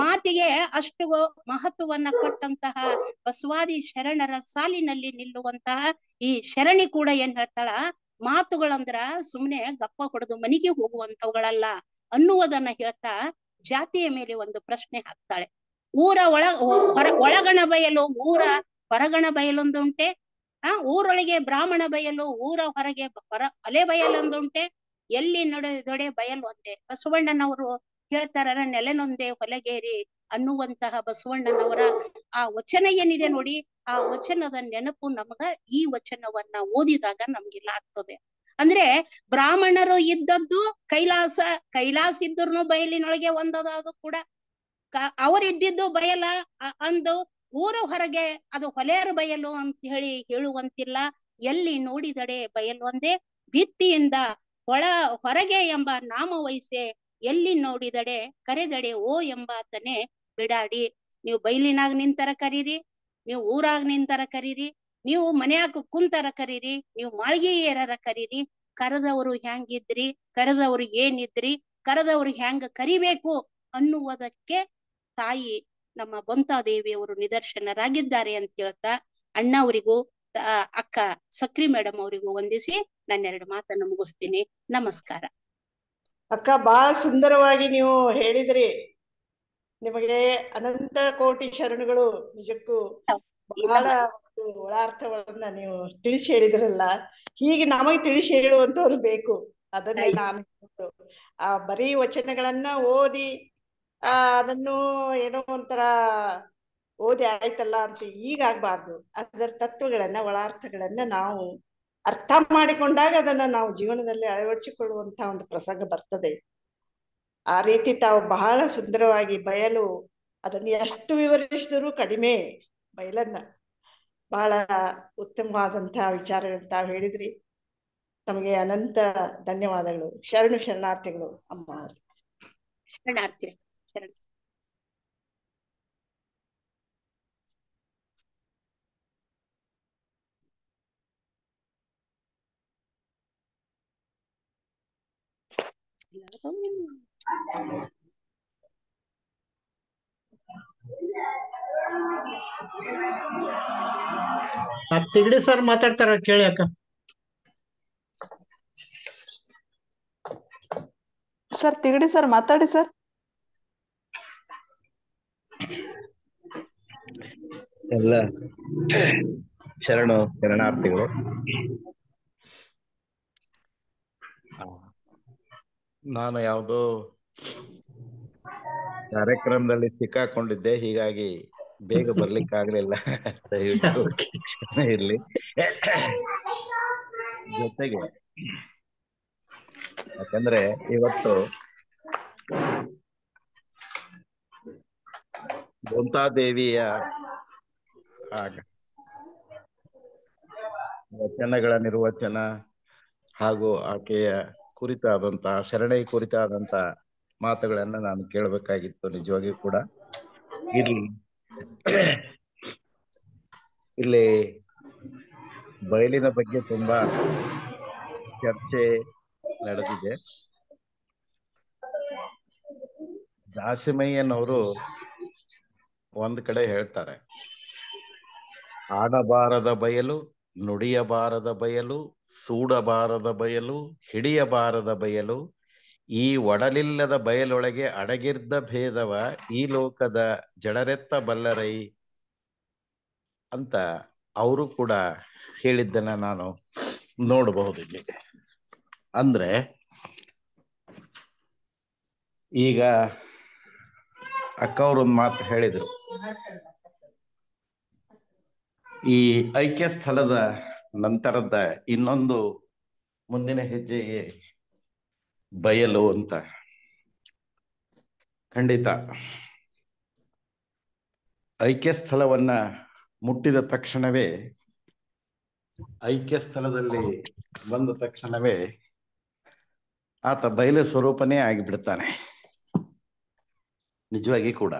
ಮಾತಿಗೆ ಅಷ್ಟು ಮಹತ್ವವನ್ನ ಕೊಟ್ಟಂತಹ ಬಸವಾದಿ ಶರಣರ ಸಾಲಿನಲ್ಲಿ ನಿಲ್ಲುವಂತಹ ಈ ಶರಣಿ ಕೂಡ ಏನ್ ಹೇಳ್ತಾಳ ಮಾತುಗಳಂದ್ರ ಸುಮ್ನೆ ಗಪ್ಪ ಹೊಡೆದು ಮನೆಗೆ ಹೋಗುವಂತವುಗಳಲ್ಲ ಅನ್ನುವುದನ್ನ ಹೇಳ್ತಾ ಜಾತಿಯ ಮೇಲೆ ಒಂದು ಪ್ರಶ್ನೆ ಹಾಕ್ತಾಳೆ ಊರ ಒಳ ಒಳಗಣ ಬಯಲು ಊರ ಹೊರಗಣ ಬಯಲೊಂದುಂಟೆ ಆ ಊರೊಳಗೆ ಬ್ರಾಹ್ಮಣ ಬಯಲು ಊರ ಹೊರಗೆ ಹೊರ ಅಲೆ ಬಯಲೊಂದುಂಟೆ ಎಲ್ಲಿ ನಡೆದೊಡೆ ಬಯಲು ಒಂದೇ ಬಸವಣ್ಣನವರು ಹೇಳ್ತಾರ ನೆಲೆನೊಂದೇ ಹೊಲಗೇರಿ ಅನ್ನುವಂತಹ ಬಸವಣ್ಣನವರ ಆ ವಚನ ಏನಿದೆ ನೋಡಿ ಆ ವಚನದ ನೆನಪು ನಮಗ ಈ ವಚನವನ್ನ ಓದಿದಾಗ ನಮ್ಗೆಲ್ಲ ಆಗ್ತದೆ ಅಂದ್ರೆ ಬ್ರಾಹ್ಮಣರು ಇದ್ದದ್ದು ಕೈಲಾಸ ಕೈಲಾಸ ಇದ್ರೂ ಬಯಲಿನೊಳಗೆ ಒಂದದಾದ್ರು ಕೂಡ ಅವರಿದ್ದಿದ್ದು ಬಯಲ ಅಂದು ಊರು ಹೊರಗೆ ಅದು ಹೊಲೆಯರು ಬಯಲು ಅಂತ ಹೇಳಿ ಹೇಳುವಂತಿಲ್ಲ ಎಲ್ಲಿ ನೋಡಿದಡೆ ಒಂದೇ ಭಿತ್ತಿಯಿಂದ ಹೊಳ ಹೊರಗೆ ಎಂಬ ನಾಮ ವಹಿಸೆ ಎಲ್ಲಿ ನೋಡಿದಡೆ ಕರೆದಡೆ ಓ ಎಂಬಾತನೆ ಬಿಡಾಡಿ ನೀವು ಬೈಲಿನಾಗ ನಿಂತರ ಕರೀರಿ ನೀವು ಊರಾಗ ನಿಂತರ ಕರೀರಿ ನೀವು ಮನೆಯಾಗ ಕುಂತರ ಕರೀರಿ ನೀವು ಮಾಳ್ಗಿ ಕರೀರಿ ಕರೆದವರು ಹೆಂಗಿದ್ರಿ ಕರೆದವರು ಏನಿದ್ರಿ ಕರೆದವರು ಹೆಂಗ ಕರಿಬೇಕು ಅನ್ನುವುದಕ್ಕೆ ತಾಯಿ ನಮ್ಮ ಬೊಂತಾದೇವಿಯವರು ದೇವಿಯವರು ನಿದರ್ಶನರಾಗಿದ್ದಾರೆ ಅಂತ ಹೇಳ್ತಾ ಅಣ್ಣ ಅವರಿಗೂ ಅಕ್ಕ ಸಕ್ರಿ ಮೇಡಮ್ ಅವರಿಗೂ ವಂದಿಸಿ ನನ್ನೆರಡು ಮಾತನ್ನು ಮುಗಿಸ್ತೀನಿ ನಮಸ್ಕಾರ ಅಕ್ಕ ಬಹಳ ಸುಂದರವಾಗಿ ನೀವು ಹೇಳಿದ್ರಿ ನಿಮಗೆ ಅನಂತ ಕೋಟಿ ಶರಣಗಳು ನಿಜಕ್ಕೂ ಬಹಳ ಒಳಾರ್ಥಗಳನ್ನ ನೀವು ತಿಳಿಸಿ ಹೇಳಿದ್ರಲ್ಲ ಹೀಗೆ ನಮಗೆ ತಿಳಿಸಿ ಹೇಳುವಂತವ್ರು ಬೇಕು ಅದನ್ನೇ ನಾನು ಆ ಬರೀ ವಚನಗಳನ್ನ ಓದಿ ಆ ಅದನ್ನು ಏನೋ ಒಂಥರ ಓದಿ ಆಯ್ತಲ್ಲ ಅಂತ ಈಗಾಗಬಾರ್ದು ಅದರ ತತ್ವಗಳನ್ನ ಒಳಾರ್ಥಗಳನ್ನ ನಾವು ಅರ್ಥ ಮಾಡಿಕೊಂಡಾಗ ಅದನ್ನ ನಾವು ಜೀವನದಲ್ಲಿ ಅಳವಡಿಸಿಕೊಳ್ಳುವಂತ ಒಂದು ಪ್ರಸಂಗ ಬರ್ತದೆ ಆ ರೀತಿ ತಾವು ಬಹಳ ಸುಂದರವಾಗಿ ಬಯಲು ಅದನ್ನ ಎಷ್ಟು ವಿವರಿಸಿದ್ರು ಕಡಿಮೆ ಬಯಲನ್ನ ಬಹಳ ಉತ್ತಮವಾದಂತಹ ವಿಚಾರಗಳನ್ನ ತಾವು ಹೇಳಿದ್ರಿ ತಮಗೆ ಅನಂತ ಧನ್ಯವಾದಗಳು ಶರಣು ಶರಣಾರ್ಥಿಗಳು ಅಮ್ಮ ಶರಣಾರ್ಥಿ ತಿಗಡಿ ಸರ್ ಮಾತಾಡ್ತಾರಾ ಕೇಳಿ ಅಕ್ಕ ಸರ್ ತಿಗಡಿ ಸರ್ ಮಾತಾಡಿ ಸರ್ ಎಲ್ಲ ಶರಣು ಶರಣಾರ್ಥಿಗಳು ನಾನು ಯಾವುದೋ ಕಾರ್ಯಕ್ರಮದಲ್ಲಿ ಸಿಕ್ಕಾಕೊಂಡಿದ್ದೆ ಹೀಗಾಗಿ ಬೇಗ ಬರ್ಲಿಕ್ಕೆ ಆಗ್ಲಿಲ್ಲ ಇರ್ಲಿ ಜೊತೆಗೆ ಯಾಕಂದ್ರೆ ಇವತ್ತು ಗೋಂತಾದೇವಿಯ ಆಗ ವಚನಗಳ ನಿರ್ವಚನ ಹಾಗೂ ಆಕೆಯ ಕುರಿತಾದಂತಹ ಶರಣೆಯ ಕುರಿತಾದಂತ ಮಾತುಗಳನ್ನ ನಾನು ಕೇಳಬೇಕಾಗಿತ್ತು ನಿಜವಾಗಿಯೂ ಕೂಡ ಇಲ್ಲಿ ಇಲ್ಲಿ ಬಯಲಿನ ಬಗ್ಗೆ ತುಂಬಾ ಚರ್ಚೆ ನಡೆದಿದೆ ದಾಸಿಮಯ್ಯನವರು ಒಂದ್ ಕಡೆ ಹೇಳ್ತಾರೆ ಆಡಬಾರದ ಬಯಲು ನುಡಿಯಬಾರದ ಬಯಲು ಸೂಡಬಾರದ ಬಯಲು ಹಿಡಿಯಬಾರದ ಬಯಲು ಈ ಒಡಲಿಲ್ಲದ ಬಯಲೊಳಗೆ ಅಡಗಿರ್ದ ಭೇದವ ಈ ಲೋಕದ ಜಡರೆತ್ತ ಬಲ್ಲರೈ ಅಂತ ಅವರು ಕೂಡ ಹೇಳಿದ್ದನ್ನ ನಾನು ನೋಡಬಹುದು ಇಲ್ಲಿ ಅಂದ್ರೆ ಈಗ ಅಕ್ಕ ಅವ್ರೊಂದು ಮಾತು ಹೇಳಿದ್ರು ಈ ಐಕ್ಯ ಸ್ಥಳದ ನಂತರದ ಇನ್ನೊಂದು ಮುಂದಿನ ಹೆಜ್ಜೆಯೇ ಬಯಲು ಅಂತ ಖಂಡಿತ ಐಕ್ಯ ಸ್ಥಳವನ್ನ ಮುಟ್ಟಿದ ತಕ್ಷಣವೇ ಐಕ್ಯ ಸ್ಥಳದಲ್ಲಿ ಬಂದ ತಕ್ಷಣವೇ ಆತ ಬಯಲು ಸ್ವರೂಪನೇ ಆಗಿಬಿಡ್ತಾನೆ ನಿಜವಾಗಿ ಕೂಡ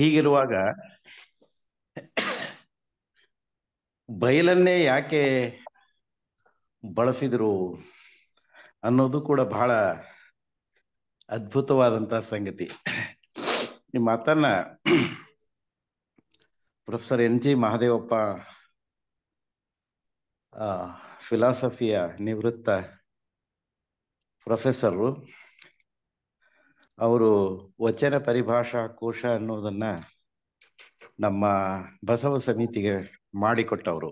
ಹೀಗಿರುವಾಗ ಬಯಲನ್ನೇ ಯಾಕೆ ಬಳಸಿದರು ಅನ್ನೋದು ಕೂಡ ಬಹಳ ಅದ್ಭುತವಾದಂಥ ಸಂಗತಿ ನಿಮ್ಮ ಮಾತನ್ನ ಪ್ರೊಫೆಸರ್ ಎನ್ ಜಿ ಮಹಾದೇವಪ್ಪ ಫಿಲಾಸಫಿಯ ನಿವೃತ್ತ ಪ್ರೊಫೆಸರು ಅವರು ವಚನ ಪರಿಭಾಷಾ ಕೋಶ ಅನ್ನೋದನ್ನ ನಮ್ಮ ಬಸವ ಸಮಿತಿಗೆ ಮಾಡಿಕೊಟ್ಟವರು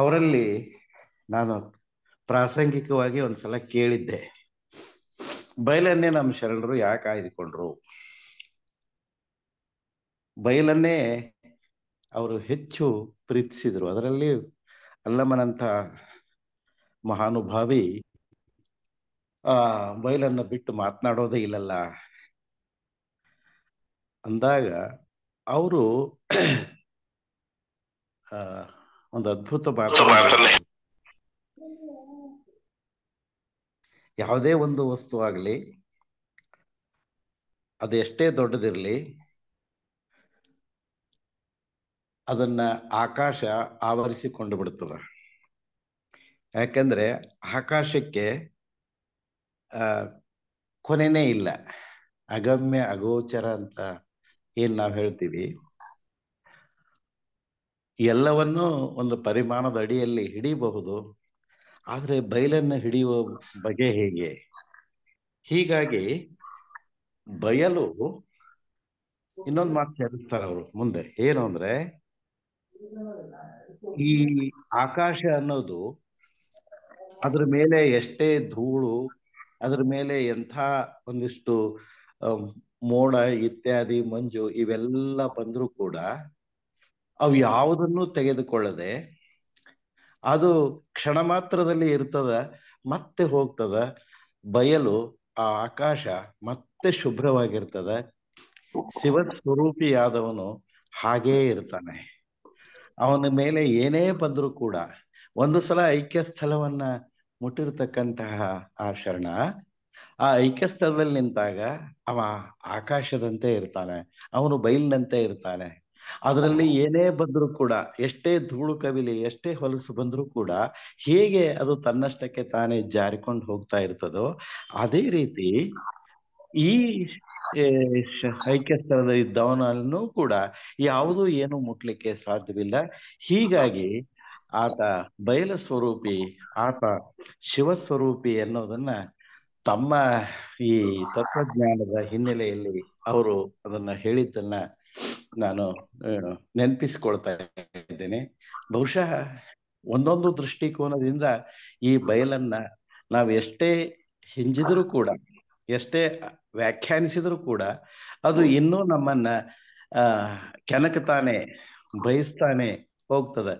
ಅವರಲ್ಲಿ ನಾನು ಪ್ರಾಸಂಗಿಕವಾಗಿ ಒಂದ್ಸಲ ಕೇಳಿದ್ದೆ ಬಯಲನ್ನೇ ನಮ್ಮ ಶರಣರು ಯಾಕೆ ಆಯ್ದುಕೊಂಡ್ರು ಬಯಲನ್ನೇ ಅವರು ಹೆಚ್ಚು ಪ್ರೀತಿಸಿದ್ರು ಅದರಲ್ಲಿ ಅಲ್ಲಮ್ಮನಂತ ಮಹಾನುಭಾವಿ ಆ ಬಯಲನ್ನು ಬಿಟ್ಟು ಮಾತನಾಡೋದೇ ಇಲ್ಲಲ್ಲ ಅಂದಾಗ ಅವರು ಒಂದು ಅದ್ಭುತ ಯಾವುದೇ ಒಂದು ವಸ್ತು ಆಗಲಿ ಅದು ಎಷ್ಟೇ ದೊಡ್ಡದಿರಲಿ ಅದನ್ನ ಆಕಾಶ ಆವರಿಸಿಕೊಂಡು ಬಿಡ್ತದ ಯಾಕೆಂದ್ರೆ ಆಕಾಶಕ್ಕೆ ಕೊನೆನೇ ಇಲ್ಲ ಅಗಮ್ಯ ಅಗೋಚರ ಅಂತ ಏನ್ ನಾವು ಹೇಳ್ತೀವಿ ಎಲ್ಲವನ್ನೂ ಒಂದು ಪರಿಮಾಣದ ಅಡಿಯಲ್ಲಿ ಹಿಡಿಯಬಹುದು ಆದರೆ ಬಯಲನ್ನು ಹಿಡಿಯುವ ಬಗೆ ಹೇಗೆ ಹೀಗಾಗಿ ಬಯಲು ಇನ್ನೊಂದು ಮಾತು ಹೇಳ್ತಾರೆ ಅವರು ಮುಂದೆ ಏನು ಅಂದ್ರೆ ಈ ಆಕಾಶ ಅನ್ನೋದು ಅದ್ರ ಮೇಲೆ ಎಷ್ಟೇ ಧೂಳು ಅದ್ರ ಮೇಲೆ ಎಂಥ ಒಂದಿಷ್ಟು ಮೋಡ ಇತ್ಯಾದಿ ಮಂಜು ಇವೆಲ್ಲ ಬಂದರೂ ಕೂಡ ಅವು ಯಾವುದನ್ನು ತೆಗೆದುಕೊಳ್ಳದೆ ಅದು ಕ್ಷಣ ಮಾತ್ರದಲ್ಲಿ ಇರ್ತದ ಮತ್ತೆ ಹೋಗ್ತದ ಬಯಲು ಆ ಆಕಾಶ ಮತ್ತೆ ಶುಭ್ರವಾಗಿರ್ತದ ಶಿವ ಸ್ವರೂಪಿಯಾದವನು ಹಾಗೇ ಇರ್ತಾನೆ ಅವನ ಮೇಲೆ ಏನೇ ಬಂದರೂ ಕೂಡ ಒಂದು ಸಲ ಐಕ್ಯ ಸ್ಥಳವನ್ನ ಮುಟ್ಟಿರ್ತಕ್ಕಂತಹ ಆ ಶರಣ ಆ ಐಕ್ಯಸ್ಥಳದಲ್ಲಿ ನಿಂತಾಗ ಅವ ಆಕಾಶದಂತೆ ಇರ್ತಾನೆ ಅವನು ಬೈಲಿನಂತೆ ಇರ್ತಾನೆ ಅದರಲ್ಲಿ ಏನೇ ಬಂದರೂ ಕೂಡ ಎಷ್ಟೇ ಧೂಳು ಕವಿಲಿ ಎಷ್ಟೇ ಹೊಲಸು ಬಂದರೂ ಕೂಡ ಹೇಗೆ ಅದು ತನ್ನಷ್ಟಕ್ಕೆ ತಾನೇ ಜಾರಿಕೊಂಡು ಹೋಗ್ತಾ ಇರ್ತದೋ ಅದೇ ರೀತಿ ಈ ಐಕ್ಯಸ್ಥಳದ ಇದ್ದವನಲ್ಲೂ ಕೂಡ ಯಾವುದೂ ಏನು ಮುಟ್ಲಿಕ್ಕೆ ಸಾಧ್ಯವಿಲ್ಲ ಹೀಗಾಗಿ ಆತ ಬಯಲ ಸ್ವರೂಪಿ ಆತ ಶಿವ ಸ್ವರೂಪಿ ಅನ್ನೋದನ್ನ ತಮ್ಮ ಈ ತತ್ವಜ್ಞಾನದ ಹಿನ್ನೆಲೆಯಲ್ಲಿ ಅವರು ಅದನ್ನ ಹೇಳಿದ್ದನ್ನ ನಾನು ನೆನಪಿಸಿಕೊಳ್ತಾ ಇದ್ದೇನೆ ಬಹುಶಃ ಒಂದೊಂದು ದೃಷ್ಟಿಕೋನದಿಂದ ಈ ಬಯಲನ್ನ ನಾವು ಎಷ್ಟೇ ಹಿಂಜಿದ್ರು ಕೂಡ ಎಷ್ಟೇ ವ್ಯಾಖ್ಯಾನಿಸಿದ್ರು ಕೂಡ ಅದು ಇನ್ನೂ ನಮ್ಮನ್ನ ಆ ಕೆನಕತಾನೆ ಬಯಸ್ತಾನೆ ಹೋಗ್ತದ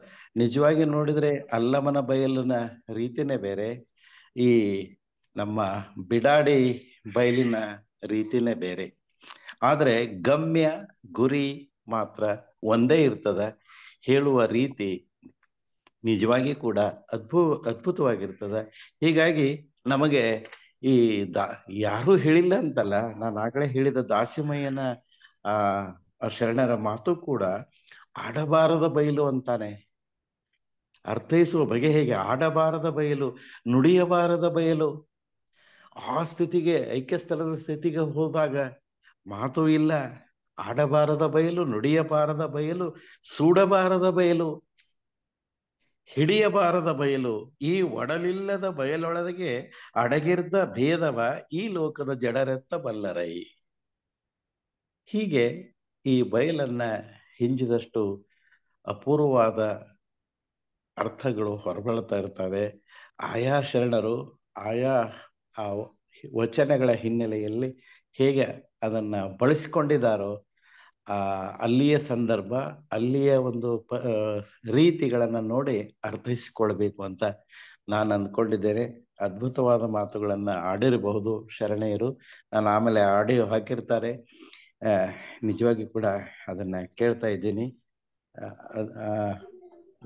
ನಿಜವಾಗಿ ನೋಡಿದ್ರೆ ಅಲ್ಲಮನ ಬಯಲಿನ ರೀತಿನೇ ಬೇರೆ ಈ ನಮ್ಮ ಬಿಡಾಡಿ ಬಯಲಿನ ರೀತಿನೇ ಬೇರೆ ಆದರೆ ಗಮ್ಯ ಗುರಿ ಮಾತ್ರ ಒಂದೇ ಇರ್ತದ ಹೇಳುವ ರೀತಿ ನಿಜವಾಗಿ ಕೂಡ ಅದ್ಭು ಅದ್ಭುತವಾಗಿರ್ತದ ಹೀಗಾಗಿ ನಮಗೆ ಈ ದಾ ಯಾರೂ ಹೇಳಿಲ್ಲ ಅಂತಲ್ಲ ನಾನು ಆಗಲೇ ಹೇಳಿದ ದಾಸಿಮಯ್ಯನ ಆ ಶರಣರ ಮಾತು ಕೂಡ ಆಡಬಾರದ ಬಯಲು ಅಂತಾನೆ ಅರ್ಥೈಸುವ ಬಗೆ ಹೇಗೆ ಆಡಬಾರದ ಬಯಲು ನುಡಿಯಬಾರದ ಬಯಲು ಆ ಸ್ಥಿತಿಗೆ ಐಕ್ಯ ಸ್ಥಳದ ಸ್ಥಿತಿಗೆ ಹೋದಾಗ ಮಾತು ಇಲ್ಲ ಆಡಬಾರದ ಬಯಲು ನುಡಿಯಬಾರದ ಬಯಲು ಸೂಡಬಾರದ ಬಯಲು ಹಿಡಿಯಬಾರದ ಬಯಲು ಈ ಒಡಲಿಲ್ಲದ ಬಯಲೊಳಗೆ ಅಡಗಿರ್ದ ಭೇದವ ಈ ಲೋಕದ ಜಡರೆತ್ತ ಬಲ್ಲರೈ ಹೀಗೆ ಈ ಬಯಲನ್ನ ಹಿಂಜಿದಷ್ಟು ಅಪೂರ್ವವಾದ ಅರ್ಥಗಳು ಹೊರಬಳ್ತಾ ಇರ್ತವೆ ಆಯಾ ಶರಣರು ಆಯಾ ಆ ವಚನಗಳ ಹಿನ್ನೆಲೆಯಲ್ಲಿ ಹೇಗೆ ಅದನ್ನ ಬಳಸಿಕೊಂಡಿದ್ದಾರೋ ಅಲ್ಲಿಯ ಸಂದರ್ಭ ಅಲ್ಲಿಯ ಒಂದು ಪ ರೀತಿಗಳನ್ನ ನೋಡಿ ಅರ್ಥೈಸಿಕೊಳ್ಬೇಕು ಅಂತ ನಾನು ಅಂದ್ಕೊಂಡಿದ್ದೇನೆ ಅದ್ಭುತವಾದ ಮಾತುಗಳನ್ನ ಆಡಿರಬಹುದು ಶರಣೆಯರು ನಾನು ಆಮೇಲೆ ಆಡಿಯೋ ಹಾಕಿರ್ತಾರೆ ನಿಜವಾಗಿ ಕೂಡ ಅದನ್ನ ಕೇಳ್ತಾ ಇದ್ದೀನಿ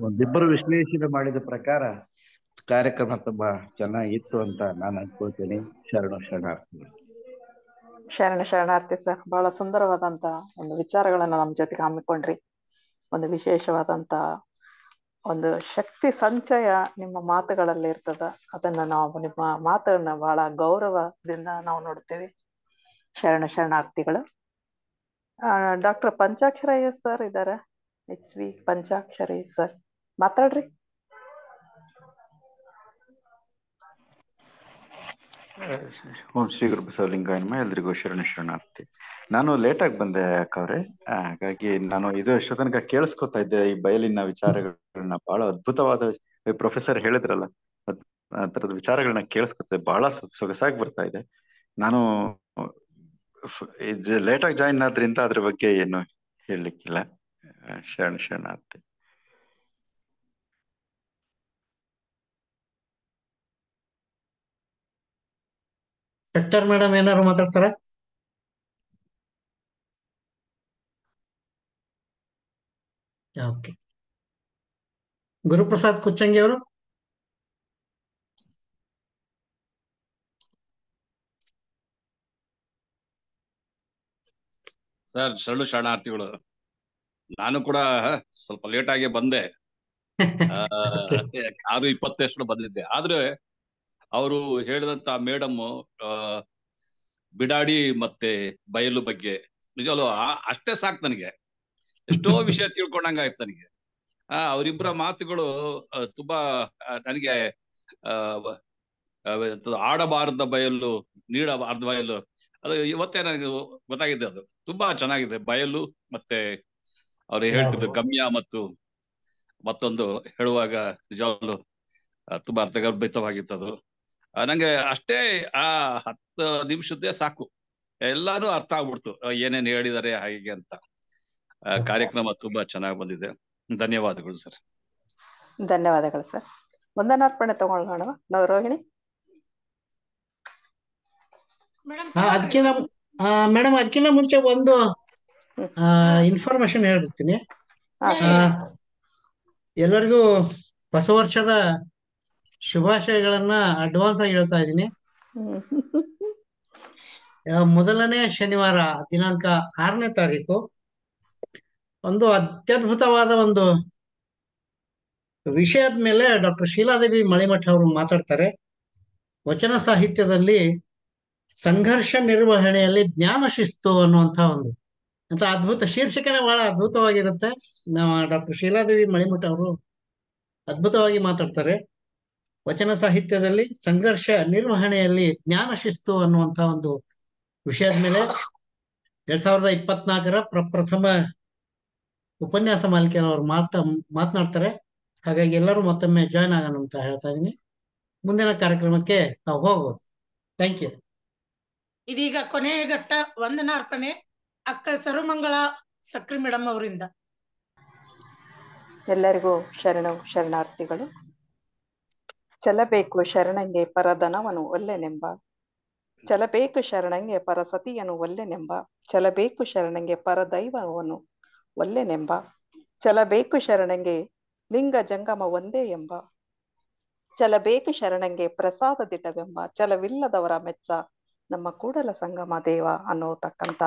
ಒಂದಿಬ್ಬರು ವಿಶ್ಲೇಷಣೆ ಮಾಡಿದ ಪ್ರಕಾರ ಕಾರ್ಯಕ್ರಮ ತುಂಬಾ ಚೆನ್ನಾಗಿತ್ತು ಅಂತ ನಾನು ಅನ್ಕೋತೀನಿ ಶರಣ ಶರಣಾರ್ಥಿ ಶರಣ ಶರಣಾರ್ಥಿ ಸರ್ ಬಹಳ ಸುಂದರವಾದಂತ ಒಂದು ವಿಚಾರಗಳನ್ನ ನಮ್ಮ ಜೊತೆಗೆ ಹಮ್ಮಿಕೊಂಡ್ರಿ ಒಂದು ವಿಶೇಷವಾದಂತ ಒಂದು ಶಕ್ತಿ ಸಂಚಯ ನಿಮ್ಮ ಮಾತುಗಳಲ್ಲಿ ಇರ್ತದ ಅದನ್ನ ನಾವು ನಿಮ್ಮ ಮಾತನ್ನ ಬಹಳ ಗೌರವದಿಂದ ನಾವು ನೋಡ್ತೇವೆ ಶರಣ ಶರಣಾರ್ಥಿಗಳು ಡಾಕ್ಟರ್ ಪಂಚಾಕ್ಷರಯ್ಯ ಸರ್ ಇದಾರೆ ಎಚ್ ವಿ ಪಂಚಾಕ್ಷರಯ್ಯ ಸರ್ ಮಾತಾಡ್ರಿ ಓಂ ಶ್ರೀ ಗುರು ಬಸವಲಿಂಗಾಯನಮ ಎಲ್ರಿಗೂ ಶರಣ ಶರಣಾರ್ಥಿ ನಾನು ಲೇಟಾಗಿ ಬಂದೆ ಯಾಕವ್ರೆ ಹಾಗಾಗಿ ನಾನು ಇದು ಎಷ್ಟೋ ತನಕ ಕೇಳಿಸ್ಕೊತಾ ಇದ್ದೆ ಈ ಬಯಲಿನ ವಿಚಾರಗಳನ್ನ ಬಹಳ ಅದ್ಭುತವಾದ ಪ್ರೊಫೆಸರ್ ಹೇಳಿದ್ರಲ್ಲ ಆ ತರದ ವಿಚಾರಗಳನ್ನ ಕೇಳಿಸ್ಕೊತ ಬಹಳ ಸೊಗಸಾಗಿ ಬರ್ತಾ ಇದೆ ನಾನು ಲೇಟಾಗಿ ಜಾಯಿನ್ ಆದ್ರಿಂದ ಅದ್ರ ಬಗ್ಗೆ ಏನು ಹೇಳಲಿಕ್ಕಿಲ್ಲ ಶರಣ ಶರಣಾರ್ಥಿ ಸೆಕ್ಟರ್ ಮೇಡಮ್ ಏನಾರು ಮಾತಾಡ್ತಾರ ಓಕೆ ಗುರುಪ್ರಸಾದ್ ಕುಚ್ಚಂಗಿ ಅವರು ಸರ್ ಶರಣು ಶರಣಾರ್ಥಿಗಳು ನಾನು ಕೂಡ ಸ್ವಲ್ಪ ಲೇಟ್ ಆಗಿ ಬಂದೆ ಆರು ಇಪ್ಪತ್ತೆಷ್ಟು ಬಂದಿದ್ದೆ ಆದ್ರೆ ಅವರು ಹೇಳಿದಂತ ಮೇಡಮ್ ಬಿಡಾಡಿ ಮತ್ತೆ ಬಯಲು ಬಗ್ಗೆ ನಿಜವಲ್ಲ ಅಷ್ಟೇ ಸಾಕು ನನಗೆ ಎಷ್ಟೋ ವಿಷಯ ತಿಳ್ಕೊಂಡಂಗ ಆಯ್ತು ನನಗೆ ಆ ಅವರಿಬ್ಬರ ಮಾತುಗಳು ತುಂಬಾ ನನಗೆ ಆಡಬಾರದ ಬಯಲು ನೀಡಬಾರದ ಬಯಲು ಅದು ಇವತ್ತೇ ನನಗೆ ಗೊತ್ತಾಗಿದೆ ಅದು ತುಂಬಾ ಚೆನ್ನಾಗಿದೆ ಬಯಲು ಮತ್ತೆ ಅವ್ರು ಹೇಳ್ತಿದ್ರು ಗಮ್ಯ ಮತ್ತು ಮತ್ತೊಂದು ಹೇಳುವಾಗ ನಿಜವಾಗ್ಲು ತುಂಬಾ ಅರ್ಥಗರ್ಭಿತವಾಗಿತ್ತು ಅದು ನಂಗೆ ಅಷ್ಟೇ ಆ ಹತ್ತು ನಿಮಿಷದ್ದೇ ಸಾಕು ಎಲ್ಲಾನು ಅರ್ಥ ಆಗ್ಬಿಡ್ತು ಏನೇನ್ ಹೇಳಿದಾರೆ ಹಾಗೆ ಅಂತ ಕಾರ್ಯಕ್ರಮ ತುಂಬಾ ಚೆನ್ನಾಗಿ ಬಂದಿದೆ ಧನ್ಯವಾದಗಳು ಸರ್ ಧನ್ಯವಾದಗಳು ಸರ್ ವಂದನಾರ್ಪಣೆ ತಗೊಳ್ಳೋಣ ನಾವು ರೋಹಿಣಿ ಅದಕ್ಕಿಂತ ಮೇಡಮ್ ಅದಕ್ಕಿಂತ ಮುಂಚೆ ಒಂದು ಇನ್ಫಾರ್ಮೇಶನ್ ಹೇಳ್ಬಿಡ್ತೀನಿ ಎಲ್ಲರಿಗೂ ಹೊಸ ವರ್ಷದ ಶುಭಾಶಯಗಳನ್ನ ಅಡ್ವಾನ್ಸ್ ಆಗಿ ಹೇಳ್ತಾ ಇದ್ದೀನಿ ಮೊದಲನೇ ಶನಿವಾರ ದಿನಾಂಕ ಆರನೇ ತಾರೀಕು ಒಂದು ಅತ್ಯದ್ಭುತವಾದ ಒಂದು ವಿಷಯದ ಮೇಲೆ ಡಾಕ್ಟರ್ ಶೀಲಾದೇವಿ ಮಳಿಮಠ ಅವರು ಮಾತಾಡ್ತಾರೆ ವಚನ ಸಾಹಿತ್ಯದಲ್ಲಿ ಸಂಘರ್ಷ ನಿರ್ವಹಣೆಯಲ್ಲಿ ಜ್ಞಾನ ಶಿಸ್ತು ಅನ್ನುವಂತ ಒಂದು ಅಂತ ಅದ್ಭುತ ಶೀರ್ಷಿಕೆನೇ ಬಹಳ ಅದ್ಭುತವಾಗಿರುತ್ತೆ ಡಾಕ್ಟರ್ ಶೀಲಾದೇವಿ ಮಳಿಮಠ ಅವರು ಅದ್ಭುತವಾಗಿ ಮಾತಾಡ್ತಾರೆ ವಚನ ಸಾಹಿತ್ಯದಲ್ಲಿ ಸಂಘರ್ಷ ನಿರ್ವಹಣೆಯಲ್ಲಿ ಜ್ಞಾನ ಶಿಸ್ತು ಅನ್ನುವಂತ ಒಂದು ವಿಷಯದ ಮೇಲೆ ಎರಡ್ ಸಾವಿರದ ಇಪ್ಪತ್ನಾಲ್ಕರ ಪ್ರಪ್ರಥಮ ಉಪನ್ಯಾಸ ಮಾಲಿಕೆಯವರು ಮಾತ ಮಾತನಾಡ್ತಾರೆ ಹಾಗಾಗಿ ಎಲ್ಲರೂ ಮತ್ತೊಮ್ಮೆ ಜಾಯ್ನ್ ಆಗೋಣ ಅಂತ ಹೇಳ್ತಾ ಇದೀನಿ ಮುಂದಿನ ಕಾರ್ಯಕ್ರಮಕ್ಕೆ ನಾವು ಹೋಗ್ಬೋದು ಥ್ಯಾಂಕ್ ಯು ಇದೀಗ ಕೊನೆಯ ಘಟ್ಟ ವಂದನಾರ್ಪಣೆ ಅಕ್ಕ ಸರ್ವಮಂಗಳ ಸಕ್ರಿ ಮೇಡಮ್ ಅವರಿಂದ ಎಲ್ಲರಿಗೂ ಶರಣ ಶರಣಾರ್ಥಿಗಳು ಚಲಬೇಕು ಶರಣಂಗೆ ಪರಧನವನು ಒಲ್ಲೆನೆಂಬ ಚಲಬೇಕು ಶರಣಂಗೆ ಪರಸತಿಯನು ಒಲ್ಲೆನೆಂಬ ಚಲಬೇಕು ಶರಣಂಗೆ ಪರದೈವವನು ಒಲ್ಲೆನೆಂಬ ಚಲಬೇಕು ಶರಣಂಗೆ ಲಿಂಗ ಜಂಗಮ ಒಂದೇ ಎಂಬ ಚಲಬೇಕು ಶರಣಂಗೆ ಪ್ರಸಾದ ದಿಟವೆಂಬ ಚಲವಿಲ್ಲದವರ ಮೆಚ್ಚ ನಮ್ಮ ಕೂಡಲ ಸಂಗಮ ದೇವ ಅನ್ನೋತಕ್ಕಂತ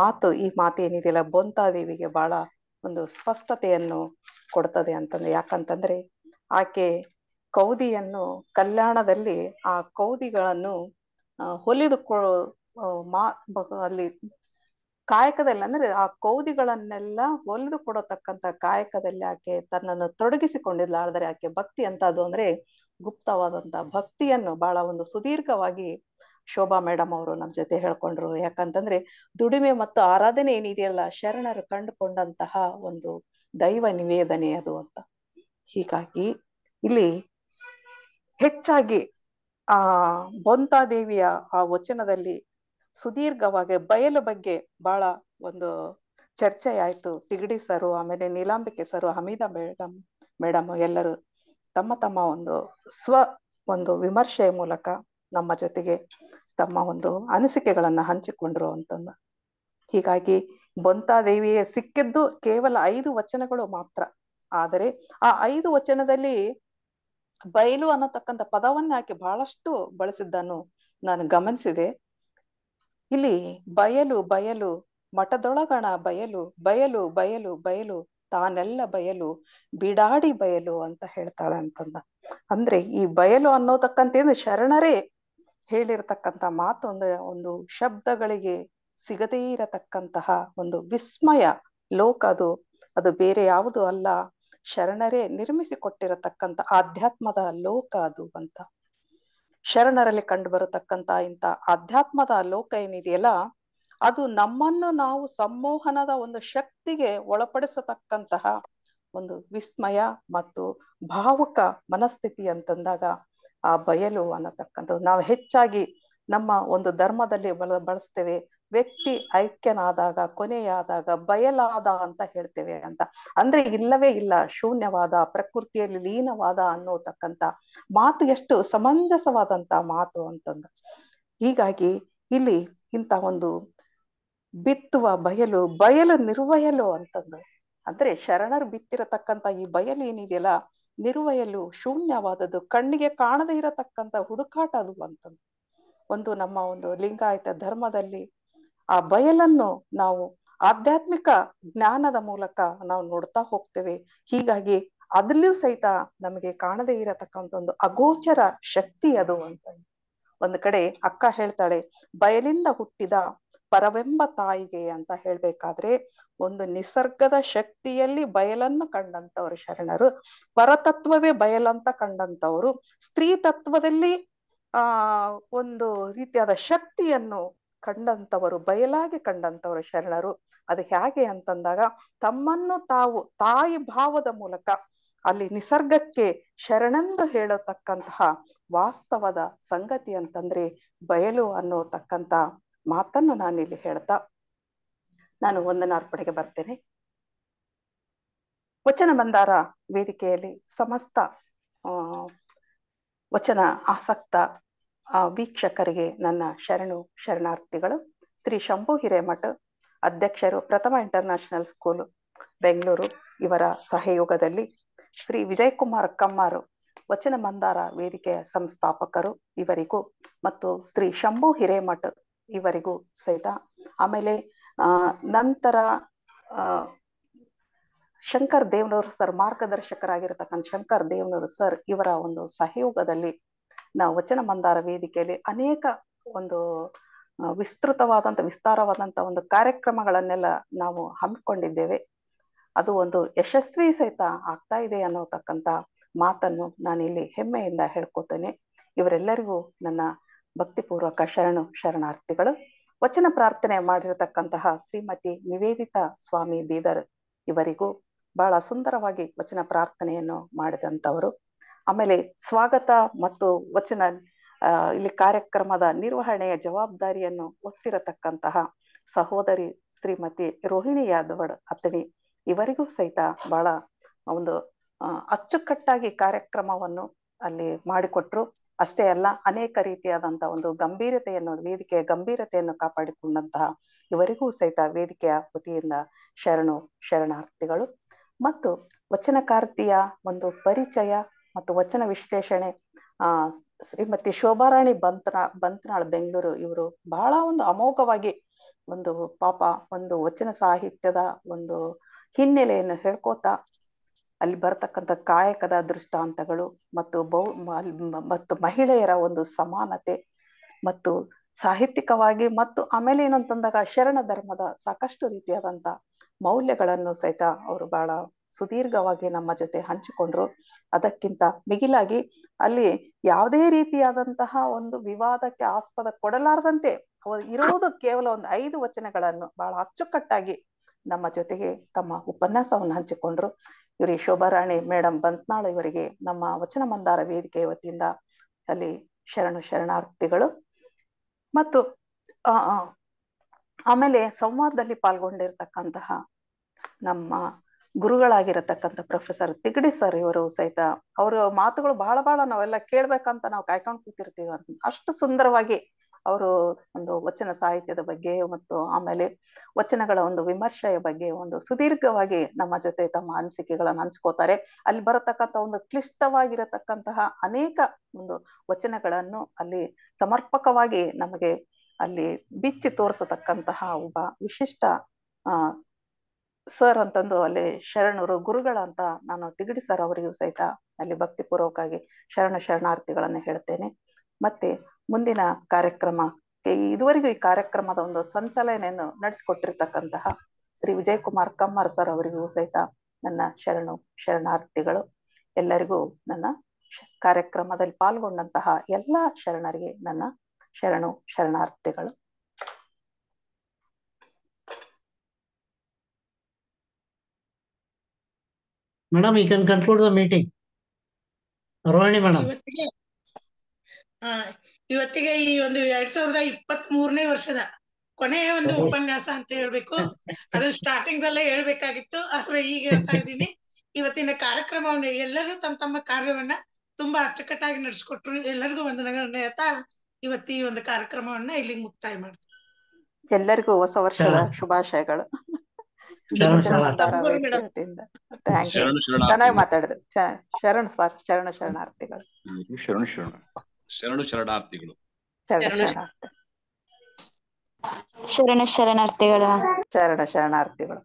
ಮಾತು ಈ ಮಾತೇನಿದೆಯಲ್ಲ ಬೊಂತಾದೇವಿಗೆ ಬಹಳ ಒಂದು ಸ್ಪಷ್ಟತೆಯನ್ನು ಕೊಡ್ತದೆ ಅಂತಂದ್ರೆ ಯಾಕಂತಂದ್ರೆ ಆಕೆ ಕೌದಿಯನ್ನು ಕಲ್ಯಾಣದಲ್ಲಿ ಆ ಕೌದಿಗಳನ್ನು ಹೊಲಿದುಕೊ ಮಾ ಅಲ್ಲಿ ಕಾಯಕದಲ್ಲಿ ಅಂದ್ರೆ ಆ ಕೌದಿಗಳನ್ನೆಲ್ಲ ಹೊಲಿದು ಕೊಡತಕ್ಕಂತ ಕಾಯಕದಲ್ಲಿ ಆಕೆ ತನ್ನನ್ನು ತೊಡಗಿಸಿಕೊಂಡಿಲ್ಲ ಆಕೆ ಭಕ್ತಿ ಅಂತದ್ದು ಅಂದ್ರೆ ಗುಪ್ತವಾದಂತ ಭಕ್ತಿಯನ್ನು ಬಹಳ ಒಂದು ಸುದೀರ್ಘವಾಗಿ ಶೋಭಾ ಮೇಡಮ್ ಅವರು ನಮ್ಮ ಜೊತೆ ಹೇಳ್ಕೊಂಡ್ರು ಯಾಕಂತಂದ್ರೆ ದುಡಿಮೆ ಮತ್ತು ಆರಾಧನೆ ಏನಿದೆಯಲ್ಲ ಶರಣರು ಕಂಡುಕೊಂಡಂತಹ ಒಂದು ದೈವ ನಿವೇದನೆ ಅದು ಅಂತ ಹೀಗಾಗಿ ಇಲ್ಲಿ ಹೆಚ್ಚಾಗಿ ಆ ಬೊಂತಾದೇವಿಯ ಆ ವಚನದಲ್ಲಿ ಸುದೀರ್ಘವಾಗಿ ಬಯಲು ಬಗ್ಗೆ ಬಹಳ ಒಂದು ಚರ್ಚೆ ಆಯ್ತು ತಿಗಡಿ ಸರು ಆಮೇಲೆ Neelambike sir Hameeda madam madam ಎಲ್ಲರೂ ತಮ್ಮ ತಮ್ಮ ಒಂದು ಸ್ವ ಒಂದು ವಿಮರ್ಶೆಯ ಮೂಲಕ ನಮ್ಮ ಜೊತೆಗೆ ತಮ್ಮ ಒಂದು ಅನಿಸಿಕೆಗಳನ್ನ ಹಂಚಿಕೊಂಡ್ರು ಅಂತಂದ ಹೀಗಾಗಿ ಬೊಂತಾದೇವಿಯೇ ಸಿಕ್ಕಿದ್ದು ಕೇವಲ ಐದು ವಚನಗಳು ಮಾತ್ರ ಆದರೆ ಆ ಐದು ವಚನದಲ್ಲಿ ಬಯಲು ಅನ್ನೋತಕ್ಕಂತ ಪದವನ್ನ ಆಕೆ ಬಹಳಷ್ಟು ಬಳಸಿದ್ದನ್ನು ನಾನು ಗಮನಿಸಿದೆ ಇಲ್ಲಿ ಬಯಲು ಬಯಲು ಮಠದೊಳಗಣ ಬಯಲು ಬಯಲು ಬಯಲು ಬಯಲು ತಾನೆಲ್ಲ ಬಯಲು ಬಿಡಾಡಿ ಬಯಲು ಅಂತ ಹೇಳ್ತಾಳೆ ಅಂತಂದ ಅಂದ್ರೆ ಈ ಬಯಲು ಅನ್ನೋತಕ್ಕಂಥದ್ದು ಶರಣರೇ ಹೇಳಿರ್ತಕ್ಕಂತ ಮಾತು ಒಂದು ಒಂದು ಶಬ್ದಗಳಿಗೆ ಸಿಗದೇ ಇರತಕ್ಕಂತಹ ಒಂದು ವಿಸ್ಮಯ ಲೋಕ ಅದು ಅದು ಬೇರೆ ಯಾವುದು ಅಲ್ಲ ಶರಣರೇ ನಿರ್ಮಿಸಿಕೊಟ್ಟಿರತಕ್ಕಂಥ ಆಧ್ಯಾತ್ಮದ ಲೋಕ ಅದು ಅಂತ ಶರಣರಲ್ಲಿ ಕಂಡು ಬರತಕ್ಕಂತ ಇಂಥ ಆಧ್ಯಾತ್ಮದ ಲೋಕ ಏನಿದೆಯಲ್ಲ ಅದು ನಮ್ಮನ್ನು ನಾವು ಸಂಮೋಹನದ ಒಂದು ಶಕ್ತಿಗೆ ಒಳಪಡಿಸತಕ್ಕಂತಹ ಒಂದು ವಿಸ್ಮಯ ಮತ್ತು ಭಾವುಕ ಮನಸ್ಥಿತಿ ಅಂತಂದಾಗ ಆ ಬಯಲು ಅನ್ನತಕ್ಕಂಥದ್ದು ನಾವು ಹೆಚ್ಚಾಗಿ ನಮ್ಮ ಒಂದು ಧರ್ಮದಲ್ಲಿ ಬಳ ಬಳಸ್ತೇವೆ ವ್ಯಕ್ತಿ ಐಕ್ಯನಾದಾಗ ಕೊನೆಯಾದಾಗ ಬಯಲಾದ ಅಂತ ಹೇಳ್ತೇವೆ ಅಂತ ಅಂದ್ರೆ ಇಲ್ಲವೇ ಇಲ್ಲ ಶೂನ್ಯವಾದ ಪ್ರಕೃತಿಯಲ್ಲಿ ಲೀನವಾದ ಅನ್ನೋತಕ್ಕಂತ ಮಾತು ಎಷ್ಟು ಸಮಂಜಸವಾದಂತ ಮಾತು ಅಂತಂದ ಹೀಗಾಗಿ ಇಲ್ಲಿ ಇಂಥ ಒಂದು ಬಿತ್ತುವ ಬಯಲು ಬಯಲು ನಿರ್ವಯಲು ಅಂತಂದು ಅಂದ್ರೆ ಶರಣರು ಬಿತ್ತಿರತಕ್ಕಂತ ಈ ಬಯಲು ಏನಿದೆಯಲ್ಲ ನಿರ್ವಯಲು ಶೂನ್ಯವಾದದ್ದು ಕಣ್ಣಿಗೆ ಕಾಣದೇ ಇರತಕ್ಕಂತ ಹುಡುಕಾಟ ಅದು ಅಂತಂದು ಒಂದು ನಮ್ಮ ಒಂದು ಲಿಂಗಾಯತ ಧರ್ಮದಲ್ಲಿ ಆ ಬಯಲನ್ನು ನಾವು ಆಧ್ಯಾತ್ಮಿಕ ಜ್ಞಾನದ ಮೂಲಕ ನಾವು ನೋಡ್ತಾ ಹೋಗ್ತೇವೆ ಹೀಗಾಗಿ ಅದ್ರಲ್ಲೂ ಸಹಿತ ನಮಗೆ ಕಾಣದೇ ಇರತಕ್ಕಂಥ ಒಂದು ಅಗೋಚರ ಶಕ್ತಿ ಅದು ಅಂತ ಒಂದು ಕಡೆ ಅಕ್ಕ ಹೇಳ್ತಾಳೆ ಬಯಲಿಂದ ಹುಟ್ಟಿದ ಪರವೆಂಬ ತಾಯಿಗೆ ಅಂತ ಹೇಳ್ಬೇಕಾದ್ರೆ ಒಂದು ನಿಸರ್ಗದ ಶಕ್ತಿಯಲ್ಲಿ ಬಯಲನ್ನು ಕಂಡಂತವರು ಶರಣರು ಪರತತ್ವವೇ ಬಯಲಂತ ಕಂಡಂತವರು ಸ್ತ್ರೀ ತತ್ವದಲ್ಲಿ ಆ ಒಂದು ರೀತಿಯಾದ ಶಕ್ತಿಯನ್ನು ಕಂಡಂತವರು ಬಯಲಾಗಿ ಕಂಡಂತವರು ಶರಣರು ಅದು ಹೇಗೆ ಅಂತಂದಾಗ ತಮ್ಮನ್ನು ತಾವು ತಾಯಿ ಭಾವದ ಮೂಲಕ ಅಲ್ಲಿ ನಿಸರ್ಗಕ್ಕೆ ಶರಣೆಂದು ಹೇಳತಕ್ಕಂತಹ ವಾಸ್ತವದ ಸಂಗತಿ ಅಂತಂದ್ರೆ ಬಯಲು ಅನ್ನೋತಕ್ಕಂತ ಮಾತನ್ನು ನಾನಿಲ್ಲಿ ಹೇಳ್ತಾ ನಾನು ವಂದನಾರ್ಪಣೆಗೆ ಬರ್ತೇನೆ ವಚನ ಬಂದಾರ ವೇದಿಕೆಯಲ್ಲಿ ಸಮಸ್ತ ವಚನ ಆಸಕ್ತ ಆ ವೀಕ್ಷಕರಿಗೆ ನನ್ನ ಶರಣು ಶರಣಾರ್ಥಿಗಳು ಶ್ರೀ ಶಂಭು ಹಿರೇಮಠ ಅಧ್ಯಕ್ಷರು ಪ್ರಥಮ ಇಂಟರ್ನ್ಯಾಷನಲ್ ಸ್ಕೂಲ್ ಬೆಂಗಳೂರು ಇವರ ಸಹಯೋಗದಲ್ಲಿ ಶ್ರೀ ವಿಜಯಕುಮಾರ್ ಕಮ್ಮಾರು ವಚನ ಮಂದಾರ ವೇದಿಕೆಯ ಸಂಸ್ಥಾಪಕರು ಇವರಿಗೂ ಮತ್ತು ಶ್ರೀ ಶಂಭು ಹಿರೇಮಠ ಇವರಿಗೂ ಸಹಿತ ಆಮೇಲೆ ನಂತರ ಶಂಕರ್ ದೇವನೂರು ಸರ್ ಮಾರ್ಗದರ್ಶಕರಾಗಿರತಕ್ಕಂಥ ಶಂಕರ್ ದೇವನೂರು ಸರ್ ಇವರ ಒಂದು ಸಹಯೋಗದಲ್ಲಿ ನಾವು ವಚನ ಮಂದಾರ ವೇದಿಕೆಯಲ್ಲಿ ಅನೇಕ ಒಂದು ವಿಸ್ತೃತವಾದಂಥ ವಿಸ್ತಾರವಾದಂಥ ಒಂದು ಕಾರ್ಯಕ್ರಮಗಳನ್ನೆಲ್ಲ ನಾವು ಹಮ್ಮಿಕೊಂಡಿದ್ದೇವೆ ಅದು ಒಂದು ಯಶಸ್ವಿ ಸಹಿತ ಆಗ್ತಾ ಇದೆ ಅನ್ನೋತಕ್ಕಂಥ ಮಾತನ್ನು ನಾನಿಲ್ಲಿ ಹೆಮ್ಮೆಯಿಂದ ಹೇಳ್ಕೊತೇನೆ ಇವರೆಲ್ಲರಿಗೂ ನನ್ನ ಭಕ್ತಿಪೂರ್ವಕ ಶರಣು ಶರಣಾರ್ಥಿಗಳು ವಚನ ಪ್ರಾರ್ಥನೆ ಮಾಡಿರತಕ್ಕಂತಹ ಶ್ರೀಮತಿ ನಿವೇದಿತಾ ಸ್ವಾಮಿ ಬೀದರ್ ಇವರಿಗೂ ಬಹಳ ಸುಂದರವಾಗಿ ವಚನ ಪ್ರಾರ್ಥನೆಯನ್ನು ಮಾಡಿದಂಥವರು ಆಮೇಲೆ ಸ್ವಾಗತ ಮತ್ತು ವಚನ ಇಲ್ಲಿ ಕಾರ್ಯಕ್ರಮದ ನಿರ್ವಹಣೆಯ ಜವಾಬ್ದಾರಿಯನ್ನು ಒತ್ತಿರತಕ್ಕಂತಹ ಸಹೋದರಿ ಶ್ರೀಮತಿ ರೋಹಿಣಿ ಯಾದವಡ್ ಅತಣಿ ಇವರಿಗೂ ಸಹಿತ ಬಹಳ ಒಂದು ಅಚ್ಚುಕಟ್ಟಾಗಿ ಕಾರ್ಯಕ್ರಮವನ್ನು ಅಲ್ಲಿ ಮಾಡಿಕೊಟ್ರು ಅಷ್ಟೇ ಅಲ್ಲ ಅನೇಕ ರೀತಿಯಾದಂತಹ ಒಂದು ಗಂಭೀರತೆಯನ್ನು ವೇದಿಕೆಯ ಗಂಭೀರತೆಯನ್ನು ಕಾಪಾಡಿಕೊಂಡಂತಹ ಇವರಿಗೂ ಸಹಿತ ವೇದಿಕೆಯ ವತಿಯಿಂದ ಶರಣು ಶರಣಾರ್ಥಿಗಳು ಮತ್ತು ವಚನಕಾರ್ತಿಯ ಒಂದು ಪರಿಚಯ ಮತ್ತು ವಚನ ವಿಶ್ಲೇಷಣೆ ಆ ಶ್ರೀಮತಿ ಶೋಭಾರಾಣಿ ಬಂತ್ರ ಬಂತ್ನಾಳ್ ಬೆಂಗಳೂರು ಇವರು ಬಹಳ ಒಂದು ಅಮೋಘವಾಗಿ ಒಂದು ಪಾಪ ಒಂದು ವಚನ ಸಾಹಿತ್ಯದ ಒಂದು ಹಿನ್ನೆಲೆಯನ್ನು ಹೇಳ್ಕೋತಾ ಅಲ್ಲಿ ಬರತಕ್ಕಂಥ ಕಾಯಕದ ದೃಷ್ಟಾಂತಗಳು ಮತ್ತು ಬಹು ಮತ್ತು ಮಹಿಳೆಯರ ಒಂದು ಸಮಾನತೆ ಮತ್ತು ಸಾಹಿತ್ಯಿಕವಾಗಿ ಮತ್ತು ಆಮೇಲೆ ಏನಂತಂದಾಗ ಶರಣ ಧರ್ಮದ ಸಾಕಷ್ಟು ರೀತಿಯಾದಂತ ಮೌಲ್ಯಗಳನ್ನು ಸಹಿತ ಅವರು ಬಹಳ ಸುದೀರ್ಘವಾಗಿ ನಮ್ಮ ಜೊತೆ ಹಂಚಿಕೊಂಡ್ರು ಅದಕ್ಕಿಂತ ಮಿಗಿಲಾಗಿ ಅಲ್ಲಿ ಯಾವುದೇ ರೀತಿಯಾದಂತಹ ಒಂದು ವಿವಾದಕ್ಕೆ ಆಸ್ಪದ ಕೊಡಲಾರದಂತೆ ಇರುವುದು ಕೇವಲ ಒಂದು ಐದು ವಚನಗಳನ್ನು ಬಹಳ ಅಚ್ಚುಕಟ್ಟಾಗಿ ನಮ್ಮ ಜೊತೆಗೆ ತಮ್ಮ ಉಪನ್ಯಾಸವನ್ನು ಹಂಚಿಕೊಂಡ್ರು ಇವರು ಶೋಭಾರಾಣಿ ಮೇಡಮ್ ಬಂತ್ನಾಳ ಇವರಿಗೆ ನಮ್ಮ ವಚನ ಮಂದಾರ ವೇದಿಕೆ ವತಿಯಿಂದ ಅಲ್ಲಿ ಶರಣು ಶರಣಾರ್ಥಿಗಳು ಮತ್ತು ಆಮೇಲೆ ಸಂವಾದದಲ್ಲಿ ಪಾಲ್ಗೊಂಡಿರ್ತಕ್ಕಂತಹ ನಮ್ಮ ಗುರುಗಳಾಗಿರತಕ್ಕಂಥ ಪ್ರೊಫೆಸರ್ ತಿಗಡಿ ಸರ್ ಇವರು ಸಹಿತ ಅವರ ಮಾತುಗಳು ಬಹಳ ಬಹಳ ನಾವೆಲ್ಲ ಕೇಳ್ಬೇಕಂತ ನಾವು ಕಾಯ್ಕೊಂಡು ಕೂತಿರ್ತೀವಿ ಅಂತ ಅಷ್ಟು ಸುಂದರವಾಗಿ ಅವರು ಒಂದು ವಚನ ಸಾಹಿತ್ಯದ ಬಗ್ಗೆ ಮತ್ತು ಆಮೇಲೆ ವಚನಗಳ ಒಂದು ವಿಮರ್ಶೆಯ ಬಗ್ಗೆ ಒಂದು ಸುದೀರ್ಘವಾಗಿ ನಮ್ಮ ಜೊತೆ ತಮ್ಮ ಅನಿಸಿಕೆಗಳನ್ನು ಹಂಚ್ಕೋತಾರೆ ಅಲ್ಲಿ ಬರತಕ್ಕಂಥ ಒಂದು ಕ್ಲಿಷ್ಟವಾಗಿರತಕ್ಕಂತಹ ಅನೇಕ ಒಂದು ವಚನಗಳನ್ನು ಅಲ್ಲಿ ಸಮರ್ಪಕವಾಗಿ ನಮಗೆ ಅಲ್ಲಿ ಬಿಚ್ಚಿ ತೋರಿಸತಕ್ಕಂತಹ ಒಬ್ಬ ವಿಶಿಷ್ಟ ಸರ್ ಅಂತಂದು ಅಲ್ಲಿ ಶರಣರು ಗುರುಗಳ ಅಂತ ನಾನು ತಿಗಡಿ ಸರ್ ಅವರಿಗೂ ಸಹಿತ ಅಲ್ಲಿ ಭಕ್ತಿ ಭಕ್ತಿಪೂರ್ವಕವಾಗಿ ಶರಣ ಶರಣಾರ್ಥಿಗಳನ್ನು ಹೇಳ್ತೇನೆ ಮತ್ತೆ ಮುಂದಿನ ಕಾರ್ಯಕ್ರಮ ಇದುವರೆಗೂ ಈ ಕಾರ್ಯಕ್ರಮದ ಒಂದು ಸಂಚಲನೆಯನ್ನು ನಡೆಸಿಕೊಟ್ಟಿರ್ತಕ್ಕಂತಹ ಶ್ರೀ ವಿಜಯಕುಮಾರ್ ಕಮ್ಮಾರ್ ಸರ್ ಅವರಿಗೂ ಸಹಿತ ನನ್ನ ಶರಣು ಶರಣಾರ್ಥಿಗಳು ಎಲ್ಲರಿಗೂ ನನ್ನ ಕಾರ್ಯಕ್ರಮದಲ್ಲಿ ಪಾಲ್ಗೊಂಡಂತಹ ಎಲ್ಲ ಶರಣರಿಗೆ ನನ್ನ ಶರಣು ಶರಣಾರ್ಥಿಗಳು madam you can conclude the meeting Rohini madam ಇವತ್ತಿಗೆ ಈ ಒಂದು ಎರಡ್ ಸಾವಿರದ ಇಪ್ಪತ್ತ್ ಮೂರನೇ ವರ್ಷದ ಕೊನೆಯ ಒಂದು ಉಪನ್ಯಾಸ ಅಂತ ಹೇಳ್ಬೇಕು ಅದ್ರ ಸ್ಟಾರ್ಟಿಂಗ್ ದಲ್ಲೇ ಹೇಳ್ಬೇಕಾಗಿತ್ತು ಆದ್ರೆ ಈಗ ಹೇಳ್ತಾ ಇದ್ದೀನಿ ಇವತ್ತಿನ ಕಾರ್ಯಕ್ರಮವನ್ನು ಎಲ್ಲರೂ ತಮ್ಮ ತಮ್ಮ ಕಾರ್ಯವನ್ನ ತುಂಬಾ ಅಚ್ಚುಕಟ್ಟಾಗಿ ನಡೆಸ್ಕೊಟ್ರು ಎಲ್ಲರಿಗೂ ವಂದನೆಗಳನ್ನ ಹೇಳ್ತಾ ಇವತ್ತಿ ಈ ಒಂದು ಕಾರ್ಯಕ್ರಮವನ್ನ ಇಲ್ಲಿ ಮುಕ್ತಾಯ ಮಾಡ್ತೀವಿ ಎಲ್ಲರಿಗೂ ಹೊಸ ವರ್ಷದ ಶುಭಾಶಯಗಳು ಚೆನ್ನಾಗಿ ಮಾತಾಡಿದ್ರು ಫಾರ್ ಶರಣ ಶರಣಾರ್ಥಿಗಳು ಶರಣ ಶರಣಾರ್ಥಿಗಳು